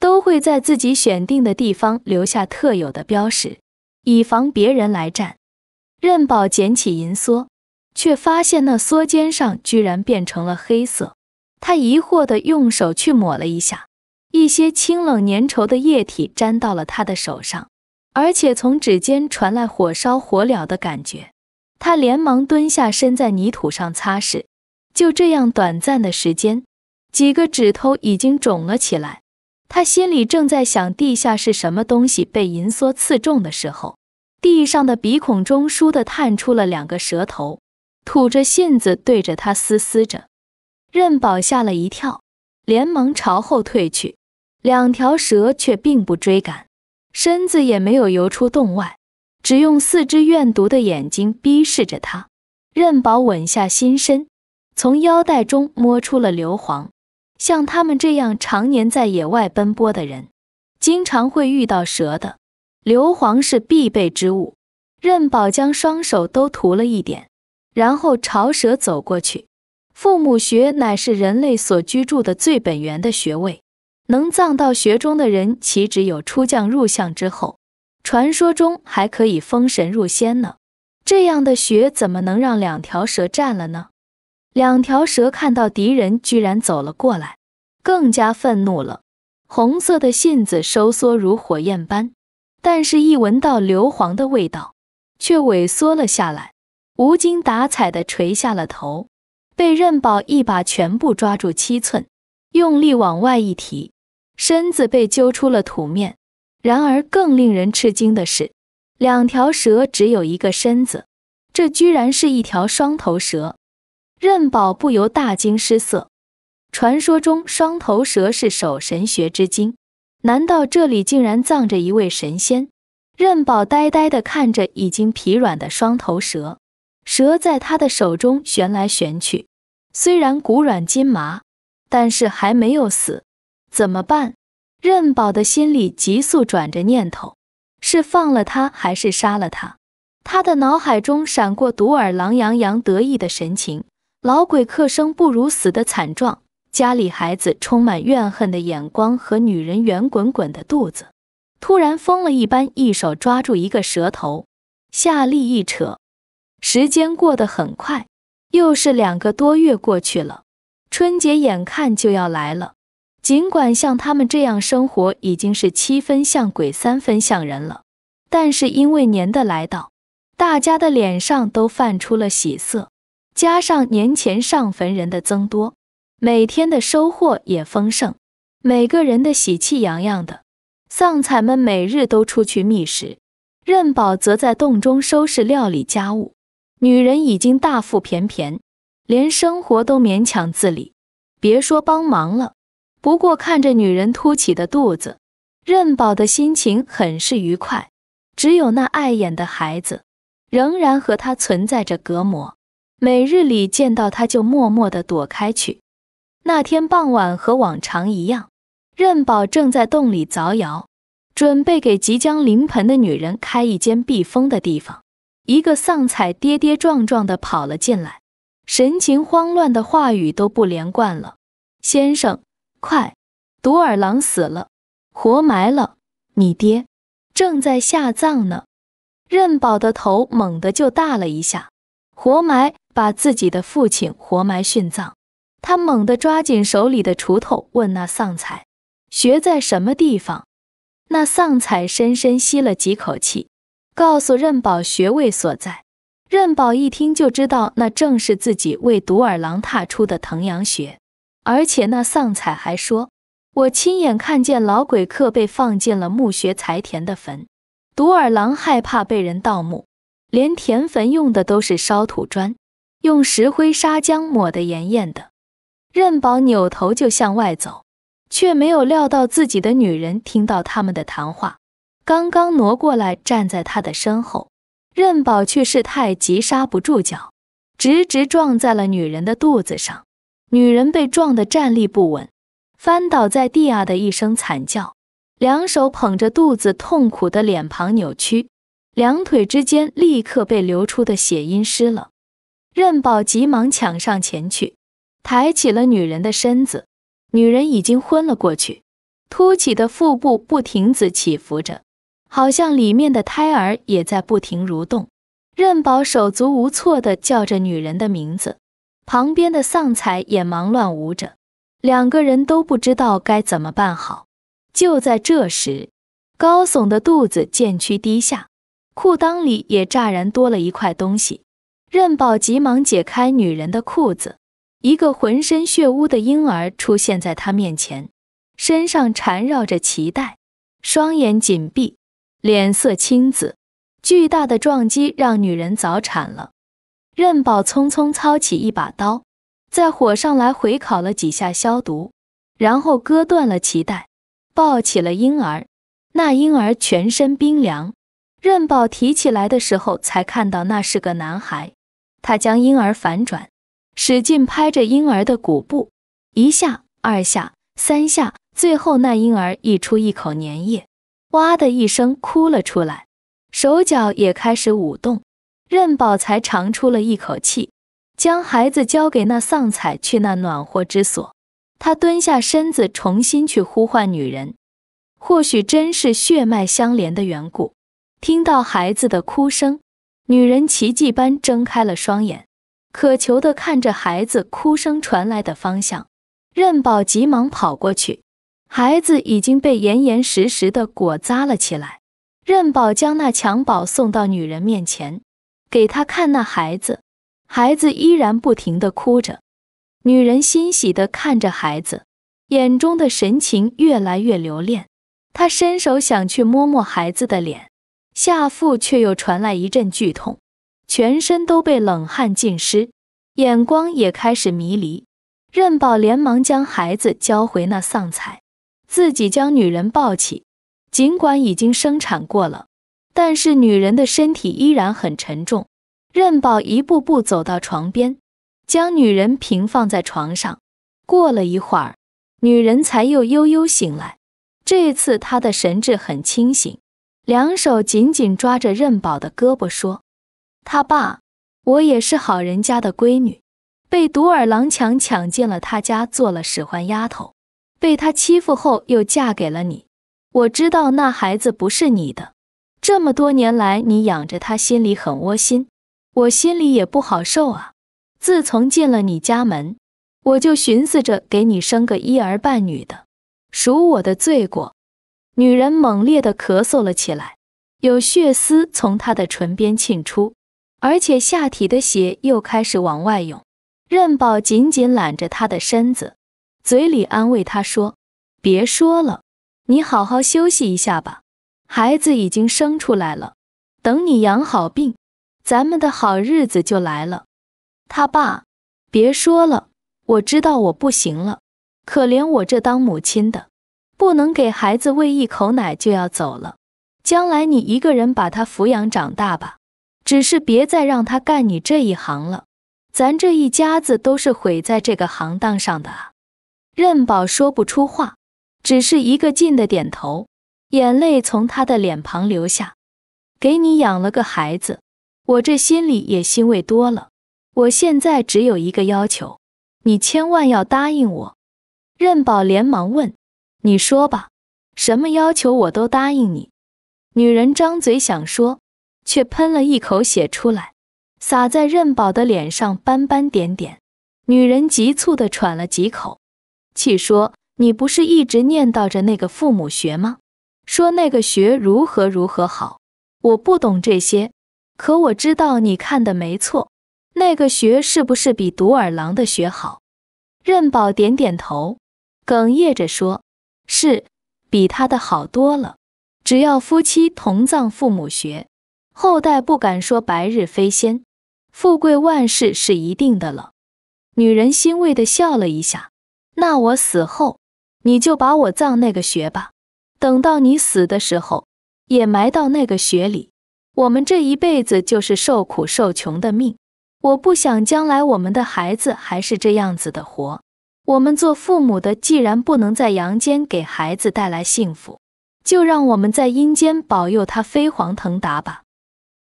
都会在自己选定的地方留下特有的标识，以防别人来占。任宝捡起银梭，却发现那梭尖上居然变成了黑色。他疑惑地用手去抹了一下，一些清冷粘稠的液体沾到了他的手上，而且从指尖传来火烧火燎的感觉。他连忙蹲下身，在泥土上擦拭。就这样短暂的时间，几个指头已经肿了起来。他心里正在想地下是什么东西被银梭刺中的时候，地上的鼻孔中倏地探出了两个舌头，吐着信子对着他嘶嘶着。任宝吓了一跳，连忙朝后退去。两条蛇却并不追赶，身子也没有游出洞外，只用四只怨毒的眼睛逼视着他。任宝稳下心身，从腰带中摸出了硫磺。像他们这样常年在野外奔波的人，经常会遇到蛇的，硫磺是必备之物。任宝将双手都涂了一点，然后朝蛇走过去。父母穴乃是人类所居住的最本源的穴位，能葬到穴中的人，岂止有出将入相之后？传说中还可以封神入仙呢。这样的穴怎么能让两条蛇占了呢？两条蛇看到敌人居然走了过来，更加愤怒了。红色的信子收缩如火焰般，但是一闻到硫磺的味道，却萎缩了下来，无精打采地垂下了头。被任宝一把全部抓住七寸，用力往外一提，身子被揪出了土面。然而更令人吃惊的是，两条蛇只有一个身子，这居然是一条双头蛇！任宝不由大惊失色。传说中双头蛇是守神学之精，难道这里竟然葬着一位神仙？任宝呆呆地看着已经疲软的双头蛇，蛇在他的手中旋来旋去。虽然骨软筋麻，但是还没有死，怎么办？任宝的心里急速转着念头：是放了他，还是杀了他？他的脑海中闪过独耳狼洋洋得意的神情，老鬼客生不如死的惨状，家里孩子充满怨恨的眼光和女人圆滚滚的肚子。突然疯了一般，一手抓住一个舌头，下力一扯。时间过得很快。又是两个多月过去了，春节眼看就要来了。尽管像他们这样生活已经是七分像鬼，三分像人了，但是因为年的来到，大家的脸上都泛出了喜色。加上年前上坟人的增多，每天的收获也丰盛，每个人的喜气洋洋的。丧彩们每日都出去觅食，任宝则在洞中收拾料理家务。女人已经大腹便便，连生活都勉强自理，别说帮忙了。不过看着女人凸起的肚子，任宝的心情很是愉快。只有那碍眼的孩子，仍然和他存在着隔膜，每日里见到他就默默地躲开去。那天傍晚和往常一样，任宝正在洞里凿窑，准备给即将临盆的女人开一间避风的地方。一个丧彩跌跌撞撞地跑了进来，神情慌乱，的话语都不连贯了。先生，快！独耳狼死了，活埋了，你爹正在下葬呢。任宝的头猛地就大了一下，活埋，把自己的父亲活埋殉葬。他猛地抓紧手里的锄头，问那丧彩：“穴在什么地方？”那丧彩深深吸了几口气。告诉任宝穴位所在，任宝一听就知道那正是自己为独耳狼踏出的腾阳穴，而且那丧彩还说：“我亲眼看见老鬼客被放进了墓穴才填的坟。独耳狼害怕被人盗墓，连填坟用的都是烧土砖，用石灰砂浆抹得严严的。”任宝扭头就向外走，却没有料到自己的女人听到他们的谈话。刚刚挪过来，站在他的身后，任宝却是太急，刹不住脚，直直撞在了女人的肚子上。女人被撞得站立不稳，翻倒在地啊的一声惨叫，两手捧着肚子，痛苦的脸庞扭曲，两腿之间立刻被流出的血阴湿了。任宝急忙抢上前去，抬起了女人的身子，女人已经昏了过去，凸起的腹部不停子起伏着。好像里面的胎儿也在不停蠕动，任宝手足无措地叫着女人的名字，旁边的丧彩也忙乱舞着，两个人都不知道该怎么办好。就在这时，高耸的肚子渐趋低下，裤裆里也乍然多了一块东西。任宝急忙解开女人的裤子，一个浑身血污的婴儿出现在他面前，身上缠绕着脐带，双眼紧闭。脸色青紫，巨大的撞击让女人早产了。任宝匆匆操起一把刀，在火上来回烤了几下消毒，然后割断了脐带，抱起了婴儿。那婴儿全身冰凉，任宝提起来的时候才看到那是个男孩。他将婴儿反转，使劲拍着婴儿的骨部，一下、二下、三下，最后那婴儿溢出一口粘液。哇的一声哭了出来，手脚也开始舞动。任宝才长出了一口气，将孩子交给那丧彩去那暖和之所。他蹲下身子，重新去呼唤女人。或许真是血脉相连的缘故，听到孩子的哭声，女人奇迹般睁开了双眼，渴求地看着孩子哭声传来的方向。任宝急忙跑过去。孩子已经被严严实实的裹扎了起来。任宝将那襁褓送到女人面前，给她看那孩子。孩子依然不停的哭着。女人欣喜的看着孩子，眼中的神情越来越留恋。她伸手想去摸摸孩子的脸，下腹却又传来一阵剧痛，全身都被冷汗浸湿，眼光也开始迷离。任宝连忙将孩子交回那丧彩。自己将女人抱起，尽管已经生产过了，但是女人的身体依然很沉重。任宝一步步走到床边，将女人平放在床上。过了一会儿，女人才又悠悠醒来。这次她的神志很清醒，两手紧紧抓着任宝的胳膊，说：“他爸，我也是好人家的闺女，被独耳狼强抢进了他家，做了使唤丫头。”被他欺负后，又嫁给了你。我知道那孩子不是你的。这么多年来，你养着他，心里很窝心。我心里也不好受啊。自从进了你家门，我就寻思着给你生个一儿半女的，赎我的罪过。女人猛烈地咳嗽了起来，有血丝从她的唇边沁出，而且下体的血又开始往外涌。任宝紧紧揽着她的身子。嘴里安慰他说：“别说了，你好好休息一下吧。孩子已经生出来了，等你养好病，咱们的好日子就来了。”他爸，别说了，我知道我不行了。可怜我这当母亲的，不能给孩子喂一口奶就要走了。将来你一个人把他抚养长大吧，只是别再让他干你这一行了。咱这一家子都是毁在这个行当上的啊。任宝说不出话，只是一个劲的点头，眼泪从他的脸庞流下。给你养了个孩子，我这心里也欣慰多了。我现在只有一个要求，你千万要答应我。任宝连忙问：“你说吧，什么要求我都答应你。”女人张嘴想说，却喷了一口血出来，洒在任宝的脸上斑斑点点。女人急促地喘了几口。气说：“你不是一直念叨着那个父母学吗？说那个学如何如何好。我不懂这些，可我知道你看的没错。那个学是不是比独耳郎的学好？”任宝点点头，哽咽着说：“是，比他的好多了。只要夫妻同葬父母学，后代不敢说白日飞仙，富贵万事是一定的了。”女人欣慰地笑了一下。那我死后，你就把我葬那个穴吧。等到你死的时候，也埋到那个穴里。我们这一辈子就是受苦受穷的命，我不想将来我们的孩子还是这样子的活。我们做父母的既然不能在阳间给孩子带来幸福，就让我们在阴间保佑他飞黄腾达吧。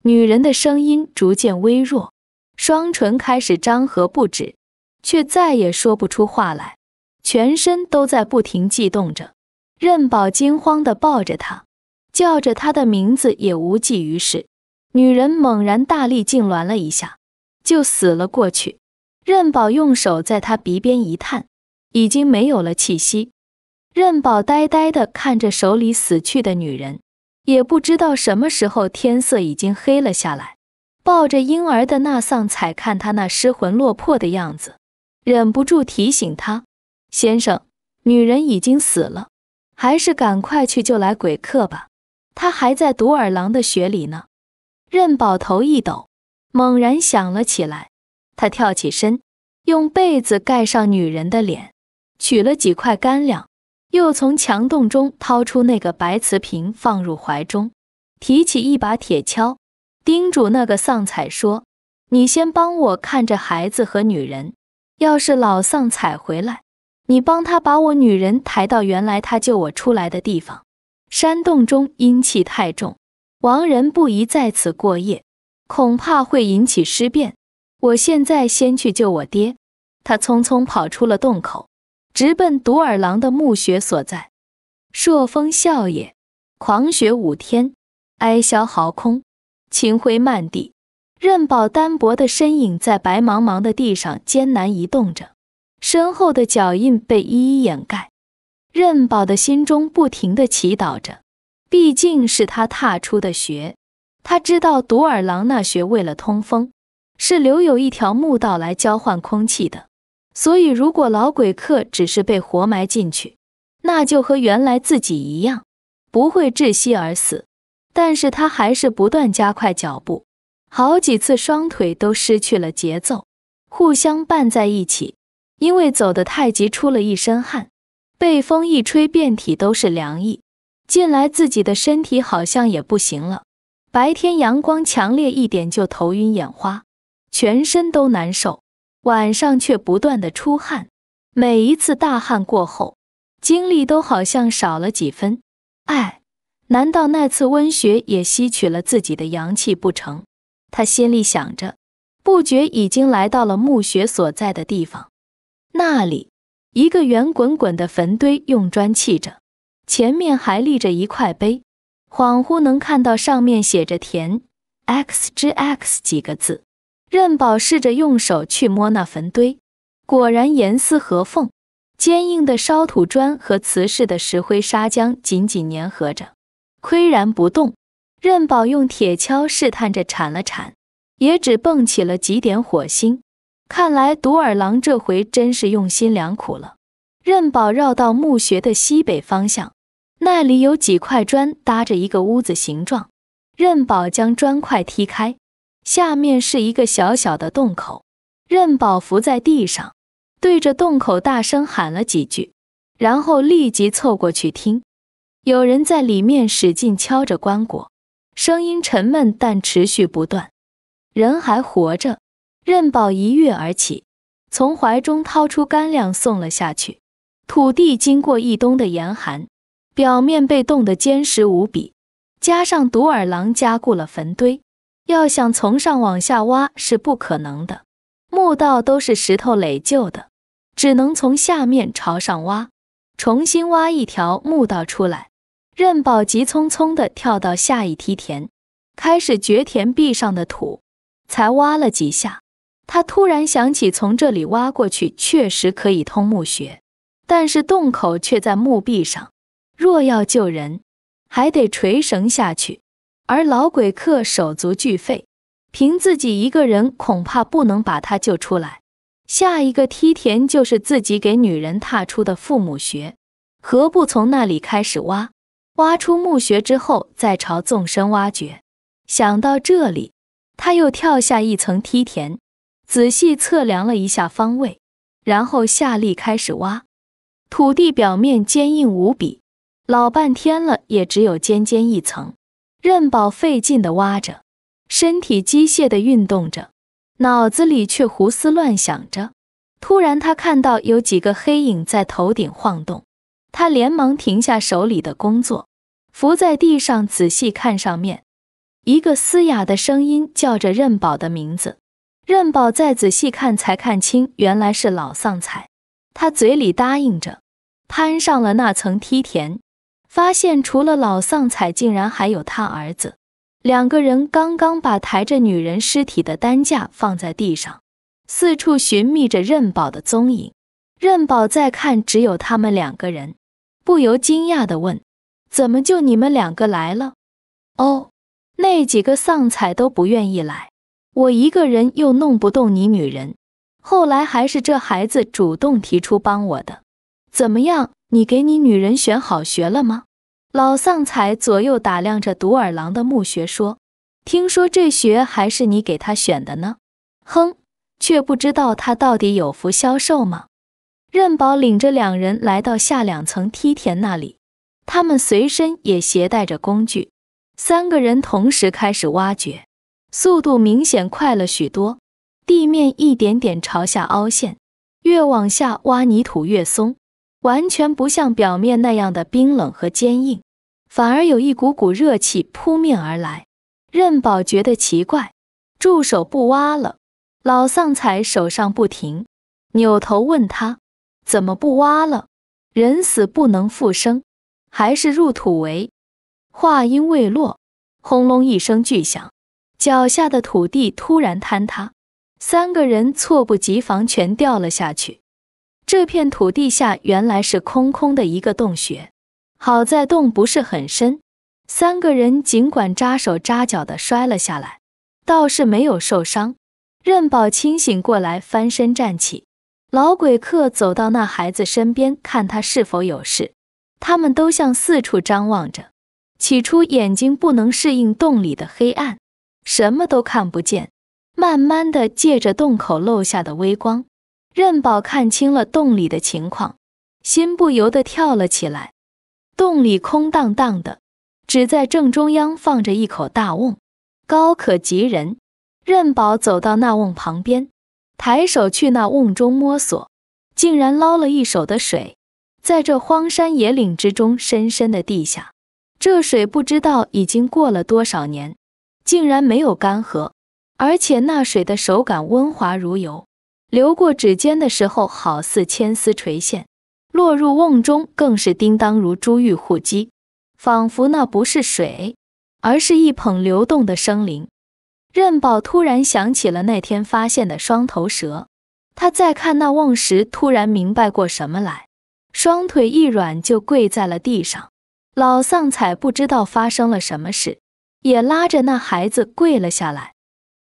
女人的声音逐渐微弱，双唇开始张合不止，却再也说不出话来。全身都在不停悸动着，任宝惊慌地抱着她，叫着她的名字也无济于事。女人猛然大力痉挛了一下，就死了过去。任宝用手在她鼻边一探，已经没有了气息。任宝呆呆地看着手里死去的女人，也不知道什么时候天色已经黑了下来。抱着婴儿的那丧彩看他那失魂落魄的样子，忍不住提醒他。先生，女人已经死了，还是赶快去救来鬼客吧。他还在独耳狼的穴里呢。任宝头一抖，猛然想了起来。他跳起身，用被子盖上女人的脸，取了几块干粮，又从墙洞中掏出那个白瓷瓶，放入怀中，提起一把铁锹，叮嘱那个丧彩说：“你先帮我看着孩子和女人，要是老丧彩回来。”你帮他把我女人抬到原来他救我出来的地方。山洞中阴气太重，亡人不宜在此过夜，恐怕会引起尸变。我现在先去救我爹。他匆匆跑出了洞口，直奔独耳狼的墓穴所在。朔风啸也，狂雪舞天，哀啸嚎空，清灰漫地。任宝单薄的身影在白茫茫的地上艰难移动着。身后的脚印被一一掩盖，任宝的心中不停地祈祷着。毕竟是他踏出的穴，他知道独耳狼那穴为了通风，是留有一条墓道来交换空气的。所以，如果老鬼客只是被活埋进去，那就和原来自己一样，不会窒息而死。但是他还是不断加快脚步，好几次双腿都失去了节奏，互相绊在一起。因为走得太急，出了一身汗，被风一吹，遍体都是凉意。近来自己的身体好像也不行了，白天阳光强烈一点就头晕眼花，全身都难受；晚上却不断的出汗，每一次大汗过后，精力都好像少了几分。哎，难道那次温雪也吸取了自己的阳气不成？他心里想着，不觉已经来到了墓穴所在的地方。那里，一个圆滚滚的坟堆用砖砌着，前面还立着一块碑，恍惚能看到上面写着“田 x 之 x” 几个字。任宝试着用手去摸那坟堆，果然严丝合缝，坚硬的烧土砖和瓷似的石灰砂浆紧紧粘合着，岿然不动。任宝用铁锹试探着铲了铲，也只蹦起了几点火星。看来独耳狼这回真是用心良苦了。任宝绕到墓穴的西北方向，那里有几块砖搭着一个屋子形状。任宝将砖块踢开，下面是一个小小的洞口。任宝伏在地上，对着洞口大声喊了几句，然后立即凑过去听。有人在里面使劲敲着棺椁，声音沉闷但持续不断，人还活着。任宝一跃而起，从怀中掏出干粮送了下去。土地经过一冬的严寒，表面被冻得坚实无比，加上独耳狼加固了坟堆，要想从上往下挖是不可能的。墓道都是石头垒就的，只能从下面朝上挖，重新挖一条墓道出来。任宝急匆匆地跳到下一梯田，开始掘田壁上的土，才挖了几下。他突然想起，从这里挖过去确实可以通墓穴，但是洞口却在墓壁上。若要救人，还得垂绳下去，而老鬼客手足俱废，凭自己一个人恐怕不能把他救出来。下一个梯田就是自己给女人踏出的父母穴，何不从那里开始挖？挖出墓穴之后，再朝纵深挖掘。想到这里，他又跳下一层梯田。仔细测量了一下方位，然后下力开始挖。土地表面坚硬无比，老半天了也只有尖尖一层。任宝费劲地挖着，身体机械地运动着，脑子里却胡思乱想着。突然，他看到有几个黑影在头顶晃动，他连忙停下手里的工作，伏在地上仔细看上面。一个嘶哑的声音叫着任宝的名字。任宝再仔细看，才看清原来是老丧彩。他嘴里答应着，攀上了那层梯田，发现除了老丧彩，竟然还有他儿子。两个人刚刚把抬着女人尸体的担架放在地上，四处寻觅着任宝的踪影。任宝再看，只有他们两个人，不由惊讶地问：“怎么就你们两个来了？”“哦，那几个丧彩都不愿意来。”我一个人又弄不动你女人，后来还是这孩子主动提出帮我的。怎么样？你给你女人选好穴了吗？老丧才左右打量着独耳狼的墓穴，说：“听说这穴还是你给他选的呢。”哼，却不知道他到底有福消受吗？任宝领着两人来到下两层梯田那里，他们随身也携带着工具，三个人同时开始挖掘。速度明显快了许多，地面一点点朝下凹陷，越往下挖泥土越松，完全不像表面那样的冰冷和坚硬，反而有一股股热气扑面而来。任宝觉得奇怪，住手不挖了。老丧才手上不停，扭头问他怎么不挖了？人死不能复生，还是入土为？话音未落，轰隆一声巨响。脚下的土地突然坍塌，三个人猝不及防，全掉了下去。这片土地下原来是空空的一个洞穴，好在洞不是很深，三个人尽管扎手扎脚的摔了下来，倒是没有受伤。任宝清醒过来，翻身站起。老鬼客走到那孩子身边，看他是否有事。他们都向四处张望着，起初眼睛不能适应洞里的黑暗。什么都看不见，慢慢的借着洞口漏下的微光，任宝看清了洞里的情况，心不由得跳了起来。洞里空荡荡的，只在正中央放着一口大瓮，高可及人。任宝走到那瓮旁边，抬手去那瓮中摸索，竟然捞了一手的水。在这荒山野岭之中，深深的地下，这水不知道已经过了多少年。竟然没有干涸，而且那水的手感温滑如油，流过指尖的时候好似千丝垂线，落入瓮中更是叮当如珠玉互击，仿佛那不是水，而是一捧流动的生灵。任宝突然想起了那天发现的双头蛇，他再看那瓮时，突然明白过什么来，双腿一软就跪在了地上。老丧彩不知道发生了什么事。也拉着那孩子跪了下来。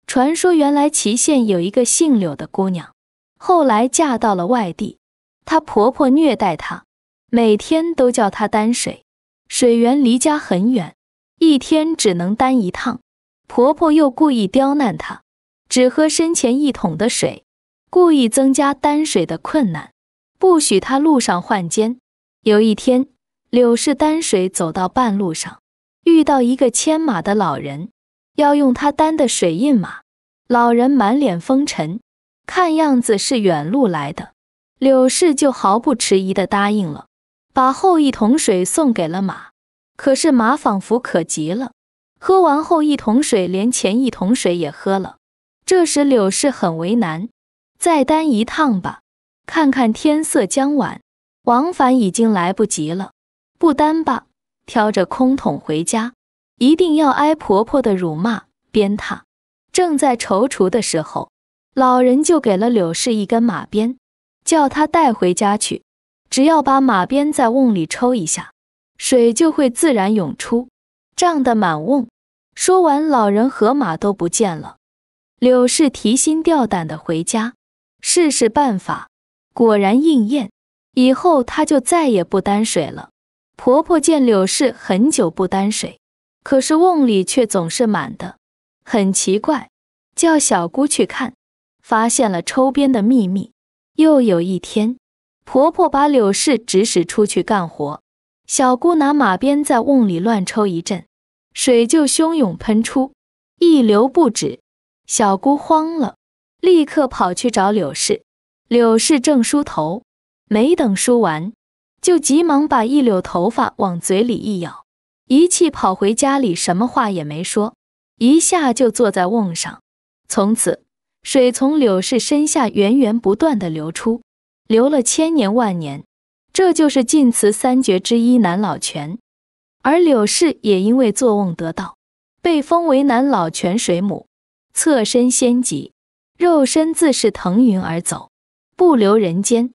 传说原来祁县有一个姓柳的姑娘，后来嫁到了外地，她婆婆虐待她，每天都叫她担水，水源离家很远，一天只能担一趟。婆婆又故意刁难她，只喝身前一桶的水，故意增加担水的困难，不许她路上换肩。有一天，柳氏担水走到半路上。遇到一个牵马的老人，要用他担的水印马。老人满脸风尘，看样子是远路来的。柳氏就毫不迟疑地答应了，把后一桶水送给了马。可是马仿佛渴极了，喝完后一桶水，连前一桶水也喝了。这时柳氏很为难，再担一趟吧？看看天色将晚，往返已经来不及了。不担吧？挑着空桶回家，一定要挨婆婆的辱骂鞭挞。正在踌躇的时候，老人就给了柳氏一根马鞭，叫他带回家去。只要把马鞭在瓮里抽一下，水就会自然涌出，胀得满瓮。说完，老人和马都不见了。柳氏提心吊胆的回家，试试办法，果然应验。以后他就再也不担水了。婆婆见柳氏很久不担水，可是瓮里却总是满的，很奇怪，叫小姑去看，发现了抽鞭的秘密。又有一天，婆婆把柳氏指使出去干活，小姑拿马鞭在瓮里乱抽一阵，水就汹涌喷出，一流不止。小姑慌了，立刻跑去找柳氏，柳氏正梳头，没等梳完。就急忙把一绺头发往嘴里一咬，一气跑回家里，什么话也没说，一下就坐在瓮上。从此，水从柳氏身下源源不断的流出，流了千年万年。这就是晋祠三绝之一南老泉，而柳氏也因为作瓮得道，被封为南老泉水母。侧身仙籍，肉身自是腾云而走，不留人间。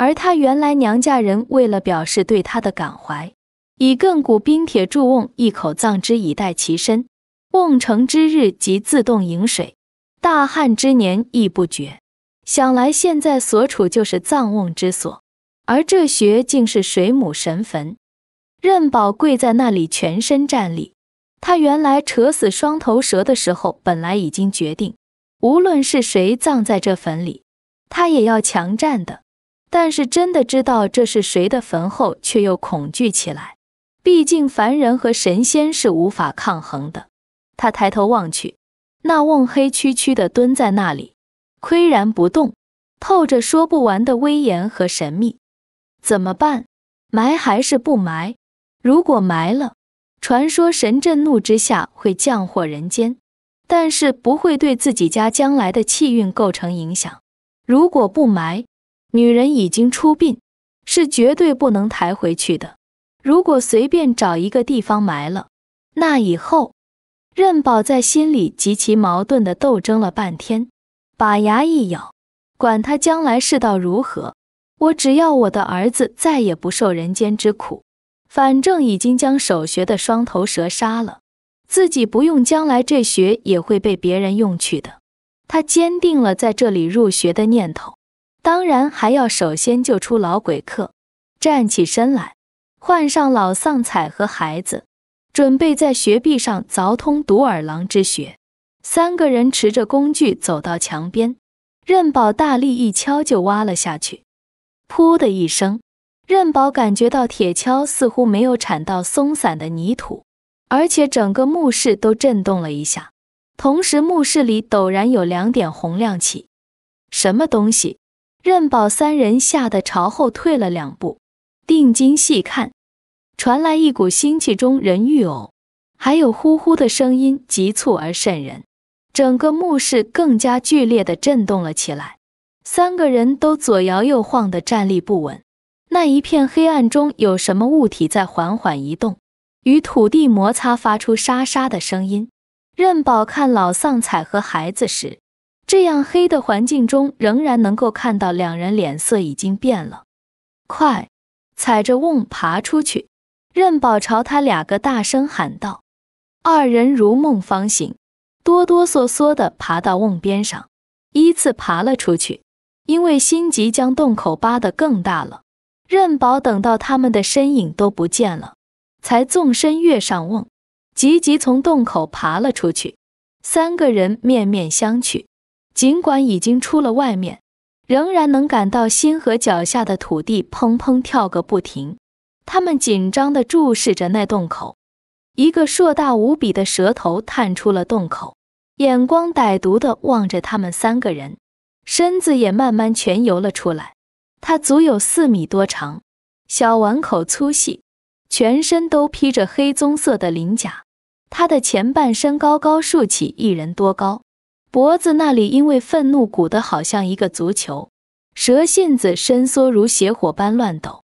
而他原来娘家人为了表示对他的感怀，以亘古冰铁铸瓮一口葬之以待其身。瓮成之日即自动饮水，大旱之年亦不绝。想来现在所处就是葬瓮之所，而这穴竟是水母神坟。任宝跪在那里，全身战栗。他原来扯死双头蛇的时候，本来已经决定，无论是谁葬在这坟里，他也要强占的。但是真的知道这是谁的坟后，却又恐惧起来。毕竟凡人和神仙是无法抗衡的。他抬头望去，那瓮黑黢黢的蹲在那里，岿然不动，透着说不完的威严和神秘。怎么办？埋还是不埋？如果埋了，传说神震怒之下会降祸人间，但是不会对自己家将来的气运构成影响。如果不埋，女人已经出殡，是绝对不能抬回去的。如果随便找一个地方埋了，那以后，任宝在心里极其矛盾的斗争了半天，把牙一咬，管他将来世道如何，我只要我的儿子再也不受人间之苦。反正已经将守学的双头蛇杀了，自己不用，将来这学也会被别人用去的。他坚定了在这里入学的念头。当然，还要首先救出老鬼客，站起身来，换上老丧彩和孩子，准备在雪壁上凿通独耳狼之穴。三个人持着工具走到墙边，任宝大力一敲，就挖了下去。噗的一声，任宝感觉到铁锹似乎没有铲到松散的泥土，而且整个墓室都震动了一下。同时，墓室里陡然有两点红亮起，什么东西？任宝三人吓得朝后退了两步，定睛细看，传来一股腥气中人欲呕，还有呼呼的声音，急促而渗人，整个墓室更加剧烈地震动了起来，三个人都左摇右晃地站立不稳。那一片黑暗中有什么物体在缓缓移动，与土地摩擦发出沙沙的声音。任宝看老丧彩和孩子时。这样黑的环境中，仍然能够看到两人脸色已经变了。快，踩着瓮爬出去！任宝朝他两个大声喊道。二人如梦方醒，哆哆嗦嗦地爬到瓮边上，依次爬了出去。因为心急，将洞口扒得更大了。任宝等到他们的身影都不见了，才纵身跃上瓮，急急从洞口爬了出去。三个人面面相觑。尽管已经出了外面，仍然能感到星河脚下的土地砰砰跳个不停。他们紧张地注视着那洞口，一个硕大无比的蛇头探出了洞口，眼光歹毒地望着他们三个人，身子也慢慢全游了出来。它足有四米多长，小碗口粗细，全身都披着黑棕色的鳞甲。它的前半身高高竖起，一人多高。脖子那里因为愤怒鼓得好像一个足球，蛇信子伸缩如邪火般乱抖，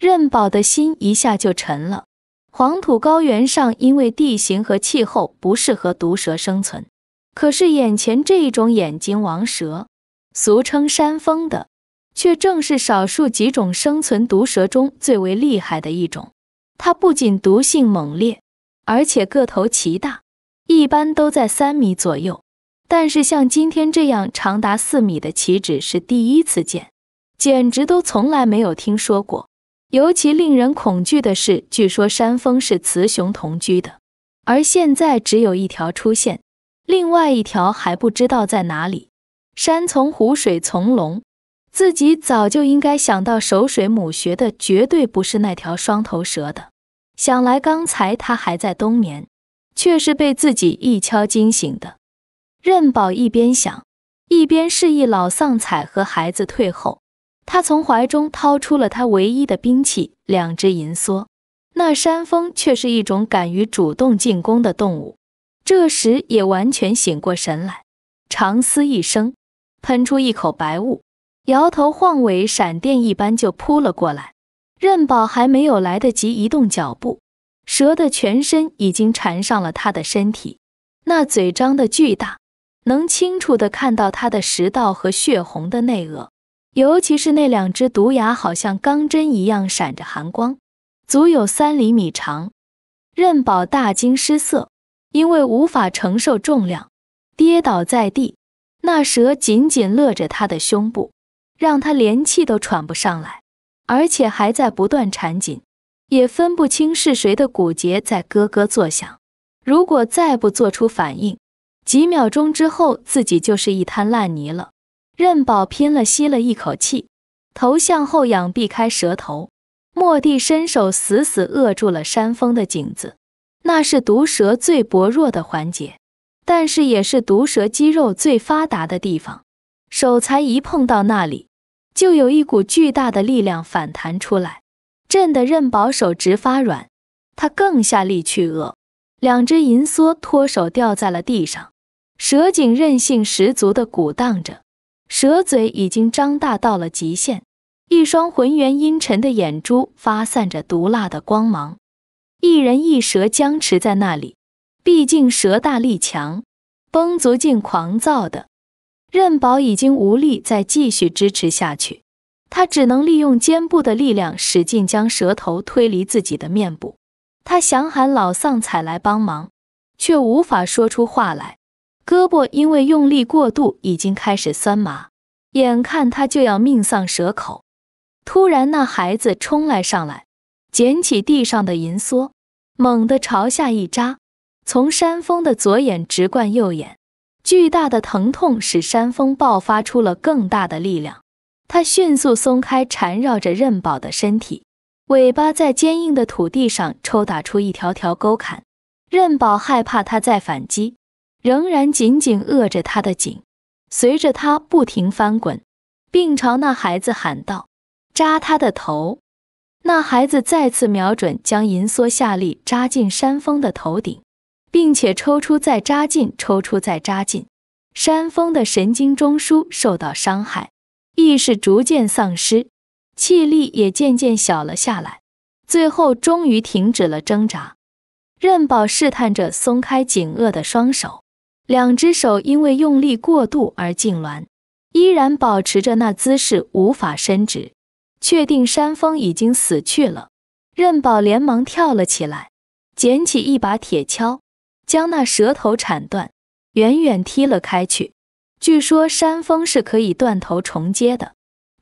任宝的心一下就沉了。黄土高原上因为地形和气候不适合毒蛇生存，可是眼前这一种眼睛王蛇，俗称山峰的，却正是少数几种生存毒蛇中最为厉害的一种。它不仅毒性猛烈，而且个头奇大，一般都在三米左右。但是像今天这样长达四米的旗帜是第一次见，简直都从来没有听说过。尤其令人恐惧的是，据说山峰是雌雄同居的，而现在只有一条出现，另外一条还不知道在哪里。山从湖水从龙，自己早就应该想到守水母穴的绝对不是那条双头蛇的。想来刚才它还在冬眠，却是被自己一敲惊醒的。任宝一边想，一边示意老丧彩和孩子退后。他从怀中掏出了他唯一的兵器——两只银梭。那山峰却是一种敢于主动进攻的动物，这时也完全醒过神来，长嘶一声，喷出一口白雾，摇头晃尾，闪电一般就扑了过来。任宝还没有来得及移动脚步，蛇的全身已经缠上了他的身体，那嘴张的巨大。能清楚地看到他的食道和血红的内颚，尤其是那两只毒牙，好像钢针一样闪着寒光，足有三厘米长。任宝大惊失色，因为无法承受重量，跌倒在地。那蛇紧紧勒着他的胸部，让他连气都喘不上来，而且还在不断缠紧，也分不清是谁的骨节在咯咯作响。如果再不做出反应，几秒钟之后，自己就是一滩烂泥了。任宝拼了，吸了一口气，头向后仰，避开蛇头。莫地伸手死死扼住了山峰的颈子，那是毒蛇最薄弱的环节，但是也是毒蛇肌肉最发达的地方。手才一碰到那里，就有一股巨大的力量反弹出来，震得任宝手直发软。他更下力去扼，两只银梭脱手掉在了地上。蛇颈韧性十足的鼓荡着，蛇嘴已经张大到了极限，一双浑圆阴沉的眼珠发散着毒辣的光芒。一人一蛇僵持在那里，毕竟蛇大力强，绷足劲狂躁的任宝已经无力再继续支持下去，他只能利用肩部的力量使劲将蛇头推离自己的面部。他想喊老丧彩来帮忙，却无法说出话来。胳膊因为用力过度已经开始酸麻，眼看他就要命丧蛇口，突然那孩子冲来上来，捡起地上的银梭，猛地朝下一扎，从山峰的左眼直贯右眼。巨大的疼痛使山峰爆发出了更大的力量，他迅速松开缠绕着任宝的身体，尾巴在坚硬的土地上抽打出一条条沟坎。任宝害怕他再反击。仍然紧紧扼着他的颈，随着他不停翻滚，并朝那孩子喊道：“扎他的头！”那孩子再次瞄准，将银梭下力扎进山峰的头顶，并且抽出，再扎进，抽出，再扎进。山峰的神经中枢受到伤害，意识逐渐丧失，气力也渐渐小了下来，最后终于停止了挣扎。任宝试探着松开紧扼的双手。两只手因为用力过度而痉挛，依然保持着那姿势，无法伸直。确定山峰已经死去了，任宝连忙跳了起来，捡起一把铁锹，将那蛇头铲断，远远踢了开去。据说山峰是可以断头重接的。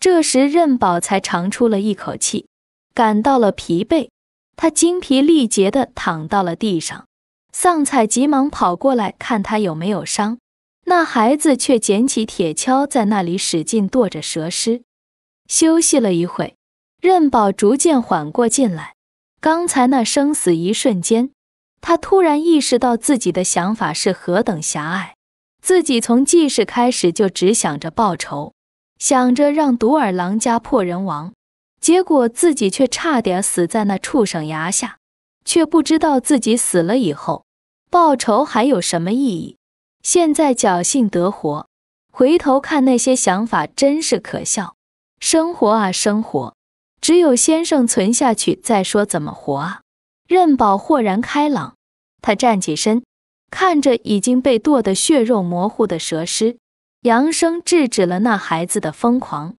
这时任宝才长出了一口气，感到了疲惫，他精疲力竭地躺到了地上。丧彩急忙跑过来，看他有没有伤。那孩子却捡起铁锹，在那里使劲跺着蛇尸。休息了一会，任宝逐渐缓过劲来。刚才那生死一瞬间，他突然意识到自己的想法是何等狭隘。自己从记事开始就只想着报仇，想着让独耳狼家破人亡，结果自己却差点死在那畜生牙下。却不知道自己死了以后，报仇还有什么意义？现在侥幸得活，回头看那些想法真是可笑。生活啊，生活，只有先生存下去再说怎么活啊！任宝豁然开朗，他站起身，看着已经被剁得血肉模糊的蛇尸，扬声制止了那孩子的疯狂。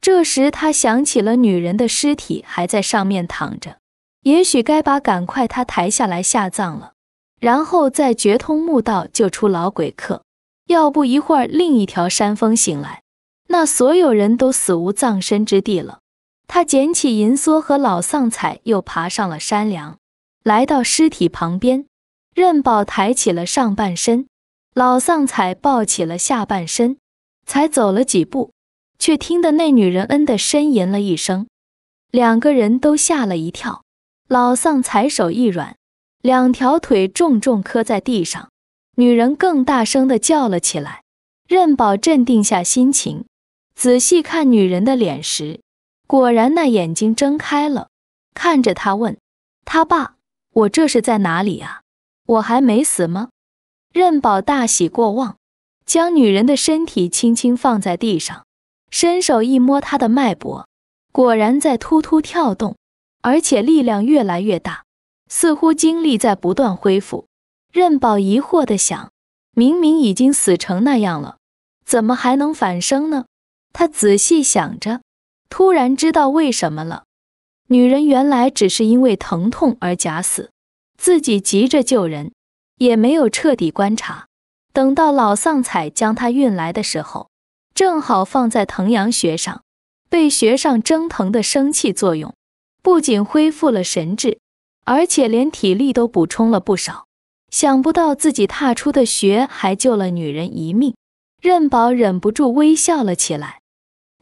这时他想起了女人的尸体还在上面躺着。也许该把赶快他抬下来下葬了，然后再掘通墓道救出老鬼客。要不一会儿另一条山峰醒来，那所有人都死无葬身之地了。他捡起银梭和老丧彩，又爬上了山梁，来到尸体旁边，任宝抬起了上半身，老丧彩抱起了下半身，才走了几步，却听得那女人嗯的呻吟了一声，两个人都吓了一跳。老丧踩手一软，两条腿重重磕在地上，女人更大声的叫了起来。任宝镇定下心情，仔细看女人的脸时，果然那眼睛睁开了，看着他问：“他爸，我这是在哪里啊？我还没死吗？”任宝大喜过望，将女人的身体轻轻放在地上，伸手一摸她的脉搏，果然在突突跳动。而且力量越来越大，似乎精力在不断恢复。任宝疑惑地想：明明已经死成那样了，怎么还能反生呢？他仔细想着，突然知道为什么了。女人原来只是因为疼痛而假死，自己急着救人，也没有彻底观察。等到老丧彩将她运来的时候，正好放在藤阳穴上，被穴上蒸腾的生气作用。不仅恢复了神智，而且连体力都补充了不少。想不到自己踏出的穴还救了女人一命，任宝忍不住微笑了起来。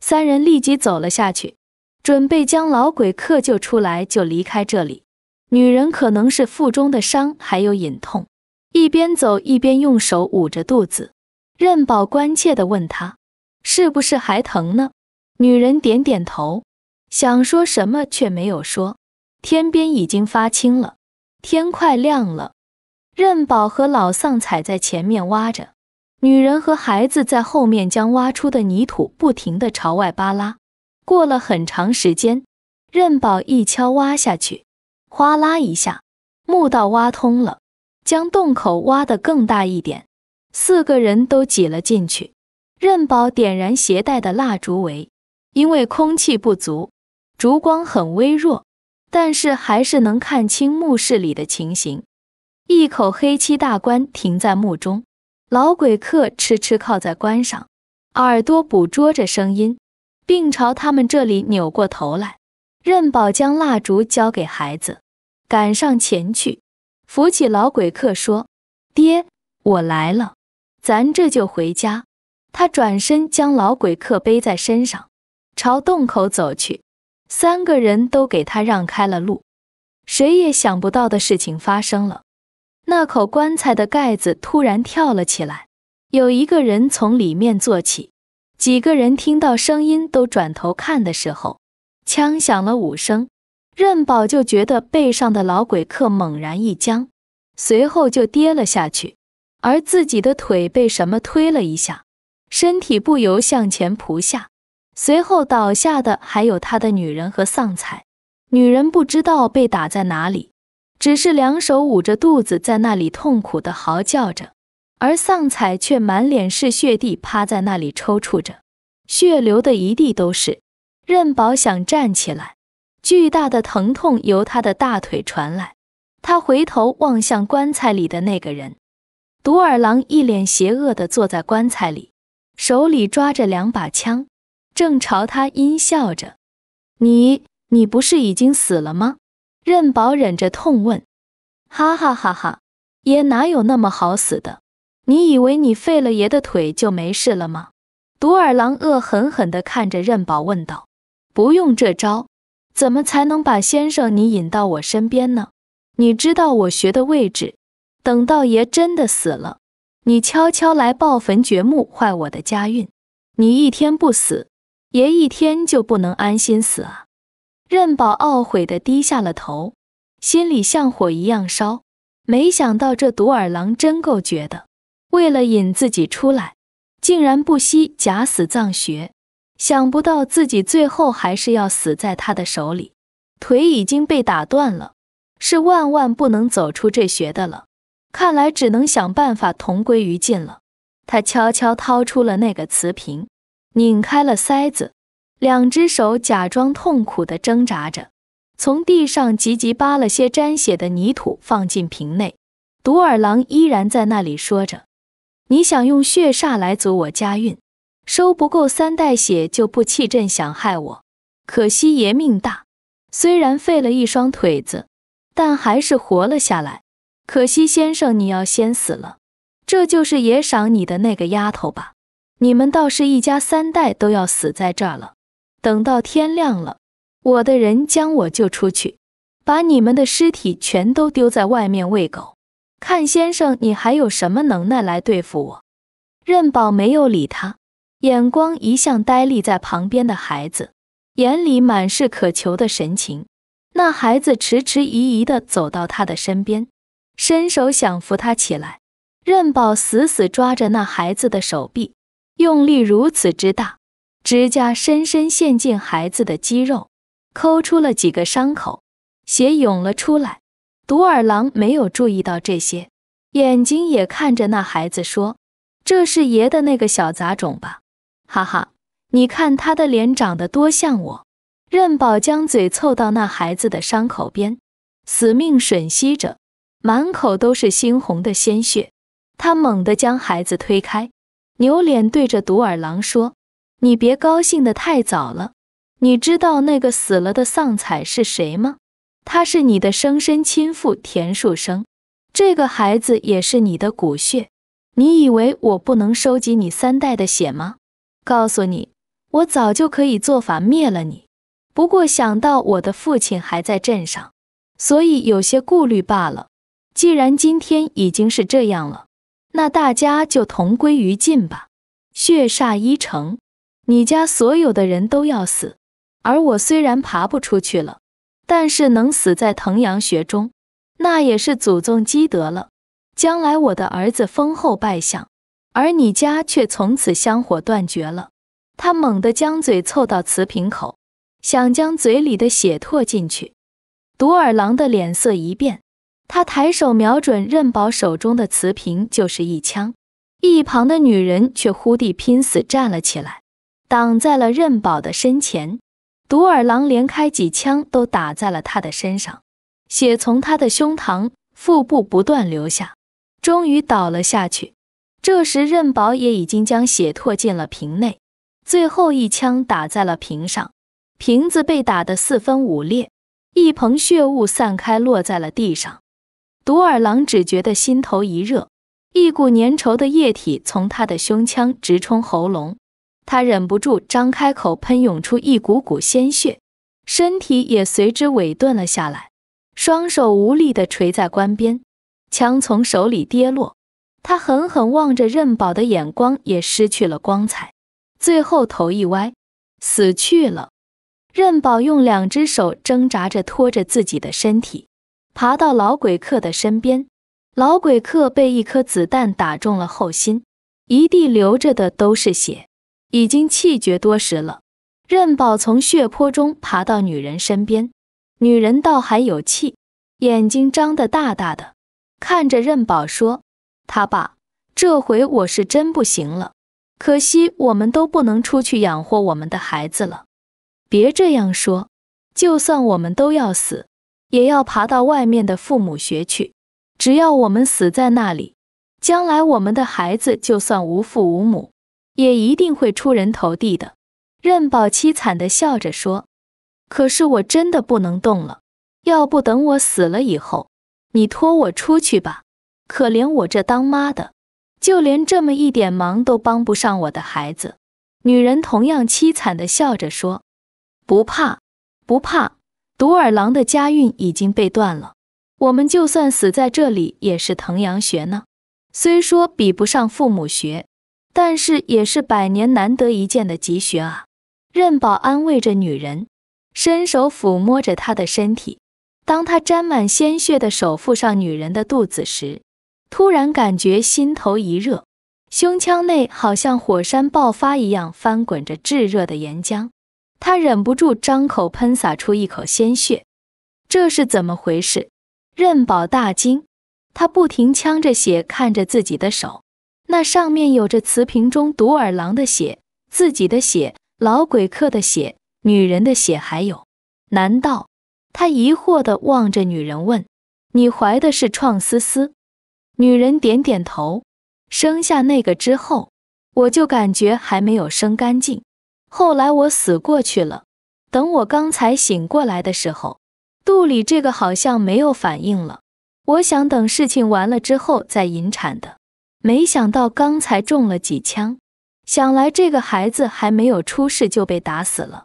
三人立即走了下去，准备将老鬼克救出来就离开这里。女人可能是腹中的伤还有隐痛，一边走一边用手捂着肚子。任宝关切地问她：“是不是还疼呢？”女人点点头。想说什么却没有说，天边已经发青了，天快亮了。任宝和老丧踩在前面挖着，女人和孩子在后面将挖出的泥土不停地朝外扒拉。过了很长时间，任宝一锹挖下去，哗啦一下，墓道挖通了，将洞口挖得更大一点，四个人都挤了进去。任宝点燃携带的蜡烛围，因为空气不足。烛光很微弱，但是还是能看清墓室里的情形。一口黑漆大棺停在墓中，老鬼客痴痴靠在棺上，耳朵捕捉着声音，并朝他们这里扭过头来。任宝将蜡烛交给孩子，赶上前去，扶起老鬼客，说：“爹，我来了，咱这就回家。”他转身将老鬼客背在身上，朝洞口走去。三个人都给他让开了路，谁也想不到的事情发生了。那口棺材的盖子突然跳了起来，有一个人从里面坐起。几个人听到声音都转头看的时候，枪响了五声。任宝就觉得背上的老鬼客猛然一僵，随后就跌了下去，而自己的腿被什么推了一下，身体不由向前扑下。随后倒下的还有他的女人和丧彩。女人不知道被打在哪里，只是两手捂着肚子，在那里痛苦地嚎叫着；而丧彩却满脸是血地趴在那里抽搐着，血流的一地都是。任宝想站起来，巨大的疼痛由他的大腿传来。他回头望向棺材里的那个人，独耳狼一脸邪恶地坐在棺材里，手里抓着两把枪。正朝他阴笑着，你你不是已经死了吗？任宝忍着痛问。哈哈哈哈，爷哪有那么好死的？你以为你废了爷的腿就没事了吗？独耳狼恶狠狠地看着任宝问道。不用这招，怎么才能把先生你引到我身边呢？你知道我穴的位置。等到爷真的死了，你悄悄来抱坟掘墓，坏我的家运。你一天不死。爷一天就不能安心死啊！任宝懊悔的低下了头，心里像火一样烧。没想到这独耳狼真够绝的，为了引自己出来，竟然不惜假死葬穴。想不到自己最后还是要死在他的手里，腿已经被打断了，是万万不能走出这穴的了。看来只能想办法同归于尽了。他悄悄掏出了那个瓷瓶。拧开了塞子，两只手假装痛苦地挣扎着，从地上急急扒了些沾血的泥土放进瓶内。独耳狼依然在那里说着：“你想用血煞来阻我家运，收不够三代血就不气朕想害我。可惜爷命大，虽然废了一双腿子，但还是活了下来。可惜先生你要先死了，这就是爷赏你的那个丫头吧。”你们倒是一家三代都要死在这儿了。等到天亮了，我的人将我救出去，把你们的尸体全都丢在外面喂狗。看先生，你还有什么能耐来对付我？任宝没有理他，眼光一向呆立在旁边的孩子，眼里满是渴求的神情。那孩子迟疑迟疑地走到他的身边，伸手想扶他起来。任宝死死抓着那孩子的手臂。用力如此之大，指甲深深陷进孩子的肌肉，抠出了几个伤口，血涌了出来。独耳狼没有注意到这些，眼睛也看着那孩子说：“这是爷的那个小杂种吧？”哈哈，你看他的脸长得多像我！任宝将嘴凑到那孩子的伤口边，死命吮吸着，满口都是猩红的鲜血。他猛地将孩子推开。扭脸对着独耳狼说：“你别高兴得太早了。你知道那个死了的丧彩是谁吗？他是你的生身亲父田树生，这个孩子也是你的骨血。你以为我不能收集你三代的血吗？告诉你，我早就可以做法灭了你。不过想到我的父亲还在镇上，所以有些顾虑罢了。既然今天已经是这样了。”那大家就同归于尽吧！血煞一成，你家所有的人都要死。而我虽然爬不出去了，但是能死在藤阳穴中，那也是祖宗积德了。将来我的儿子封后拜相，而你家却从此香火断绝了。他猛地将嘴凑到瓷瓶口，想将嘴里的血唾进去。独耳狼的脸色一变。他抬手瞄准任宝手中的瓷瓶，就是一枪。一旁的女人却忽地拼死站了起来，挡在了任宝的身前。独耳狼连开几枪都打在了他的身上，血从他的胸膛、腹部不断流下，终于倒了下去。这时任宝也已经将血拓进了瓶内，最后一枪打在了瓶上，瓶子被打得四分五裂，一蓬血雾散开，落在了地上。独耳狼只觉得心头一热，一股粘稠的液体从他的胸腔直冲喉咙，他忍不住张开口喷涌出一股股鲜血，身体也随之萎顿了下来，双手无力地垂在棺边，枪从手里跌落，他狠狠望着任宝的眼光也失去了光彩，最后头一歪，死去了。任宝用两只手挣扎着拖着自己的身体。爬到老鬼客的身边，老鬼客被一颗子弹打中了后心，一地流着的都是血，已经气绝多时了。任宝从血泊中爬到女人身边，女人倒还有气，眼睛张得大大的，看着任宝说：“他爸，这回我是真不行了，可惜我们都不能出去养活我们的孩子了。”“别这样说，就算我们都要死。”也要爬到外面的父母学去。只要我们死在那里，将来我们的孩子就算无父无母，也一定会出人头地的。任宝凄惨地笑着说：“可是我真的不能动了。要不等我死了以后，你拖我出去吧。可怜我这当妈的，就连这么一点忙都帮不上我的孩子。”女人同样凄惨地笑着说：“不怕，不怕。”独耳狼的家运已经被断了，我们就算死在这里，也是腾阳穴呢。虽说比不上父母穴，但是也是百年难得一见的吉穴啊！任宝安慰着女人，伸手抚摸着她的身体。当他沾满鲜血的手覆上女人的肚子时，突然感觉心头一热，胸腔内好像火山爆发一样翻滚着炙热的岩浆。他忍不住张口喷洒出一口鲜血，这是怎么回事？任宝大惊，他不停呛着血，看着自己的手，那上面有着瓷瓶中独耳狼的血，自己的血，老鬼客的血，女人的血，还有……难道？他疑惑地望着女人问：“你怀的是创思思？”女人点点头。生下那个之后，我就感觉还没有生干净。后来我死过去了，等我刚才醒过来的时候，肚里这个好像没有反应了。我想等事情完了之后再引产的，没想到刚才中了几枪，想来这个孩子还没有出世就被打死了。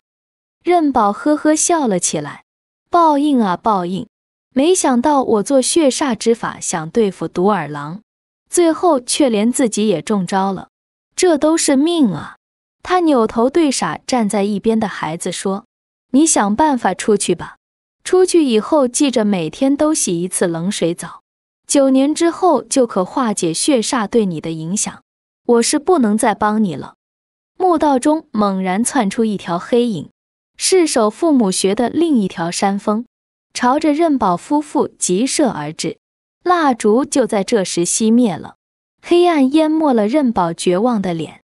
任宝呵呵笑了起来：“报应啊，报应！没想到我做血煞之法想对付独耳狼，最后却连自己也中招了，这都是命啊。”他扭头对傻站在一边的孩子说：“你想办法出去吧，出去以后记着每天都洗一次冷水澡，九年之后就可化解血煞对你的影响。我是不能再帮你了。”墓道中猛然窜出一条黑影，是守父母穴的另一条山峰，朝着任宝夫妇急射而至。蜡烛就在这时熄灭了，黑暗淹没了任宝绝望的脸。